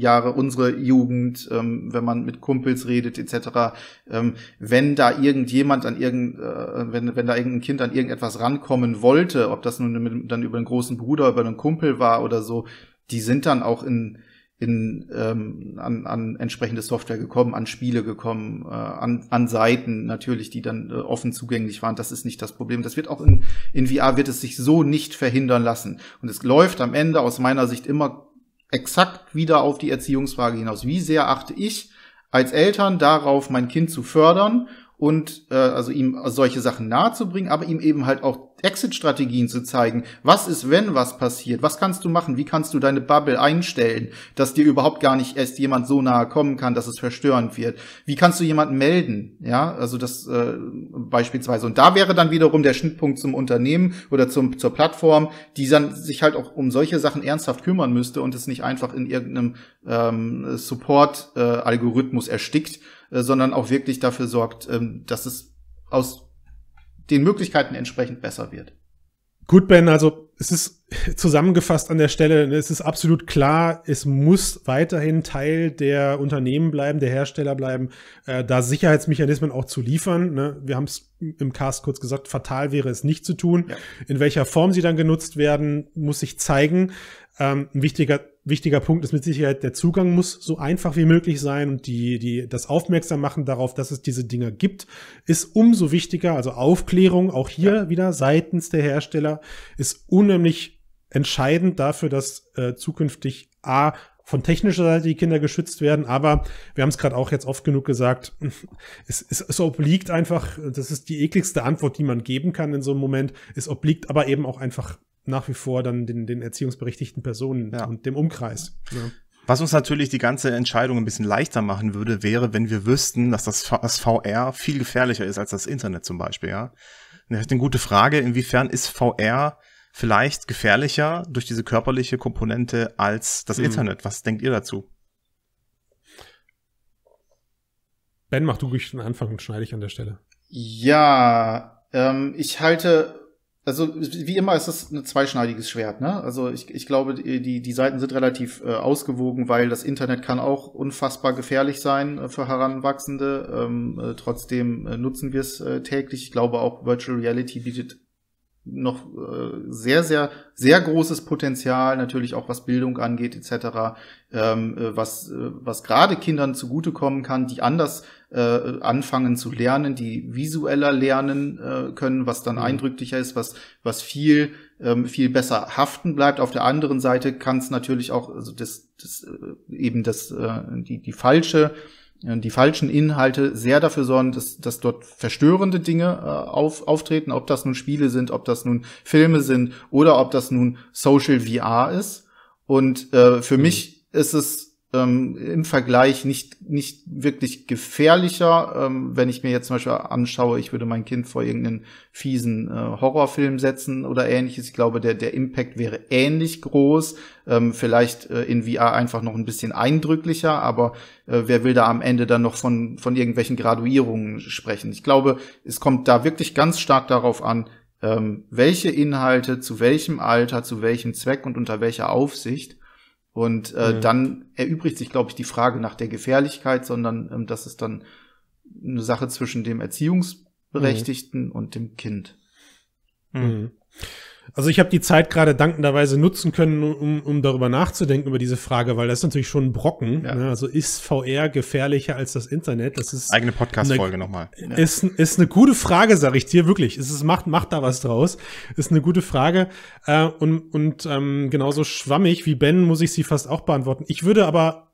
Jahre, unsere Jugend, ähm, wenn man mit Kumpels redet etc. Ähm, wenn da irgendjemand an irgend, äh, wenn, wenn da irgendein Kind an irgendetwas rankommen wollte, ob das nun mit, dann über einen großen Bruder, über einen Kumpel war oder so, die sind dann auch in in, ähm, an, an entsprechende Software gekommen, an Spiele gekommen, äh, an, an Seiten natürlich, die dann äh, offen zugänglich waren. Das ist nicht das Problem. Das wird auch in, in VR wird es sich so nicht verhindern lassen. Und es läuft am Ende aus meiner Sicht immer exakt wieder auf die Erziehungsfrage hinaus. Wie sehr achte ich als Eltern darauf, mein Kind zu fördern und äh, also ihm solche Sachen nahezubringen, aber ihm eben halt auch Exit-Strategien zu zeigen. Was ist, wenn was passiert? Was kannst du machen? Wie kannst du deine Bubble einstellen, dass dir überhaupt gar nicht erst jemand so nahe kommen kann, dass es verstörend wird? Wie kannst du jemanden melden? Ja, also das äh, beispielsweise. Und da wäre dann wiederum der Schnittpunkt zum Unternehmen oder zum, zur Plattform, die dann sich halt auch um solche Sachen ernsthaft kümmern müsste und es nicht einfach in irgendeinem ähm, Support-Algorithmus äh, erstickt, äh, sondern auch wirklich dafür sorgt, ähm, dass es aus den Möglichkeiten entsprechend besser wird. Gut, Ben, also es ist zusammengefasst an der Stelle, es ist absolut klar, es muss weiterhin Teil der Unternehmen bleiben, der Hersteller bleiben, äh, da Sicherheitsmechanismen auch zu liefern. Ne? Wir haben es im Cast kurz gesagt, fatal wäre es nicht zu tun. Ja. In welcher Form sie dann genutzt werden, muss sich zeigen. Ähm, ein wichtiger wichtiger Punkt ist mit Sicherheit, der Zugang muss so einfach wie möglich sein und die, die, das Aufmerksam machen darauf, dass es diese Dinge gibt, ist umso wichtiger. Also Aufklärung auch hier ja. wieder seitens der Hersteller ist unheimlich entscheidend dafür, dass äh, zukünftig A, von technischer Seite die Kinder geschützt werden, aber wir haben es gerade auch jetzt oft genug gesagt, <laughs> es, es, es obliegt einfach, das ist die ekligste Antwort, die man geben kann in so einem Moment, es obliegt aber eben auch einfach nach wie vor dann den, den erziehungsberechtigten Personen ja. und dem Umkreis. Ja. Ne? Was uns natürlich die ganze Entscheidung ein bisschen leichter machen würde, wäre, wenn wir wüssten, dass das, das VR viel gefährlicher ist als das Internet zum Beispiel, ja. eine gute Frage, inwiefern ist VR vielleicht gefährlicher durch diese körperliche Komponente als das mhm. Internet? Was denkt ihr dazu? Ben, mach du ruhig den Anfang und schneide ich an der Stelle. Ja, ähm, ich halte also wie immer ist es ein zweischneidiges Schwert, ne? Also ich, ich glaube, die, die Seiten sind relativ äh, ausgewogen, weil das Internet kann auch unfassbar gefährlich sein äh, für Heranwachsende. Ähm, äh, trotzdem äh, nutzen wir es äh, täglich. Ich glaube auch Virtual Reality bietet noch äh, sehr, sehr, sehr großes Potenzial, natürlich auch was Bildung angeht, etc., ähm, was, was gerade Kindern zugutekommen kann, die anders äh, anfangen zu lernen, die visueller lernen äh, können, was dann mhm. eindrücklicher ist, was, was viel, ähm, viel besser haften bleibt. Auf der anderen Seite kann es natürlich auch, also das, das äh, eben das, äh, die, die falsche äh, die falschen Inhalte sehr dafür sorgen, dass, dass dort verstörende Dinge äh, auf, auftreten, ob das nun Spiele sind, ob das nun Filme sind oder ob das nun Social VR ist. Und äh, für mhm. mich ist es ähm, im Vergleich nicht, nicht wirklich gefährlicher. Ähm, wenn ich mir jetzt zum Beispiel anschaue, ich würde mein Kind vor irgendeinen fiesen äh, Horrorfilm setzen oder ähnliches. Ich glaube, der, der Impact wäre ähnlich groß, ähm, vielleicht äh, in VR einfach noch ein bisschen eindrücklicher, aber äh, wer will da am Ende dann noch von, von irgendwelchen Graduierungen sprechen? Ich glaube, es kommt da wirklich ganz stark darauf an, ähm, welche Inhalte zu welchem Alter, zu welchem Zweck und unter welcher Aufsicht und äh, mhm. dann erübrigt sich, glaube ich, die Frage nach der Gefährlichkeit, sondern ähm, das ist dann eine Sache zwischen dem Erziehungsberechtigten mhm. und dem Kind. Mhm. Also ich habe die Zeit gerade dankenderweise nutzen können, um, um darüber nachzudenken, über diese Frage, weil das ist natürlich schon ein Brocken. Ja. Ne? Also ist VR gefährlicher als das Internet? Das ist eigene Podcast-Folge nochmal. Ist, ist eine gute Frage, sag ich dir, wirklich. Es ist, macht, macht da was draus. Ist eine gute Frage. Äh, und und ähm, genauso schwammig wie Ben muss ich sie fast auch beantworten. Ich würde aber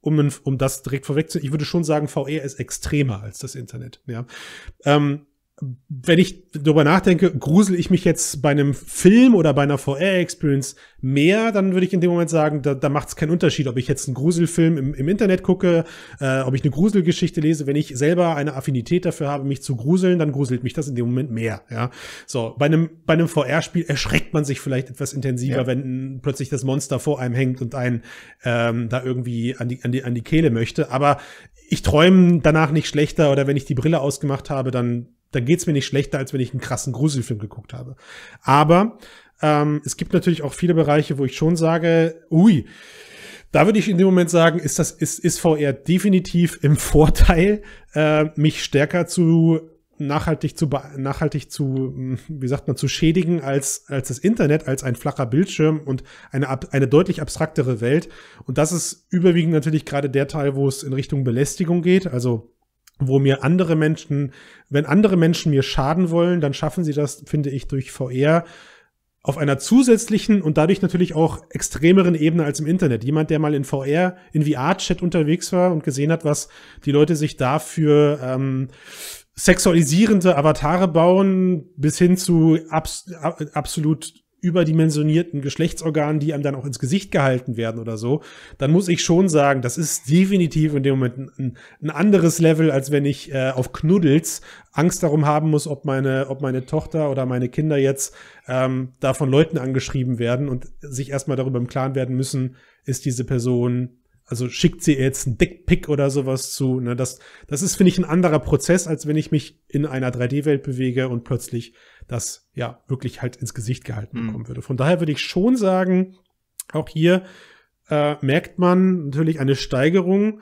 um, um das direkt vorwegzunehmen, ich würde schon sagen, VR ist extremer als das Internet. Ja. Ähm, wenn ich darüber nachdenke, grusel ich mich jetzt bei einem Film oder bei einer VR-Experience mehr, dann würde ich in dem Moment sagen, da, da macht es keinen Unterschied, ob ich jetzt einen Gruselfilm im, im Internet gucke, äh, ob ich eine Gruselgeschichte lese. Wenn ich selber eine Affinität dafür habe, mich zu gruseln, dann gruselt mich das in dem Moment mehr. Ja, so bei einem bei einem VR-Spiel erschreckt man sich vielleicht etwas intensiver, ja. wenn plötzlich das Monster vor einem hängt und einen ähm, da irgendwie an die an die an die Kehle möchte. Aber ich träume danach nicht schlechter oder wenn ich die Brille ausgemacht habe, dann dann geht's mir nicht schlechter, als wenn ich einen krassen Gruselfilm geguckt habe. Aber ähm, es gibt natürlich auch viele Bereiche, wo ich schon sage, ui, da würde ich in dem Moment sagen, ist das ist, ist VR definitiv im <laughs> Vorteil, äh, mich stärker zu nachhaltig zu nachhaltig zu hm, wie sagt man zu schädigen als als das Internet als ein flacher Bildschirm und eine eine deutlich abstraktere Welt und das ist überwiegend natürlich gerade der Teil wo es in Richtung Belästigung geht also wo mir andere Menschen, wenn andere Menschen mir schaden wollen, dann schaffen sie das, finde ich, durch VR auf einer zusätzlichen und dadurch natürlich auch extremeren Ebene als im Internet. Jemand, der mal in VR, in VR-Chat unterwegs war und gesehen hat, was die Leute sich dafür ähm, sexualisierende Avatare bauen, bis hin zu abs absolut überdimensionierten Geschlechtsorganen, die einem dann auch ins Gesicht gehalten werden oder so, dann muss ich schon sagen, das ist definitiv in dem Moment ein, ein anderes Level, als wenn ich äh, auf Knuddels Angst darum haben muss, ob meine, ob meine Tochter oder meine Kinder jetzt ähm, da von Leuten angeschrieben werden und sich erstmal darüber im Klaren werden müssen, ist diese Person also schickt sie jetzt einen Dickpick oder sowas zu. Ne? Das, das ist, finde ich, ein anderer Prozess, als wenn ich mich in einer 3D-Welt bewege und plötzlich das ja wirklich halt ins Gesicht gehalten mhm. bekommen würde. Von daher würde ich schon sagen, auch hier äh, merkt man natürlich eine Steigerung.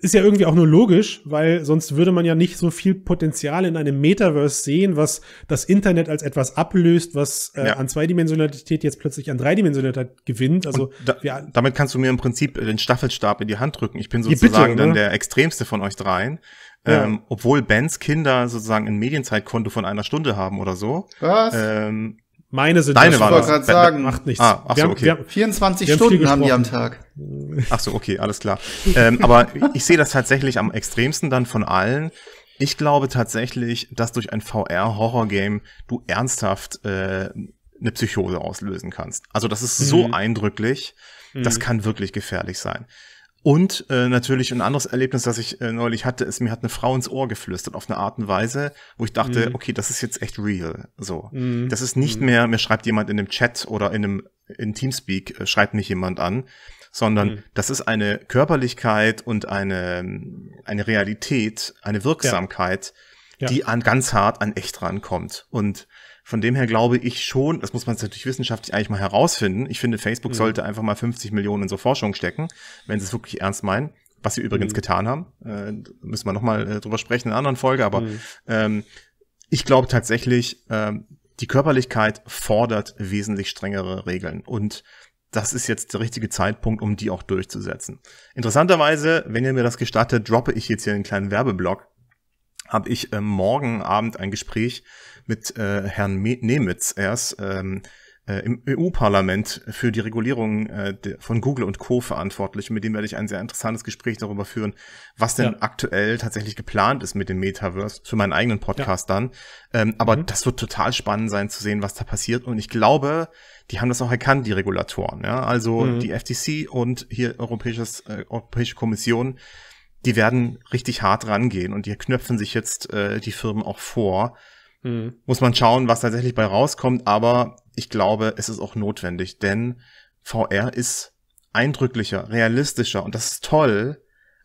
Ist ja irgendwie auch nur logisch, weil sonst würde man ja nicht so viel Potenzial in einem Metaverse sehen, was das Internet als etwas ablöst, was äh, ja. an Zweidimensionalität jetzt plötzlich an Dreidimensionalität gewinnt. Also da, ja, damit kannst du mir im Prinzip den Staffelstab in die Hand drücken. Ich bin sozusagen bitte, dann ne? der extremste von euch dreien ähm, obwohl Bens Kinder sozusagen ein Medienzeitkonto von einer Stunde haben oder so. Was? Ähm, Meine sind Deine das. War ich gerade sagen. Macht nichts. Ah, ach so, okay. Haben, haben, 24 haben Stunden haben die am Tag. Ach so, okay, alles klar. ähm, aber ich sehe das tatsächlich am extremsten dann von allen. Ich glaube tatsächlich, dass durch ein VR-Horror-Game du ernsthaft äh, eine Psychose auslösen kannst. Also das ist so mhm. eindrücklich, das mhm. kann wirklich gefährlich sein. Und äh, natürlich ein anderes Erlebnis, das ich äh, neulich hatte, ist, mir hat eine Frau ins Ohr geflüstert auf eine Art und Weise, wo ich dachte, mhm. okay, das ist jetzt echt real. So. Mhm. Das ist nicht mhm. mehr, mir schreibt jemand in einem Chat oder in einem in Teamspeak, äh, schreibt mich jemand an, sondern mhm. das ist eine Körperlichkeit und eine, eine Realität, eine Wirksamkeit, ja. Ja. die an ganz hart an echt rankommt. Und von dem her glaube ich schon, das muss man natürlich wissenschaftlich eigentlich mal herausfinden. Ich finde, Facebook mhm. sollte einfach mal 50 Millionen in so Forschung stecken, wenn sie es wirklich ernst meinen. Was sie übrigens mhm. getan haben, äh, müssen wir nochmal äh, drüber sprechen in einer anderen Folge, aber mhm. ähm, ich glaube tatsächlich, ähm, die Körperlichkeit fordert wesentlich strengere Regeln und das ist jetzt der richtige Zeitpunkt, um die auch durchzusetzen. Interessanterweise, wenn ihr mir das gestattet, droppe ich jetzt hier einen kleinen Werbeblock. Hab ich äh, morgen Abend ein Gespräch mit äh, Herrn Me Nemitz erst ähm, äh, im EU-Parlament für die Regulierung äh, von Google und Co. verantwortlich. Mit dem werde ich ein sehr interessantes Gespräch darüber führen, was denn ja. aktuell tatsächlich geplant ist mit dem Metaverse für meinen eigenen Podcast ja. dann. Ähm, aber mhm. das wird total spannend sein zu sehen, was da passiert. Und ich glaube, die haben das auch erkannt, die Regulatoren. Ja? Also mhm. die FTC und hier Europäisches, äh, Europäische Kommission, die werden richtig hart rangehen und die knöpfen sich jetzt äh, die Firmen auch vor Mhm. Muss man schauen, was tatsächlich bei rauskommt, aber ich glaube, es ist auch notwendig, denn VR ist eindrücklicher, realistischer und das ist toll,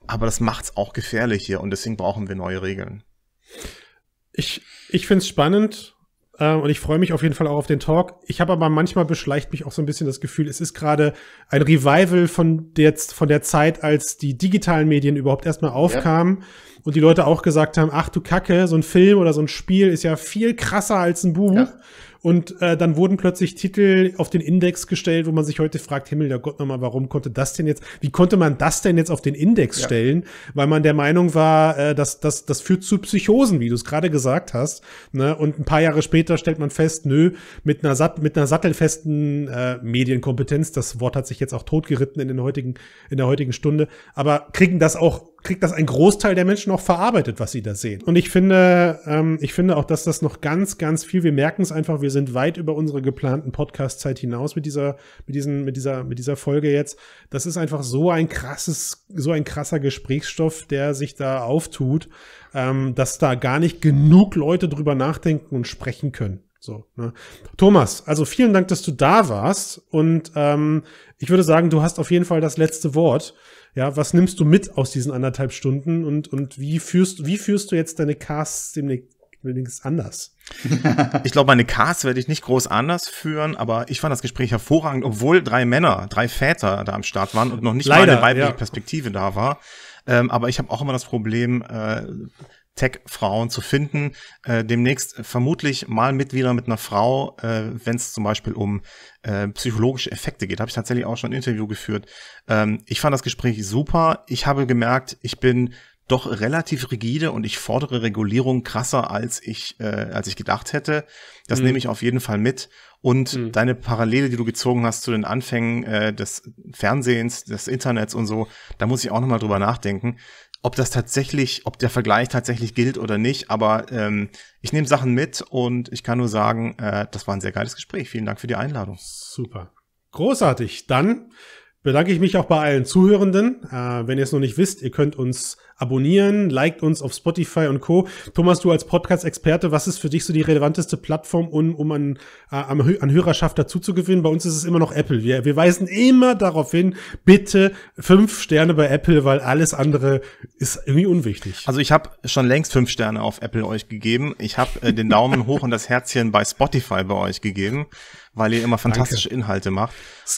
aber das macht's auch gefährlich hier und deswegen brauchen wir neue Regeln. Ich, ich finde es spannend ähm, und ich freue mich auf jeden Fall auch auf den Talk. Ich habe aber manchmal beschleicht mich auch so ein bisschen das Gefühl, es ist gerade ein Revival von der, von der Zeit, als die digitalen Medien überhaupt erstmal aufkamen ja. und die Leute auch gesagt haben, ach du Kacke, so ein Film oder so ein Spiel ist ja viel krasser als ein Buch. Ja. Und äh, dann wurden plötzlich Titel auf den Index gestellt, wo man sich heute fragt, Himmel der Gott nochmal, warum konnte das denn jetzt, wie konnte man das denn jetzt auf den Index ja. stellen? Weil man der Meinung war, äh, dass das, das führt zu Psychosen, wie du es gerade gesagt hast. Ne? Und ein paar Jahre später stellt man fest, nö, mit einer, Sat mit einer sattelfesten äh, Medienkompetenz, das Wort hat sich jetzt auch totgeritten in, den heutigen, in der heutigen Stunde, aber kriegen das auch kriegt das ein Großteil der Menschen auch verarbeitet, was sie da sehen. Und ich finde, ähm, ich finde auch, dass das noch ganz, ganz viel, wir merken es einfach, wir sind weit über unsere geplanten Podcast-Zeit hinaus mit dieser, mit diesen, mit dieser, mit dieser Folge jetzt. Das ist einfach so ein krasses, so ein krasser Gesprächsstoff, der sich da auftut, ähm, dass da gar nicht genug Leute drüber nachdenken und sprechen können. So, ne? Thomas, also vielen Dank, dass du da warst. Und ähm, ich würde sagen, du hast auf jeden Fall das letzte Wort. Ja, was nimmst du mit aus diesen anderthalb Stunden und, und wie führst, wie führst du jetzt deine Casts demnächst Übrigens anders. <laughs> ich glaube, meine Cars werde ich nicht groß anders führen, aber ich fand das Gespräch hervorragend, obwohl drei Männer, drei Väter da am Start waren und noch nicht Leider, mal eine weibliche ja. Perspektive da war. Ähm, aber ich habe auch immer das Problem, äh, Tech-Frauen zu finden. Äh, demnächst äh, vermutlich mal mit wieder mit einer Frau, äh, wenn es zum Beispiel um äh, psychologische Effekte geht. Habe ich tatsächlich auch schon ein Interview geführt. Ähm, ich fand das Gespräch super. Ich habe gemerkt, ich bin doch relativ rigide und ich fordere Regulierung krasser, als ich, äh, als ich gedacht hätte. Das mhm. nehme ich auf jeden Fall mit. Und mhm. deine Parallele, die du gezogen hast zu den Anfängen äh, des Fernsehens, des Internets und so, da muss ich auch nochmal drüber nachdenken ob das tatsächlich, ob der Vergleich tatsächlich gilt oder nicht, aber ähm, ich nehme Sachen mit und ich kann nur sagen, äh, das war ein sehr geiles Gespräch. Vielen Dank für die Einladung. Super. Großartig. Dann bedanke ich mich auch bei allen Zuhörenden. Äh, wenn ihr es noch nicht wisst, ihr könnt uns abonnieren, liked uns auf Spotify und Co. Thomas, du als Podcast-Experte, was ist für dich so die relevanteste Plattform, um, um an, äh, an Hörerschaft dazuzugewinnen? Bei uns ist es immer noch Apple. Wir, wir weisen immer darauf hin, bitte fünf Sterne bei Apple, weil alles andere ist irgendwie unwichtig. Also ich habe schon längst fünf Sterne auf Apple euch gegeben. Ich habe äh, den Daumen <laughs> hoch und das Herzchen bei Spotify bei euch gegeben weil ihr immer fantastische Danke. Inhalte macht.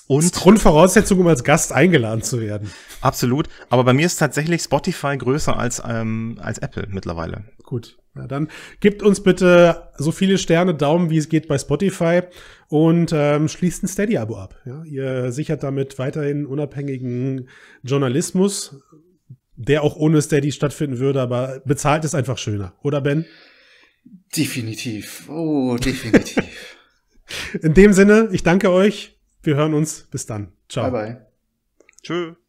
Und das ist Grundvoraussetzung, um als Gast eingeladen zu werden. Absolut. Aber bei mir ist tatsächlich Spotify größer als, ähm, als Apple mittlerweile. Gut. Ja, dann gebt uns bitte so viele Sterne, Daumen, wie es geht bei Spotify und ähm, schließt ein Steady-Abo ab. Ja? Ihr sichert damit weiterhin unabhängigen Journalismus, der auch ohne Steady stattfinden würde, aber bezahlt ist einfach schöner. Oder Ben? Definitiv. Oh, definitiv. In dem Sinne, ich danke euch. Wir hören uns. Bis dann. Ciao. Bye bye. Tschüss.